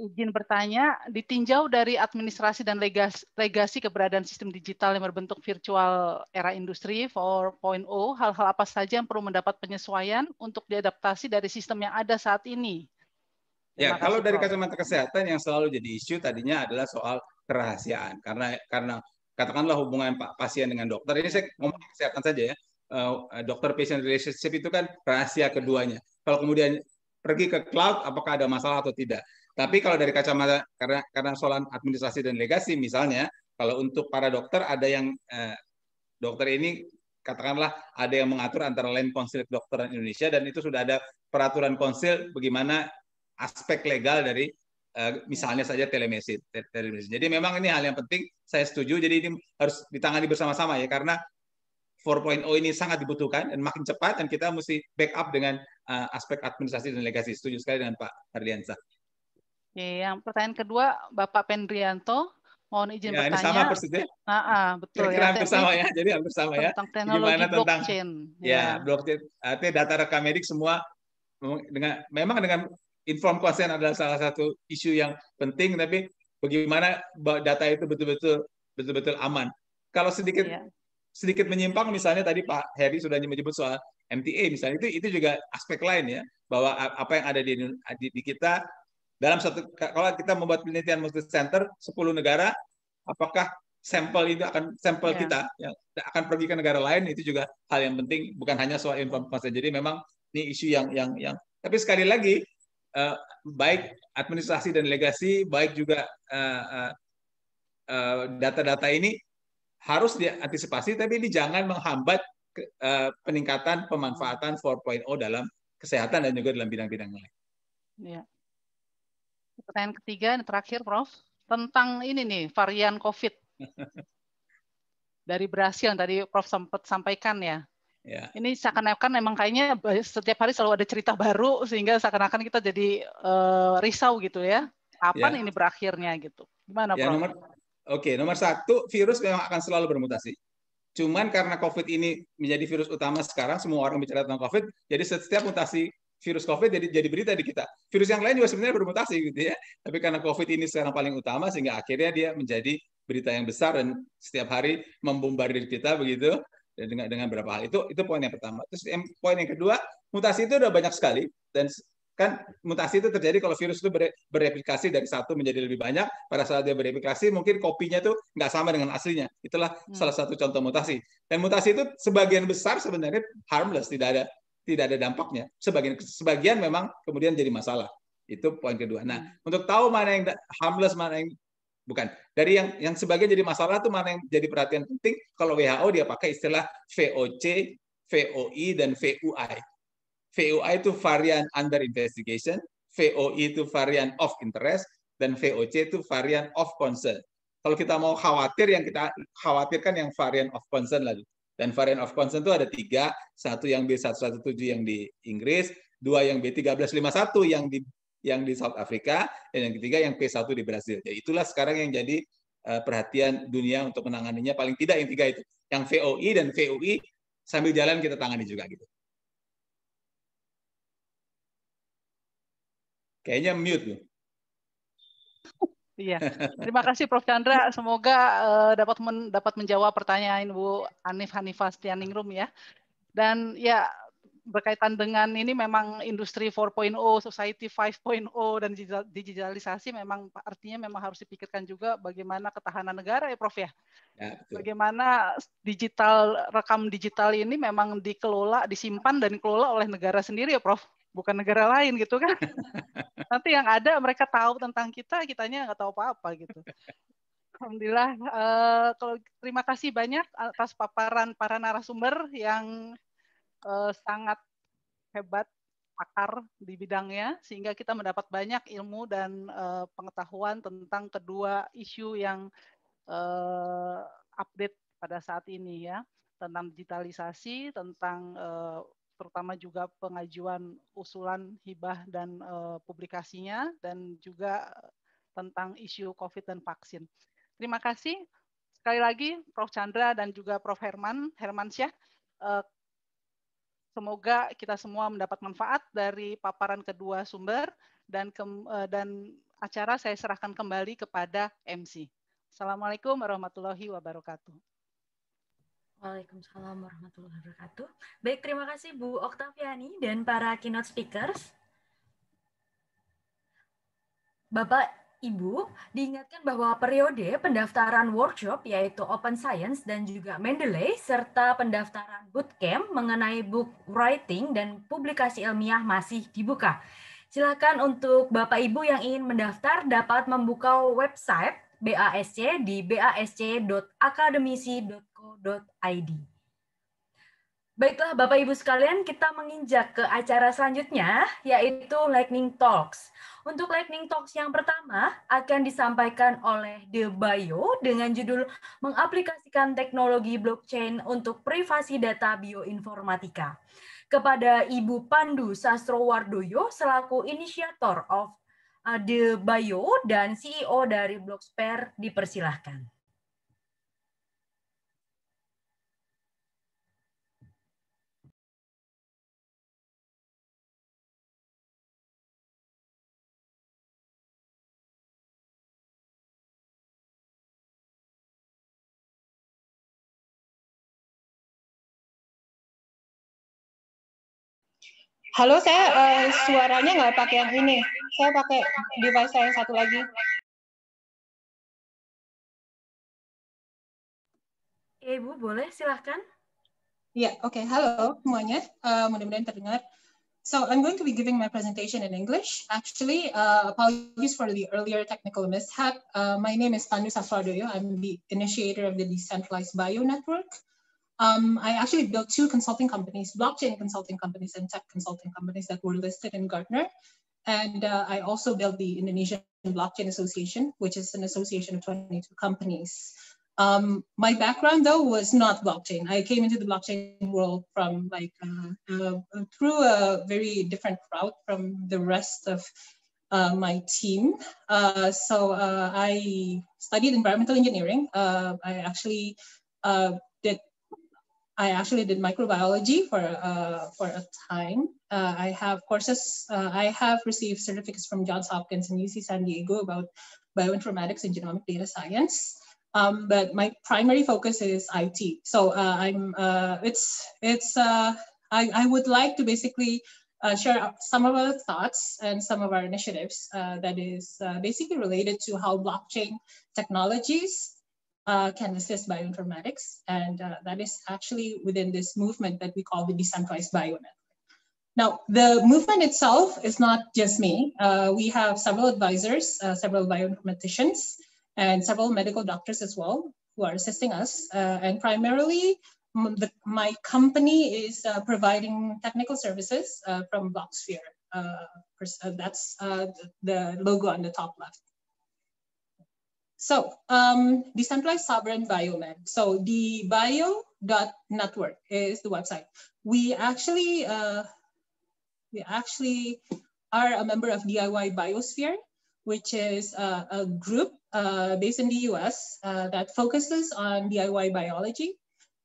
izin bertanya, ditinjau dari administrasi dan legasi, legasi keberadaan sistem digital yang berbentuk virtual era industri 4.0, hal-hal apa saja yang perlu mendapat penyesuaian untuk diadaptasi dari sistem yang ada saat ini? Ya, kalau dari kacamata kesehatan yang selalu jadi isu tadinya adalah soal kerahasiaan. Karena karena katakanlah hubungan pasien dengan dokter, ini saya ngomong kesehatan saja ya. Eh, eh, dokter patient relationship itu kan rahasia keduanya. Kalau kemudian pergi ke cloud apakah ada masalah atau tidak. Tapi kalau dari kacamata karena karena soal administrasi dan legasi misalnya, kalau untuk para dokter ada yang eh, dokter ini katakanlah ada yang mengatur antara lain konsil dokteran Indonesia dan itu sudah ada peraturan konsil bagaimana aspek legal dari eh, misalnya saja telemedicine, telemedicine. Jadi memang ini hal yang penting, saya setuju. Jadi ini harus ditangani bersama-sama ya karena 4.0 ini sangat dibutuhkan dan makin cepat dan kita mesti backup dengan uh, aspek administrasi dan legasi. Setuju sekali dengan Pak Hardiansyah. Oke, yang pertanyaan kedua Bapak Pendrianto, mohon izin ya, bertanya. Ini sama persis ya. Nah, ah, betul. Kira-kira ya. hampir sama ya. Jadi hampir sama ya. Tentang teknologi Gimana blockchain. Tentang, ya. ya, blockchain. Artinya data rekam medik semua dengan memang dengan inform consent adalah salah satu isu yang penting, tapi bagaimana data itu betul-betul betul-betul aman. Kalau sedikit ya. sedikit menyimpang, misalnya tadi Pak Heri sudah menyebut soal MTA misalnya itu itu juga aspek lain ya bahwa apa yang ada di, di kita dalam satu kalau kita membuat penelitian multi center 10 negara, apakah sampel itu akan sampel yeah. kita yang akan pergi ke negara lain itu juga hal yang penting bukan hanya soal informasi jadi memang ini isu yang yang yang tapi sekali lagi eh, baik administrasi dan legasi baik juga eh, eh, eh data-data ini harus diantisipasi tapi ini jangan menghambat eh, peningkatan pemanfaatan 4.0 dalam kesehatan dan juga dalam bidang-bidang lain. Yeah. Pertanyaan ketiga yang terakhir, Prof. Tentang ini nih, varian COVID. Dari Brasil yang tadi Prof sempat sampaikan ya. Yeah. Ini seakan-akan memang kayaknya setiap hari selalu ada cerita baru sehingga seakan-akan kita jadi uh, risau gitu ya. Kapan yeah. ini berakhirnya gitu? Gimana, ya, Prof? Oke, okay, nomor satu, virus memang akan selalu bermutasi. Cuman karena COVID ini menjadi virus utama sekarang, semua orang bicara tentang COVID, jadi setiap mutasi virus COVID jadi jadi berita di kita. Virus yang lain juga sebenarnya bermutasi gitu ya. Tapi karena COVID ini sekarang paling utama sehingga akhirnya dia menjadi berita yang besar dan setiap hari membombardir kita begitu dan dengan dengan berapa hal itu itu poin yang pertama. Terus yang, poin yang kedua mutasi itu udah banyak sekali dan kan mutasi itu terjadi kalau virus itu bereplikasi dari satu menjadi lebih banyak pada saat dia bereplikasi mungkin kopinya tuh nggak sama dengan aslinya itulah hmm. salah satu contoh mutasi dan mutasi itu sebagian besar sebenarnya harmless tidak ada tidak ada dampaknya. Sebagian sebagian memang kemudian jadi masalah. Itu poin kedua. Nah, hmm. untuk tahu mana yang harmless, mana yang bukan. Dari yang yang sebagian jadi masalah itu mana yang jadi perhatian penting? Kalau WHO dia pakai istilah VOC, VOI dan VUI. VUI itu varian under investigation, VOI itu varian of interest dan VOC itu varian of concern. Kalau kita mau khawatir yang kita khawatirkan yang varian of concern lagi. Dan varian of concern itu ada tiga, satu yang B117 yang di Inggris, dua yang B1351 yang di yang di South Africa, dan yang ketiga yang P1 di Brasil. Jadi ya, itulah sekarang yang jadi eh, perhatian dunia untuk menanganinya paling tidak yang tiga itu, yang VOI dan VUI sambil jalan kita tangani juga gitu. Kayaknya mute tuh. Iya. Terima kasih Prof Chandra. Semoga uh, dapat men, dapat menjawab pertanyaan Bu Anif Hanifah Stianingrum ya. Dan ya berkaitan dengan ini memang industri 4.0, society 5.0 dan digitalisasi memang artinya memang harus dipikirkan juga bagaimana ketahanan negara ya Prof ya. ya Bagaimana digital rekam digital ini memang dikelola, disimpan dan dikelola oleh negara sendiri ya Prof bukan negara lain gitu kan. Nanti yang ada mereka tahu tentang kita, kitanya nggak tahu apa-apa gitu. Alhamdulillah. Uh, kalau terima kasih banyak atas paparan para narasumber yang uh, sangat hebat pakar di bidangnya sehingga kita mendapat banyak ilmu dan uh, pengetahuan tentang kedua isu yang uh, update pada saat ini ya tentang digitalisasi, tentang uh, terutama juga pengajuan usulan hibah dan uh, publikasinya dan juga eh, tentang isu COVID dan vaksin. Terima kasih sekali lagi Prof. Chandra dan juga Prof. Herman Hermansyah. Uh, eh, semoga kita semua mendapat manfaat dari paparan kedua sumber dan ke, dan acara saya serahkan kembali kepada MC. Assalamualaikum warahmatullahi wabarakatuh. Waalaikumsalam warahmatullahi wabarakatuh. Baik, terima kasih Bu Oktaviani dan para keynote speakers. Bapak Ibu, diingatkan bahwa periode pendaftaran workshop yaitu Open Science dan juga Mendeley serta pendaftaran bootcamp mengenai book writing dan publikasi ilmiah masih dibuka. Silakan untuk Bapak Ibu yang ingin mendaftar dapat membuka website BASC di basc.akademisi.co.id. Baiklah Bapak Ibu sekalian, kita menginjak ke acara selanjutnya yaitu Lightning Talks. Untuk Lightning Talks yang pertama akan disampaikan oleh The Bio dengan judul Mengaplikasikan Teknologi Blockchain untuk Privasi Data Bioinformatika kepada Ibu Pandu Sastrowardoyo selaku inisiator of De Bayo dan CEO dari Blogspare dipersilahkan. Halo, saya uh, suaranya nggak pakai yang ini. Saya pakai device saya yang satu lagi. Ibu eh, boleh silahkan. Ya, yeah, oke. Okay. Halo semuanya. Uh, Mudah-mudahan terdengar. So I'm going to be giving my presentation in English. Actually, uh, apologies for the earlier technical mishap. Uh, my name is Pandu Safardoyo. I'm the initiator of the Decentralized Bio Network. Um, I actually built two consulting companies, blockchain consulting companies and tech consulting companies that were listed in Gartner. And uh, I also built the Indonesian Blockchain Association, which is an association of 22 companies. Um, my background though was not blockchain. I came into the blockchain world from like uh, uh, through a very different route from the rest of uh, my team. Uh, so uh, I studied environmental engineering. Uh, I actually I actually did microbiology for, uh, for a time. Uh, I have courses, uh, I have received certificates from Johns Hopkins and UC San Diego about bioinformatics and genomic data science. Um, but my primary focus is IT. So uh, I'm, uh, it's, it's, uh, I, I would like to basically share some of our thoughts and some of our initiatives that is basically related to how blockchain technologies uh, can assist bioinformatics. And uh, that is actually within this movement that we call the Decentralized Bio Network. Now, the movement itself is not just me. Uh, we have several advisors, uh, several bioinformaticians, and several medical doctors as well who are assisting us. Uh, and primarily, the, my company is uh, providing technical services from Blocksphere. that's the logo on the top left. So um, decentralized sovereign biomed. So the bio.network is the website. We actually, uh, we actually are a member of DIY Biosphere, which is a, uh, a group uh, based in the US uh, that focuses on DIY biology.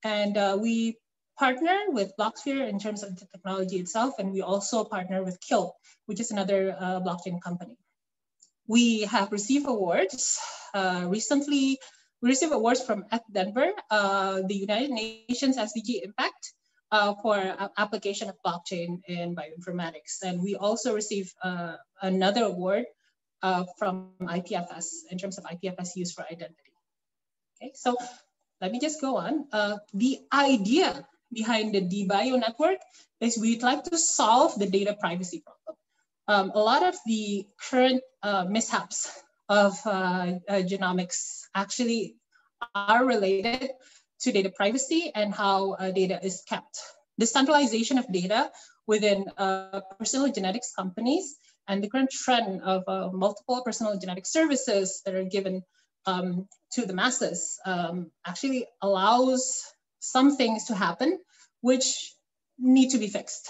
And uh, we partner with Blocksphere in terms of the technology itself, and we also partner with Kilt, which is another uh, blockchain company we have received awards uh, recently. We received awards from at Denver, uh, the United Nations SDG Impact uh, for application of blockchain in bioinformatics. And we also received uh, another award uh, from IPFS in terms of IPFS use for identity. Okay, so let me just go on. Uh, the idea behind the DBio network is we'd like to solve the data privacy problem um, a lot of the current uh, mishaps of uh, uh genomics actually are related to data privacy and how uh, data is kept. The centralization of data within uh, personal genetics companies and the current trend of multiple personal genetic services that are given um, to the masses um, actually allows some things to happen which need to be fixed.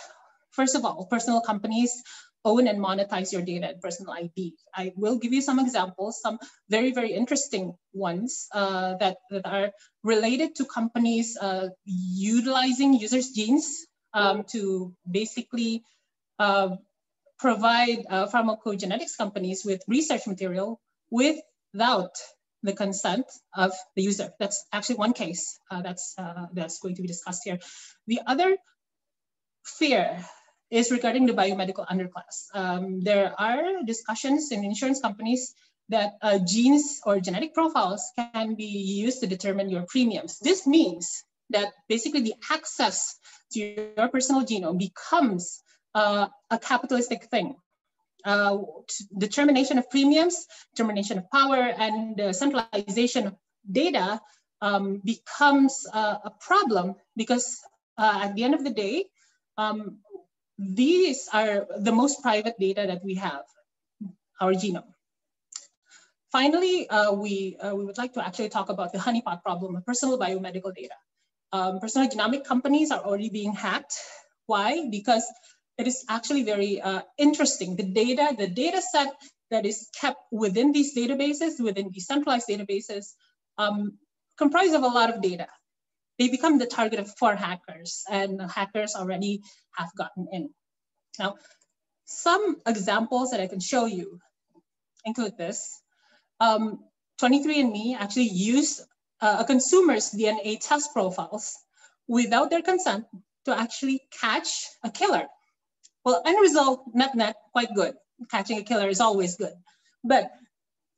First of all, personal companies own and monetize your data and personal ID. I will give you some examples, some very, very interesting ones uh, that, that are related to companies uh, utilizing users' genes um, to basically uh, provide uh, pharmacogenetics companies with research material without the consent of the user. That's actually one case uh, that's, uh, that's going to be discussed here. The other fear is regarding the biomedical underclass. Um, there are discussions in insurance companies that uh, genes or genetic profiles can be used to determine your premiums. This means that basically the access to your personal genome becomes uh, a capitalistic thing. Uh, determination of premiums, determination of power, and centralization of data um, becomes uh, a problem because uh, at the end of the day, um, these are the most private data that we have, our genome. Finally, uh, we, uh, we would like to actually talk about the honeypot problem of personal biomedical data. Um, personal genomic companies are already being hacked. Why? Because it is actually very uh, interesting. The data, the data set that is kept within these databases, within decentralized databases, um, comprise of a lot of data they become the target of, for hackers and hackers already have gotten in. Now, some examples that I can show you include this. Um, 23andMe actually used uh, a consumer's DNA test profiles without their consent to actually catch a killer. Well, end result, net net, quite good. Catching a killer is always good. But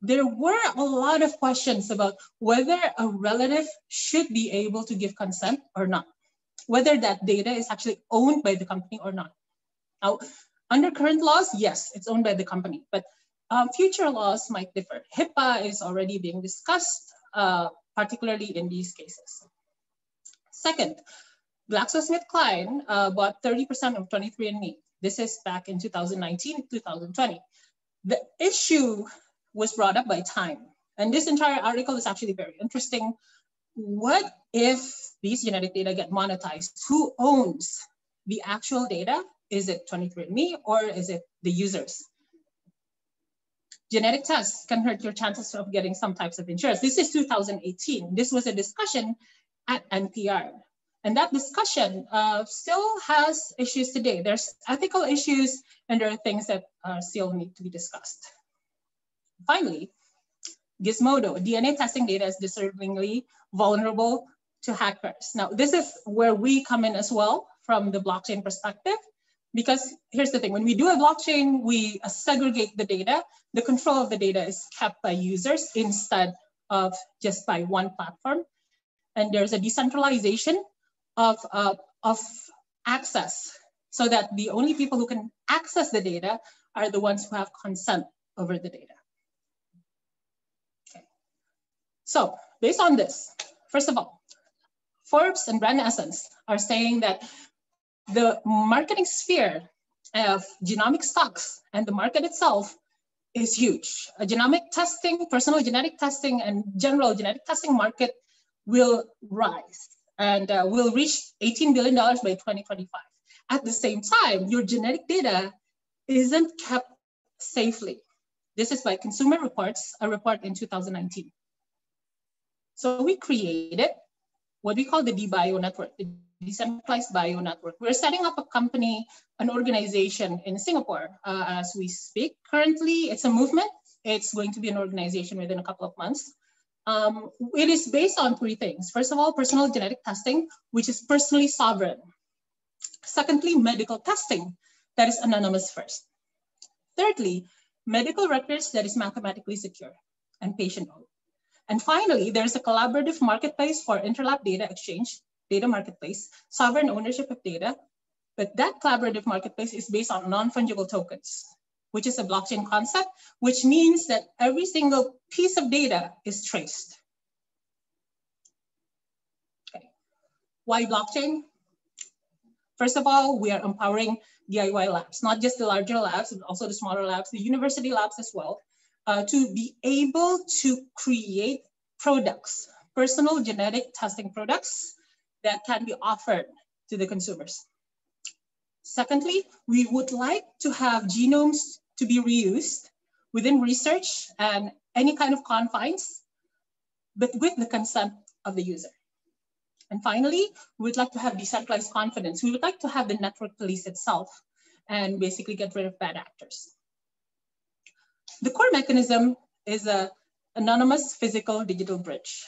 there were a lot of questions about whether a relative should be able to give consent or not, whether that data is actually owned by the company or not. Now, under current laws, yes, it's owned by the company, but um, future laws might differ. HIPAA is already being discussed, uh, particularly in these cases. Second, GlaxoSmithKline uh, bought 30% of 23andMe. This is back in 2019, 2020. The issue was brought up by Time. And this entire article is actually very interesting. What if these genetic data get monetized? Who owns the actual data? Is it 23andMe or is it the users? Genetic tests can hurt your chances of getting some types of insurance. This is 2018. This was a discussion at NPR. And that discussion uh, still has issues today. There's ethical issues and there are things that uh, still need to be discussed. Finally, Gizmodo, DNA testing data is deservingly vulnerable to hackers. Now, this is where we come in as well from the blockchain perspective, because here's the thing, when we do a blockchain, we segregate the data. The control of the data is kept by users instead of just by one platform. And there's a decentralization of, uh, of access so that the only people who can access the data are the ones who have consent over the data. So based on this, first of all, Forbes and Brand Essence are saying that the marketing sphere of genomic stocks and the market itself is huge. A genomic testing, personal genetic testing, and general genetic testing market will rise and uh, will reach $18 billion by 2025. At the same time, your genetic data isn't kept safely. This is by Consumer Reports, a report in 2019. So we created what we call the DBio network, the decentralized bio network. We're setting up a company, an organization in Singapore uh, as we speak. Currently, it's a movement. It's going to be an organization within a couple of months. Um, it is based on three things. First of all, personal genetic testing, which is personally sovereign. Secondly, medical testing, that is anonymous first. Thirdly, medical records that is mathematically secure and patient-owned. And finally, there's a collaborative marketplace for interlab data exchange, data marketplace, sovereign ownership of data. But that collaborative marketplace is based on non-fungible tokens, which is a blockchain concept, which means that every single piece of data is traced. Why blockchain? First of all, we are empowering DIY labs, not just the larger labs, but also the smaller labs, the university labs as well, uh, to be able to create products, personal genetic testing products that can be offered to the consumers. Secondly, we would like to have genomes to be reused within research and any kind of confines, but with the consent of the user. And finally, we would like to have decentralized confidence. We would like to have the network police itself and basically get rid of bad actors. The core mechanism is a anonymous physical digital bridge.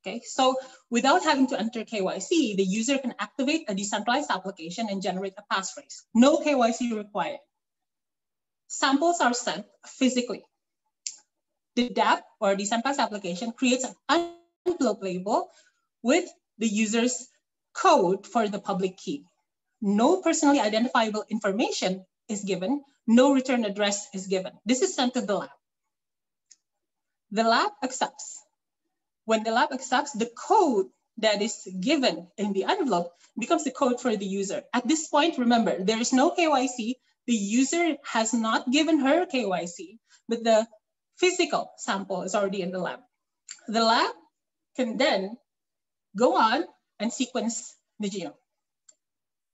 Okay, so without having to enter KYC, the user can activate a decentralized application and generate a passphrase. No KYC required. Samples are sent physically. The DAP or decentralized application creates an envelope label with the user's code for the public key. No personally identifiable information is given, no return address is given. This is sent to the lab. The lab accepts. When the lab accepts, the code that is given in the envelope becomes the code for the user. At this point, remember, there is no KYC. The user has not given her KYC, but the physical sample is already in the lab. The lab can then go on and sequence the genome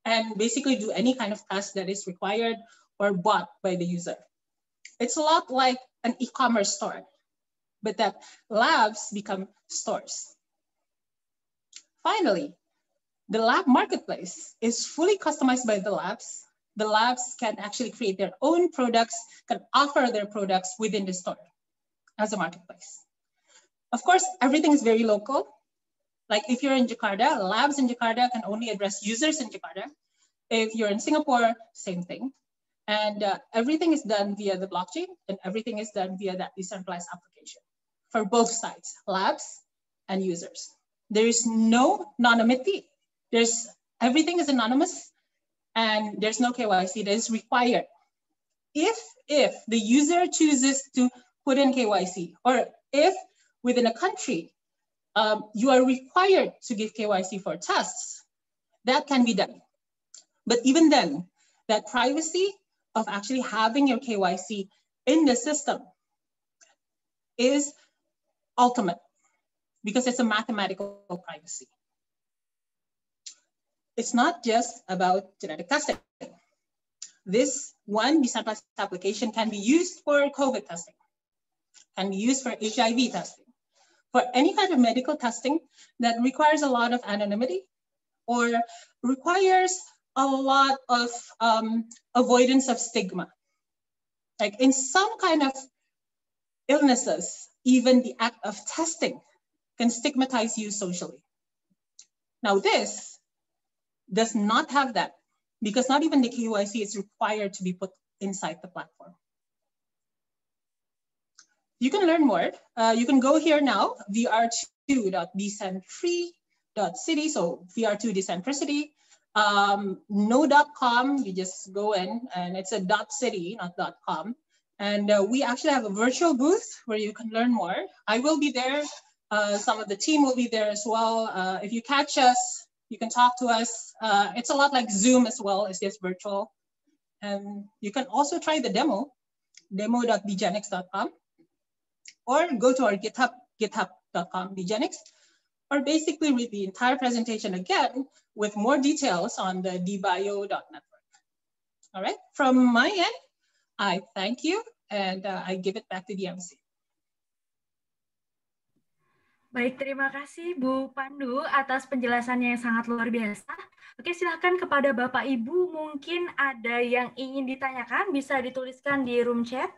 and basically do any kind of test that is required or bought by the user. It's a lot like an e-commerce store, but that labs become stores. Finally, the lab marketplace is fully customized by the labs. The labs can actually create their own products, can offer their products within the store as a marketplace. Of course, everything is very local. Like if you're in Jakarta, labs in Jakarta can only address users in Jakarta. If you're in Singapore, same thing. And uh, everything is done via the blockchain and everything is done via that decentralized application for both sides, labs and users. There is no anonymity. There's everything is anonymous and there's no KYC that is required. If, if the user chooses to put in KYC or if within a country um, you are required to give KYC for tests, that can be done. But even then, that privacy of actually having your KYC in the system is ultimate because it's a mathematical privacy. It's not just about genetic testing. This one decentralized application can be used for COVID testing, can be used for HIV testing, for any kind of medical testing that requires a lot of anonymity or requires a lot of um, avoidance of stigma. Like in some kind of illnesses, even the act of testing can stigmatize you socially. Now this does not have that because not even the KYC is required to be put inside the platform. You can learn more. Uh, you can go here now, vr2.bcentree.city, so vr2 decentricity. Um, no.com, you just go in and it's a dot city, not dot com. And uh, we actually have a virtual booth where you can learn more. I will be there. Uh, some of the team will be there as well. Uh, if you catch us, you can talk to us. Uh, it's a lot like Zoom as well, it's just virtual. And you can also try the demo, demo.bgenix.com, or go to our GitHub, github.com, bgenix. or basically read the entire presentation again with more details on the dbio.network. All right, from my end, I thank you and uh, I give it back to the MC. Baik, terima kasih Bu Pandu atas penjelasannya yang sangat luar biasa. Oke, silahkan kepada Bapak Ibu mungkin ada yang ingin ditanyakan, bisa dituliskan di room chat.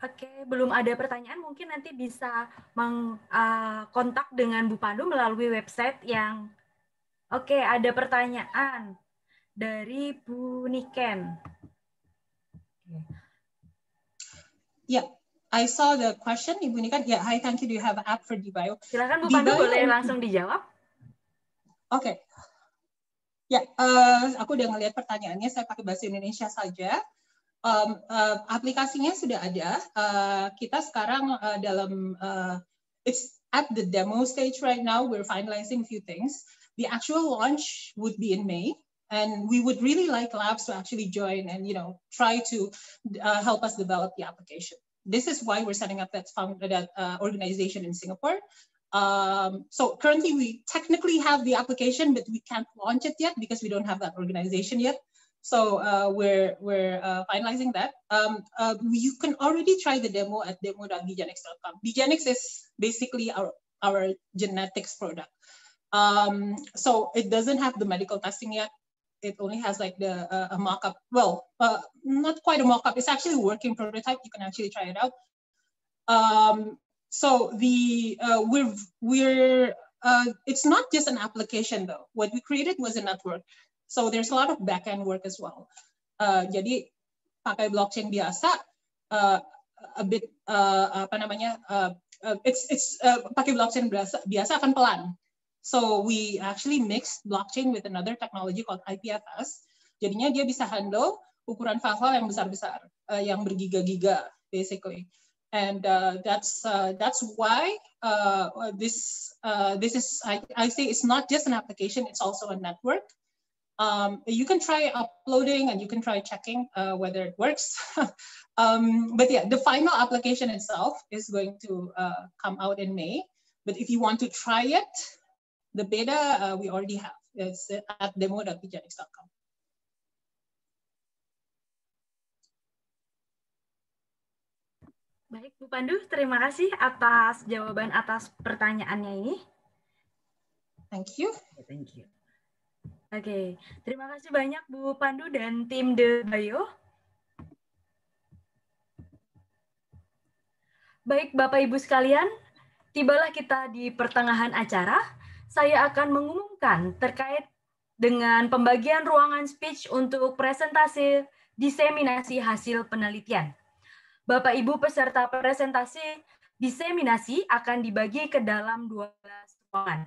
Oke, belum ada pertanyaan mungkin nanti bisa mengkontak eh, uh, dengan Bu Pandu melalui website yang Oke, ada pertanyaan dari Bu Niken. Ya, yeah, I saw the question Ibu Niken. Ya, yeah, hi, thank you. Do you have an app for DBio? Silakan Bu Pandu boleh langsung dijawab. Oke. Okay. Ya, yeah, uh, aku udah ngelihat pertanyaannya, saya pakai bahasa Indonesia saja. um, uh, aplikasinya sudah ada. Uh, kita sekarang uh, dalam uh, it's at the demo stage right now. We're finalizing a few things. The actual launch would be in May, and we would really like labs to actually join and you know try to uh, help us develop the application. This is why we're setting up that, that uh, organization in Singapore. Um, so currently we technically have the application, but we can't launch it yet because we don't have that organization yet. So uh, we're, we're uh, finalizing that. Um, uh, you can already try the demo at demo.bgenx.com. Bgenx is basically our, our genetics product. Um, so it doesn't have the medical testing yet. It only has like the uh, a mock-up. Well, uh, not quite a mock-up. It's actually a working prototype. You can actually try it out. Um, so the uh, we're we're it's not just an application though. What we created was a network. So there's a lot of back end work as well. Uh, jadi pakai blockchain biasa uh, a bit uh, apa namanya uh, uh, it's it's uh, pakai blockchain biasa biasa akan pelan. So we actually mix blockchain with another technology called IPFS. Jadinya dia bisa handle ukuran file yang besar-besar, uh, yang bergiga-giga basically. And uh, that's uh, that's why uh, this uh, this is I, I say it's not just an application, it's also a network. Um, you can try uploading and you can try checking uh, whether it works. um, but yeah, the final application itself is going to uh, come out in May. But if you want to try it, the beta uh, we already have. It's at demo.pgenix.com. Baik, Bu Pandu, terima kasih atas jawaban atas pertanyaannya ini. Thank you. Thank you. Oke, okay. terima kasih banyak Bu Pandu dan tim The Bio. Baik Bapak Ibu sekalian, tibalah kita di pertengahan acara. Saya akan mengumumkan terkait dengan pembagian ruangan speech untuk presentasi diseminasi hasil penelitian. Bapak Ibu peserta presentasi diseminasi akan dibagi ke dalam 12 ruangan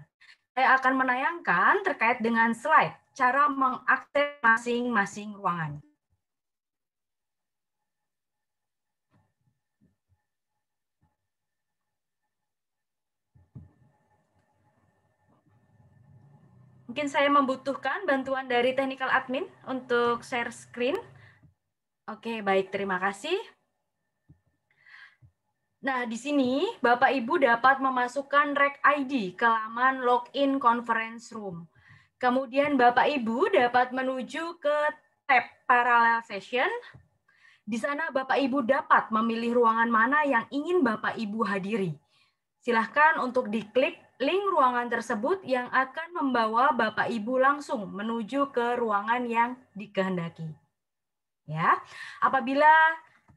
saya akan menayangkan terkait dengan slide cara mengakses masing-masing ruangan. Mungkin saya membutuhkan bantuan dari technical admin untuk share screen. Oke, baik. Terima kasih. Nah, di sini Bapak Ibu dapat memasukkan rek ID ke laman login conference room. Kemudian Bapak Ibu dapat menuju ke tab parallel session. Di sana Bapak Ibu dapat memilih ruangan mana yang ingin Bapak Ibu hadiri. Silahkan untuk diklik link ruangan tersebut yang akan membawa Bapak Ibu langsung menuju ke ruangan yang dikehendaki. Ya, apabila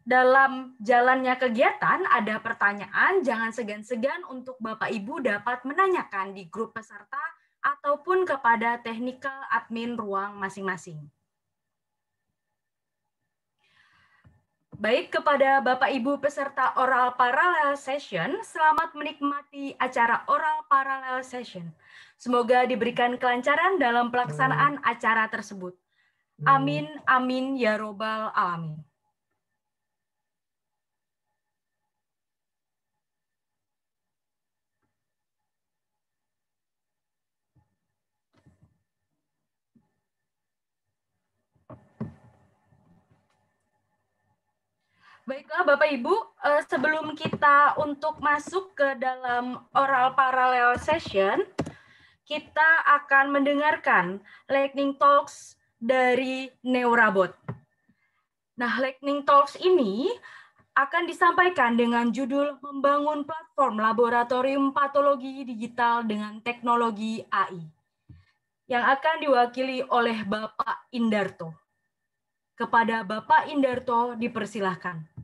dalam jalannya kegiatan ada pertanyaan, jangan segan-segan untuk Bapak Ibu dapat menanyakan di grup peserta ataupun kepada technical admin ruang masing-masing. Baik kepada Bapak Ibu peserta oral parallel session, selamat menikmati acara oral parallel session. Semoga diberikan kelancaran dalam pelaksanaan acara tersebut. Amin, amin, ya robbal alamin. Baiklah Bapak Ibu, eh, sebelum kita untuk masuk ke dalam oral parallel session, kita akan mendengarkan lightning talks dari Neurabot. Nah, lightning talks ini akan disampaikan dengan judul Membangun Platform Laboratorium Patologi Digital dengan Teknologi AI yang akan diwakili oleh Bapak Indarto. Kepada Bapak Indarto dipersilahkan.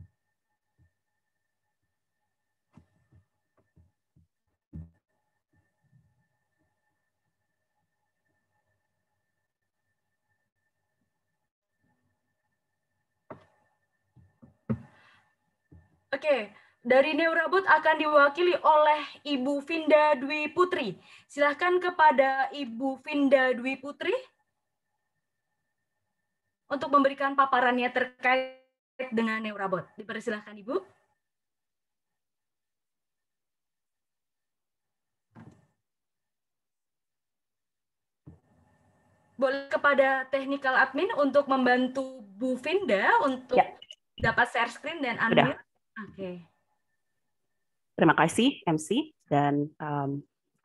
Oke, dari Neurobot akan diwakili oleh Ibu Vinda Dwi Putri. Silahkan kepada Ibu Vinda Dwi Putri untuk memberikan paparannya terkait dengan Neurabot. Dipersilahkan Ibu. Boleh kepada technical admin untuk membantu Bu Finda untuk ya. dapat share screen dan unmute. Oke. Okay. Terima kasih MC dan um,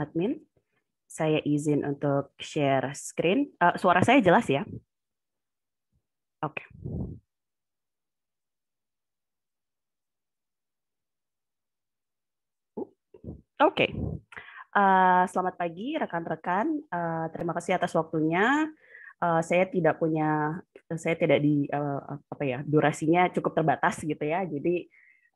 admin. Saya izin untuk share screen. Uh, suara saya jelas ya? Oke. Okay. Oke. Okay. Uh, selamat pagi rekan-rekan. Uh, terima kasih atas waktunya. Uh, saya tidak punya, saya tidak di uh, apa ya durasinya cukup terbatas gitu ya. Jadi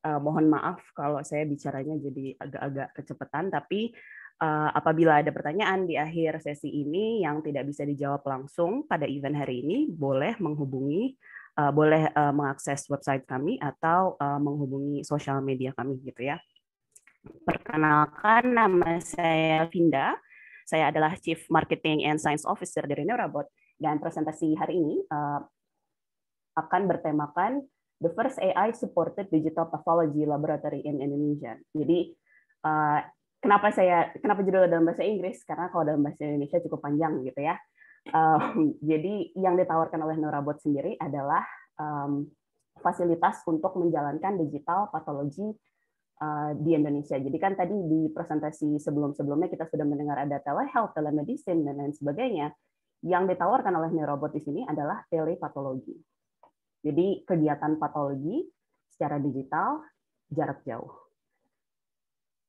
uh, mohon maaf kalau saya bicaranya jadi agak-agak kecepatan, tapi uh, apabila ada pertanyaan di akhir sesi ini yang tidak bisa dijawab langsung pada event hari ini, boleh menghubungi, uh, boleh uh, mengakses website kami atau uh, menghubungi sosial media kami gitu ya. Perkenalkan nama saya Vinda, saya adalah Chief Marketing and Science Officer dari Neurobot dan presentasi hari ini uh, akan bertemakan the first AI-supported digital pathology laboratory in Indonesia. Jadi uh, kenapa saya kenapa judul dalam bahasa Inggris? Karena kalau dalam bahasa Indonesia cukup panjang gitu ya. Um, jadi yang ditawarkan oleh Neurobot sendiri adalah um, fasilitas untuk menjalankan digital patologi eh, di Indonesia. Jadi kan tadi di presentasi sebelum-sebelumnya kita sudah mendengar ada telehealth, telemedicine dan lain sebagainya. Yang ditawarkan oleh Neurobot di sini adalah telepatologi. Jadi kegiatan patologi secara digital jarak jauh.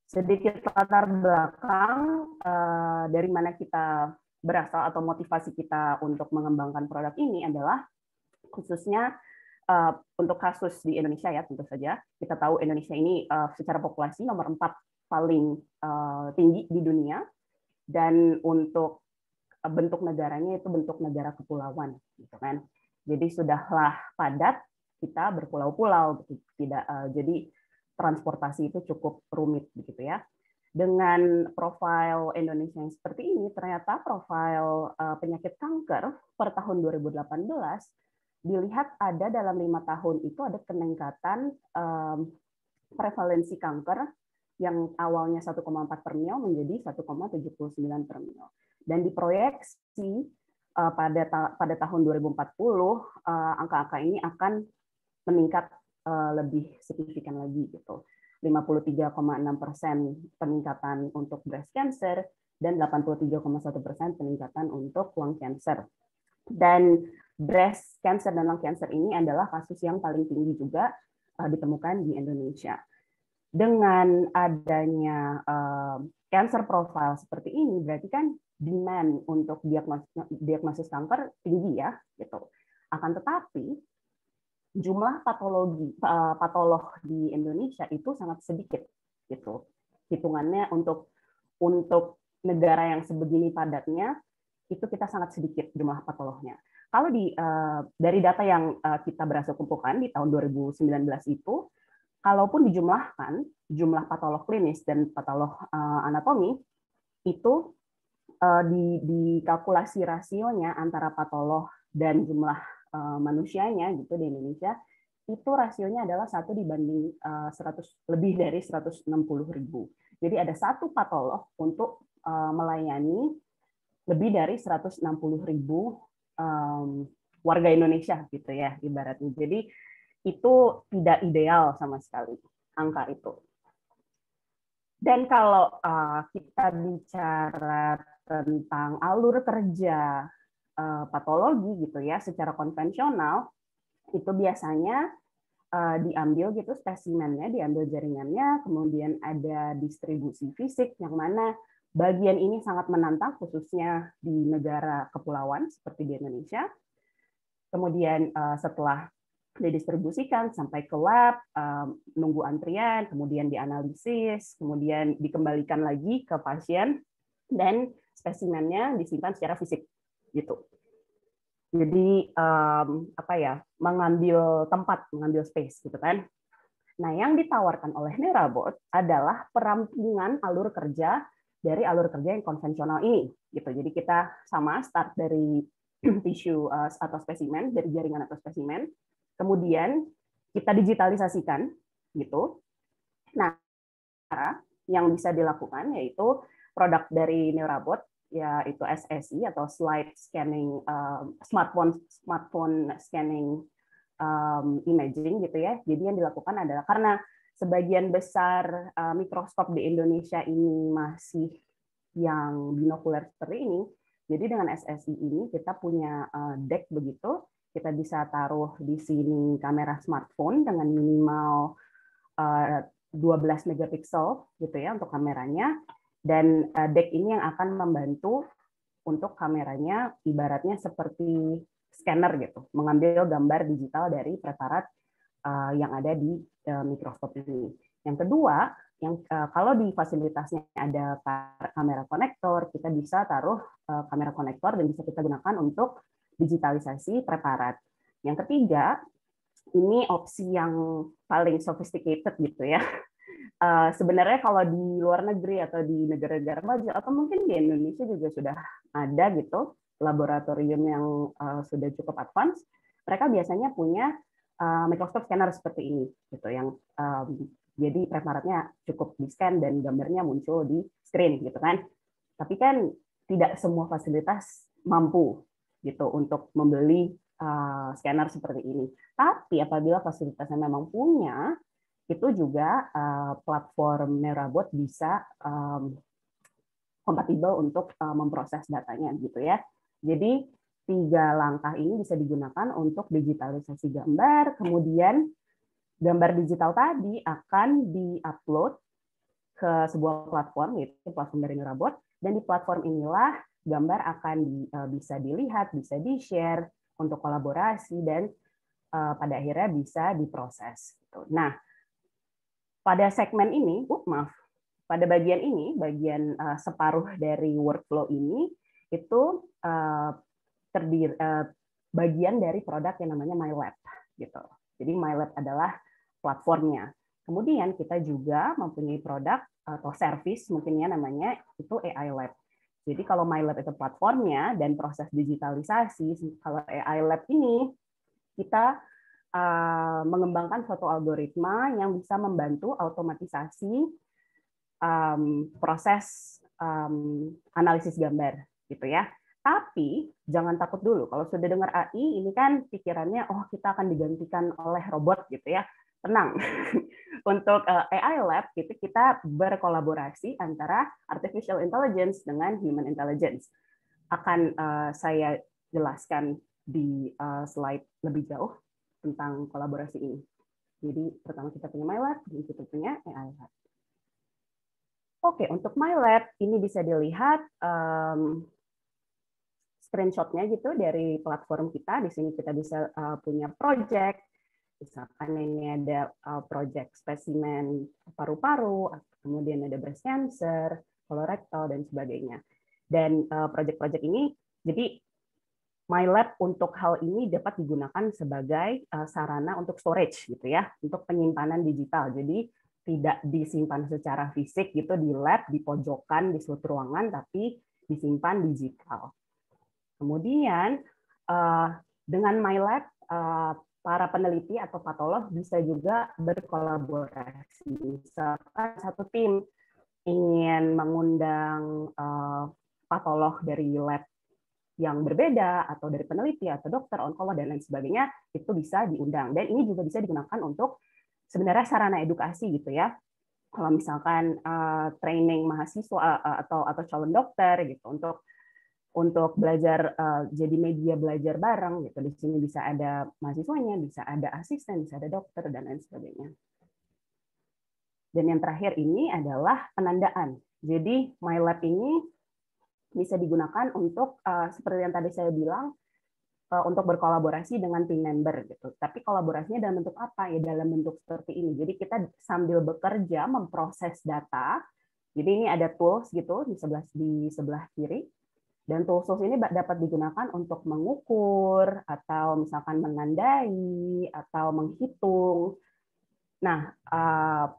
Sedikit latar belakang eh, dari mana kita berasal atau motivasi kita untuk mengembangkan produk ini adalah khususnya eh, untuk kasus di Indonesia ya tentu saja kita tahu Indonesia ini eh, secara populasi nomor empat paling tinggi di dunia dan untuk bentuk negaranya itu bentuk negara kepulauan gitu kan jadi sudahlah padat, kita berpulau-pulau, gitu. tidak uh, jadi transportasi itu cukup rumit begitu ya. Dengan profil Indonesia yang seperti ini, ternyata profil uh, penyakit kanker per tahun 2018 dilihat ada dalam lima tahun itu ada peningkatan um, prevalensi kanker yang awalnya 1,4 per mil menjadi 1,79 per mil. Dan diproyeksi Eh, pada ta pada tahun 2040 eh, angka-angka uh, ini akan meningkat uh, lebih signifikan lagi gitu. 53,6 persen peningkatan untuk breast cancer dan 83,1 persen peningkatan untuk lung cancer. Dan breast cancer dan lung cancer ini adalah kasus yang paling tinggi juga uh, ditemukan di Indonesia. Dengan adanya uh, cancer profile seperti ini, berarti kan demand untuk diagnosis, diagnosis kanker tinggi ya gitu. Akan tetapi jumlah patologi eh, patolog di Indonesia itu sangat sedikit gitu. Hitungannya untuk untuk negara yang sebegini padatnya itu kita sangat sedikit jumlah patolognya. Kalau di eh, dari data yang eh, kita berhasil kumpulkan di tahun 2019 itu kalaupun dijumlahkan jumlah patolog klinis dan patolog anatomi itu Eh, di, di kalkulasi rasionya antara patolog dan jumlah eh, manusianya gitu di Indonesia itu rasionya adalah satu dibanding 100 eh, lebih dari 160 ribu. Jadi ada satu patolog untuk melayani lebih dari 160 ribu warga Indonesia gitu ya ibaratnya. Jadi itu tidak ideal sama sekali angka itu. Dan kalau kita bicara tentang alur kerja eh, patologi gitu ya secara konvensional itu biasanya eh, diambil gitu spesimennya, diambil jaringannya, kemudian ada distribusi fisik yang mana bagian ini sangat menantang khususnya di negara kepulauan seperti di Indonesia. Kemudian eh, setelah didistribusikan sampai ke lab, nunggu antrian, kemudian dianalisis, kemudian dikembalikan lagi ke pasien dan spesimennya disimpan secara fisik gitu. Jadi um, apa ya mengambil tempat, mengambil space gitu kan. Nah, yang ditawarkan oleh Nerabot adalah perampingan alur kerja dari alur kerja yang konvensional ini gitu. Jadi kita sama start dari tisu eh, atau spesimen dari jaringan atau spesimen, kemudian kita digitalisasikan gitu. Nah, cara yang bisa dilakukan yaitu produk dari Neurabot yaitu SSI atau slide scanning um, smartphone smartphone scanning um, imaging gitu ya. Jadi yang dilakukan adalah karena sebagian besar uh, mikroskop di Indonesia ini masih yang binokuler seperti ini. Jadi dengan SSI ini kita punya uh, deck begitu, kita bisa taruh di sini kamera smartphone dengan minimal uh, 12 megapiksel gitu ya untuk kameranya. Dan uh, deck ini yang akan membantu untuk kameranya ibaratnya seperti scanner gitu, mengambil gambar digital dari preparat uh, yang ada di uh, mikroskop ini. Yang kedua, yang uh, kalau di fasilitasnya ada kamera konektor, kita bisa taruh uh, kamera konektor dan bisa kita gunakan untuk digitalisasi preparat. Yang ketiga, ini opsi yang paling sophisticated gitu ya uh, sebenarnya kalau di luar negeri atau di negara-negara maju atau mungkin di Indonesia juga sudah ada gitu laboratorium yang uh, sudah cukup advance, mereka biasanya punya uh, eh, mikroskop scanner seperti ini gitu yang um, jadi preparatnya cukup di scan dan gambarnya muncul di screen gitu kan tapi kan tidak semua fasilitas mampu gitu untuk membeli uh, scanner seperti ini tapi apabila fasilitasnya memang punya itu juga uh, platform Merabot bisa um, kompatibel untuk uh, memproses datanya gitu ya. Jadi tiga langkah ini bisa digunakan untuk digitalisasi gambar, kemudian gambar digital tadi akan diupload ke sebuah platform yaitu platform dari Merabot dan di platform inilah gambar akan di, uh, bisa dilihat, bisa di-share untuk kolaborasi dan uh, pada akhirnya bisa diproses. Gitu. Nah, pada segmen ini, uh, maaf, pada bagian ini, bagian uh, separuh dari workflow ini, itu uh, terdiri uh, bagian dari produk yang namanya MyLab gitu. Jadi MyLab adalah platformnya. Kemudian kita juga mempunyai produk atau service mungkinnya namanya itu AI Lab. Jadi kalau MyLab itu platformnya dan proses digitalisasi, kalau AI Lab ini kita Eh, mengembangkan suatu algoritma yang bisa membantu otomatisasi um, proses um, analisis gambar gitu ya. Tapi jangan takut dulu kalau sudah dengar AI ini kan pikirannya oh kita akan digantikan oleh robot gitu ya. Tenang. Untuk eh, AI Lab gitu kita berkolaborasi antara artificial intelligence dengan human intelligence. Akan uh, saya jelaskan di uh, slide lebih jauh tentang kolaborasi ini. Jadi pertama kita punya MyLab, dan kita punya AI Lab. Oke, untuk MyLab ini bisa dilihat um, screenshotnya gitu dari platform kita. Di sini kita bisa uh, punya project, misalkan ini ada uh, project spesimen paru-paru, kemudian ada breast cancer, colorectal, dan sebagainya. Dan uh, project-project ini jadi MyLab untuk hal ini dapat digunakan sebagai eh, sarana untuk storage gitu ya, untuk penyimpanan digital. Jadi tidak disimpan secara fisik gitu di lab, di pojokan, di suatu ruangan, tapi disimpan digital. Kemudian eh, dengan MyLab lab eh, para peneliti atau patolog bisa juga berkolaborasi. Misalkan satu tim ingin mengundang patolog dari lab yang berbeda atau dari peneliti atau dokter, onkolog dan lain sebagainya itu bisa diundang dan ini juga bisa digunakan untuk sebenarnya sarana edukasi gitu ya kalau misalkan uh, training mahasiswa uh, atau atau calon dokter gitu untuk untuk belajar uh, jadi media belajar bareng gitu di sini bisa ada mahasiswanya bisa ada asisten bisa ada dokter dan lain sebagainya dan yang terakhir ini adalah penandaan jadi my lab ini bisa digunakan untuk uh, seperti yang tadi saya bilang uh, untuk berkolaborasi dengan team member gitu. Tapi kolaborasinya dalam bentuk apa? Ya dalam bentuk seperti ini. Jadi kita sambil bekerja memproses data. Jadi ini ada tools gitu di sebelah di sebelah kiri. Dan tools, tools ini dapat digunakan untuk mengukur atau misalkan menandai atau menghitung. Nah, uh,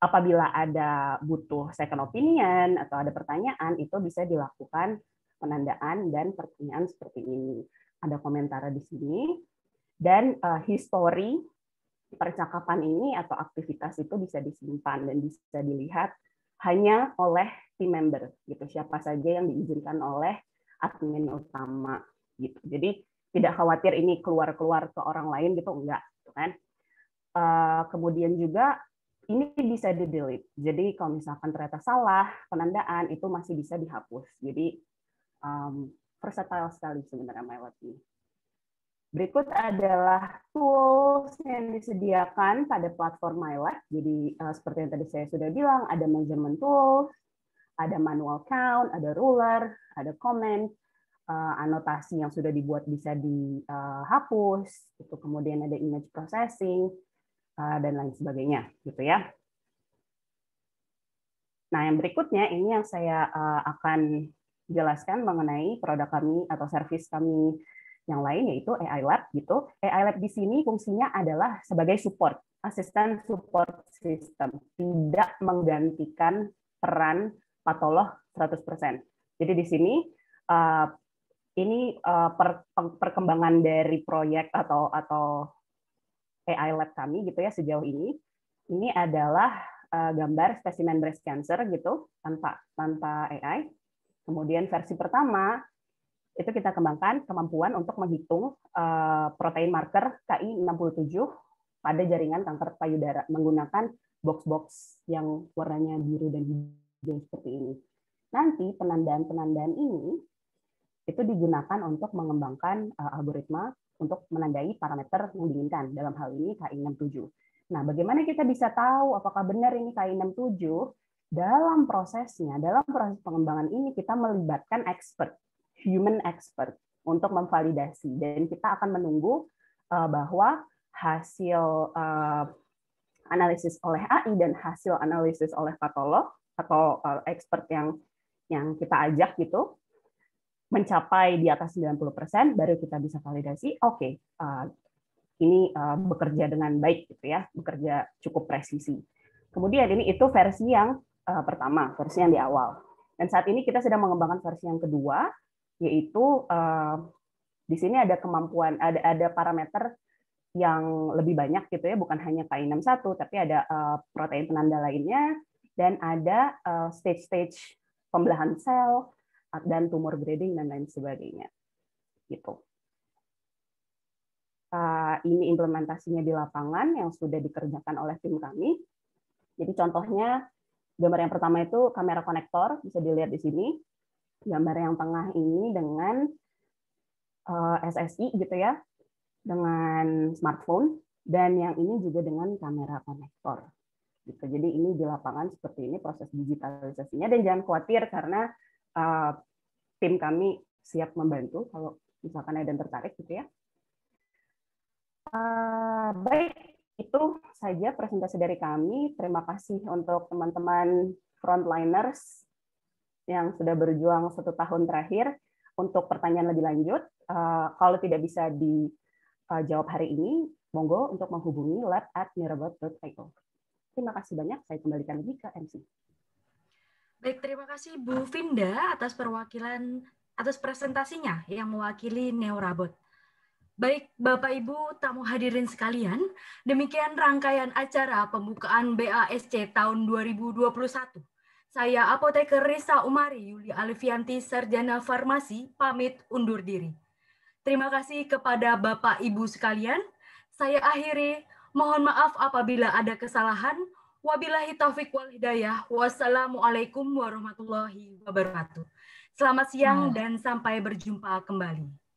apabila ada butuh second opinion atau ada pertanyaan itu bisa dilakukan penandaan dan pertanyaan seperti ini. Ada komentar di sini dan uh, history percakapan ini atau aktivitas itu bisa disimpan dan bisa dilihat hanya oleh team member gitu siapa saja yang diizinkan oleh admin utama gitu jadi tidak khawatir ini keluar keluar ke orang lain gitu enggak gitu kan uh, kemudian juga ini bisa di delete. Jadi kalau misalkan ternyata salah penandaan itu masih bisa dihapus. Jadi um, versatile sekali sebenarnya MyLab ini. Berikut adalah tools yang disediakan pada platform MyLab. Jadi uh, seperti yang tadi saya sudah bilang, ada measurement tools, ada manual count, ada ruler, ada comment, uh, anotasi yang sudah dibuat bisa dihapus, uh, itu kemudian ada image processing, Uh, dan lain sebagainya gitu ya. Nah, yang berikutnya ini yang saya uh, akan jelaskan mengenai produk kami atau servis kami yang lain yaitu AI Lab gitu. AI Lab di sini fungsinya adalah sebagai support, asisten support system, tidak menggantikan peran patolog 100%. Jadi di sini uh, ini perkembangan dari proyek atau atau AI Lab kami gitu ya sejauh ini ini adalah uh, gambar spesimen breast cancer gitu tanpa tanpa AI. Kemudian versi pertama itu kita kembangkan kemampuan untuk menghitung uh, protein marker KI67 pada jaringan kanker payudara menggunakan box-box yang warnanya biru dan hijau seperti ini. Nanti penandaan-penandaan ini itu digunakan untuk mengembangkan uh, algoritma untuk menandai parameter yang diinginkan. Dalam hal ini KI67. Nah, bagaimana kita bisa tahu apakah benar ini KI67? Dalam prosesnya, dalam proses pengembangan ini kita melibatkan expert, human expert untuk memvalidasi dan kita akan menunggu eh, bahwa hasil eh, analisis oleh AI dan hasil analisis oleh patolog atau eh, expert yang yang kita ajak gitu mencapai di atas 90% baru kita bisa validasi oke okay, uh, eh, ini uh, bekerja dengan baik gitu ya, bekerja cukup presisi. Kemudian ini itu versi yang uh, pertama, versi yang di awal. Dan saat ini kita sedang mengembangkan versi yang kedua yaitu uh, di sini ada kemampuan ada ada parameter yang lebih banyak gitu ya, bukan hanya K61 tapi ada uh, protein penanda lainnya dan ada stage-stage uh, pembelahan sel, dan tumor grading dan lain sebagainya. Gitu. Eh, ini implementasinya di lapangan yang sudah dikerjakan oleh tim kami. Jadi contohnya gambar yang pertama itu kamera konektor bisa dilihat di sini. Gambar yang tengah ini dengan eh, SSI gitu ya, dengan smartphone dan yang ini juga dengan kamera konektor. Gitu. Jadi ini di lapangan seperti ini proses digitalisasinya dan jangan khawatir karena Eh, tim kami siap membantu kalau misalkan ada yang tertarik gitu ya. Eh, baik, itu saja presentasi dari kami. Terima kasih untuk teman-teman frontliners yang sudah berjuang satu tahun terakhir. Untuk pertanyaan lebih lanjut, eh, kalau tidak bisa dijawab hari ini, monggo untuk menghubungi lab at mirabot.io. Terima kasih banyak, saya kembalikan lagi ke MC. Baik, terima kasih Bu Finda atas perwakilan atas presentasinya yang mewakili Neorabot. Baik, Bapak Ibu tamu hadirin sekalian, demikian rangkaian acara pembukaan BASC tahun 2021. Saya apoteker Risa Umari Yuli Alfianti Sarjana Farmasi pamit undur diri. Terima kasih kepada Bapak Ibu sekalian. Saya akhiri, mohon maaf apabila ada kesalahan. Wabillahi taufik wal hidayah. Wassalamualaikum warahmatullahi wabarakatuh. Selamat siang hmm. dan sampai berjumpa kembali.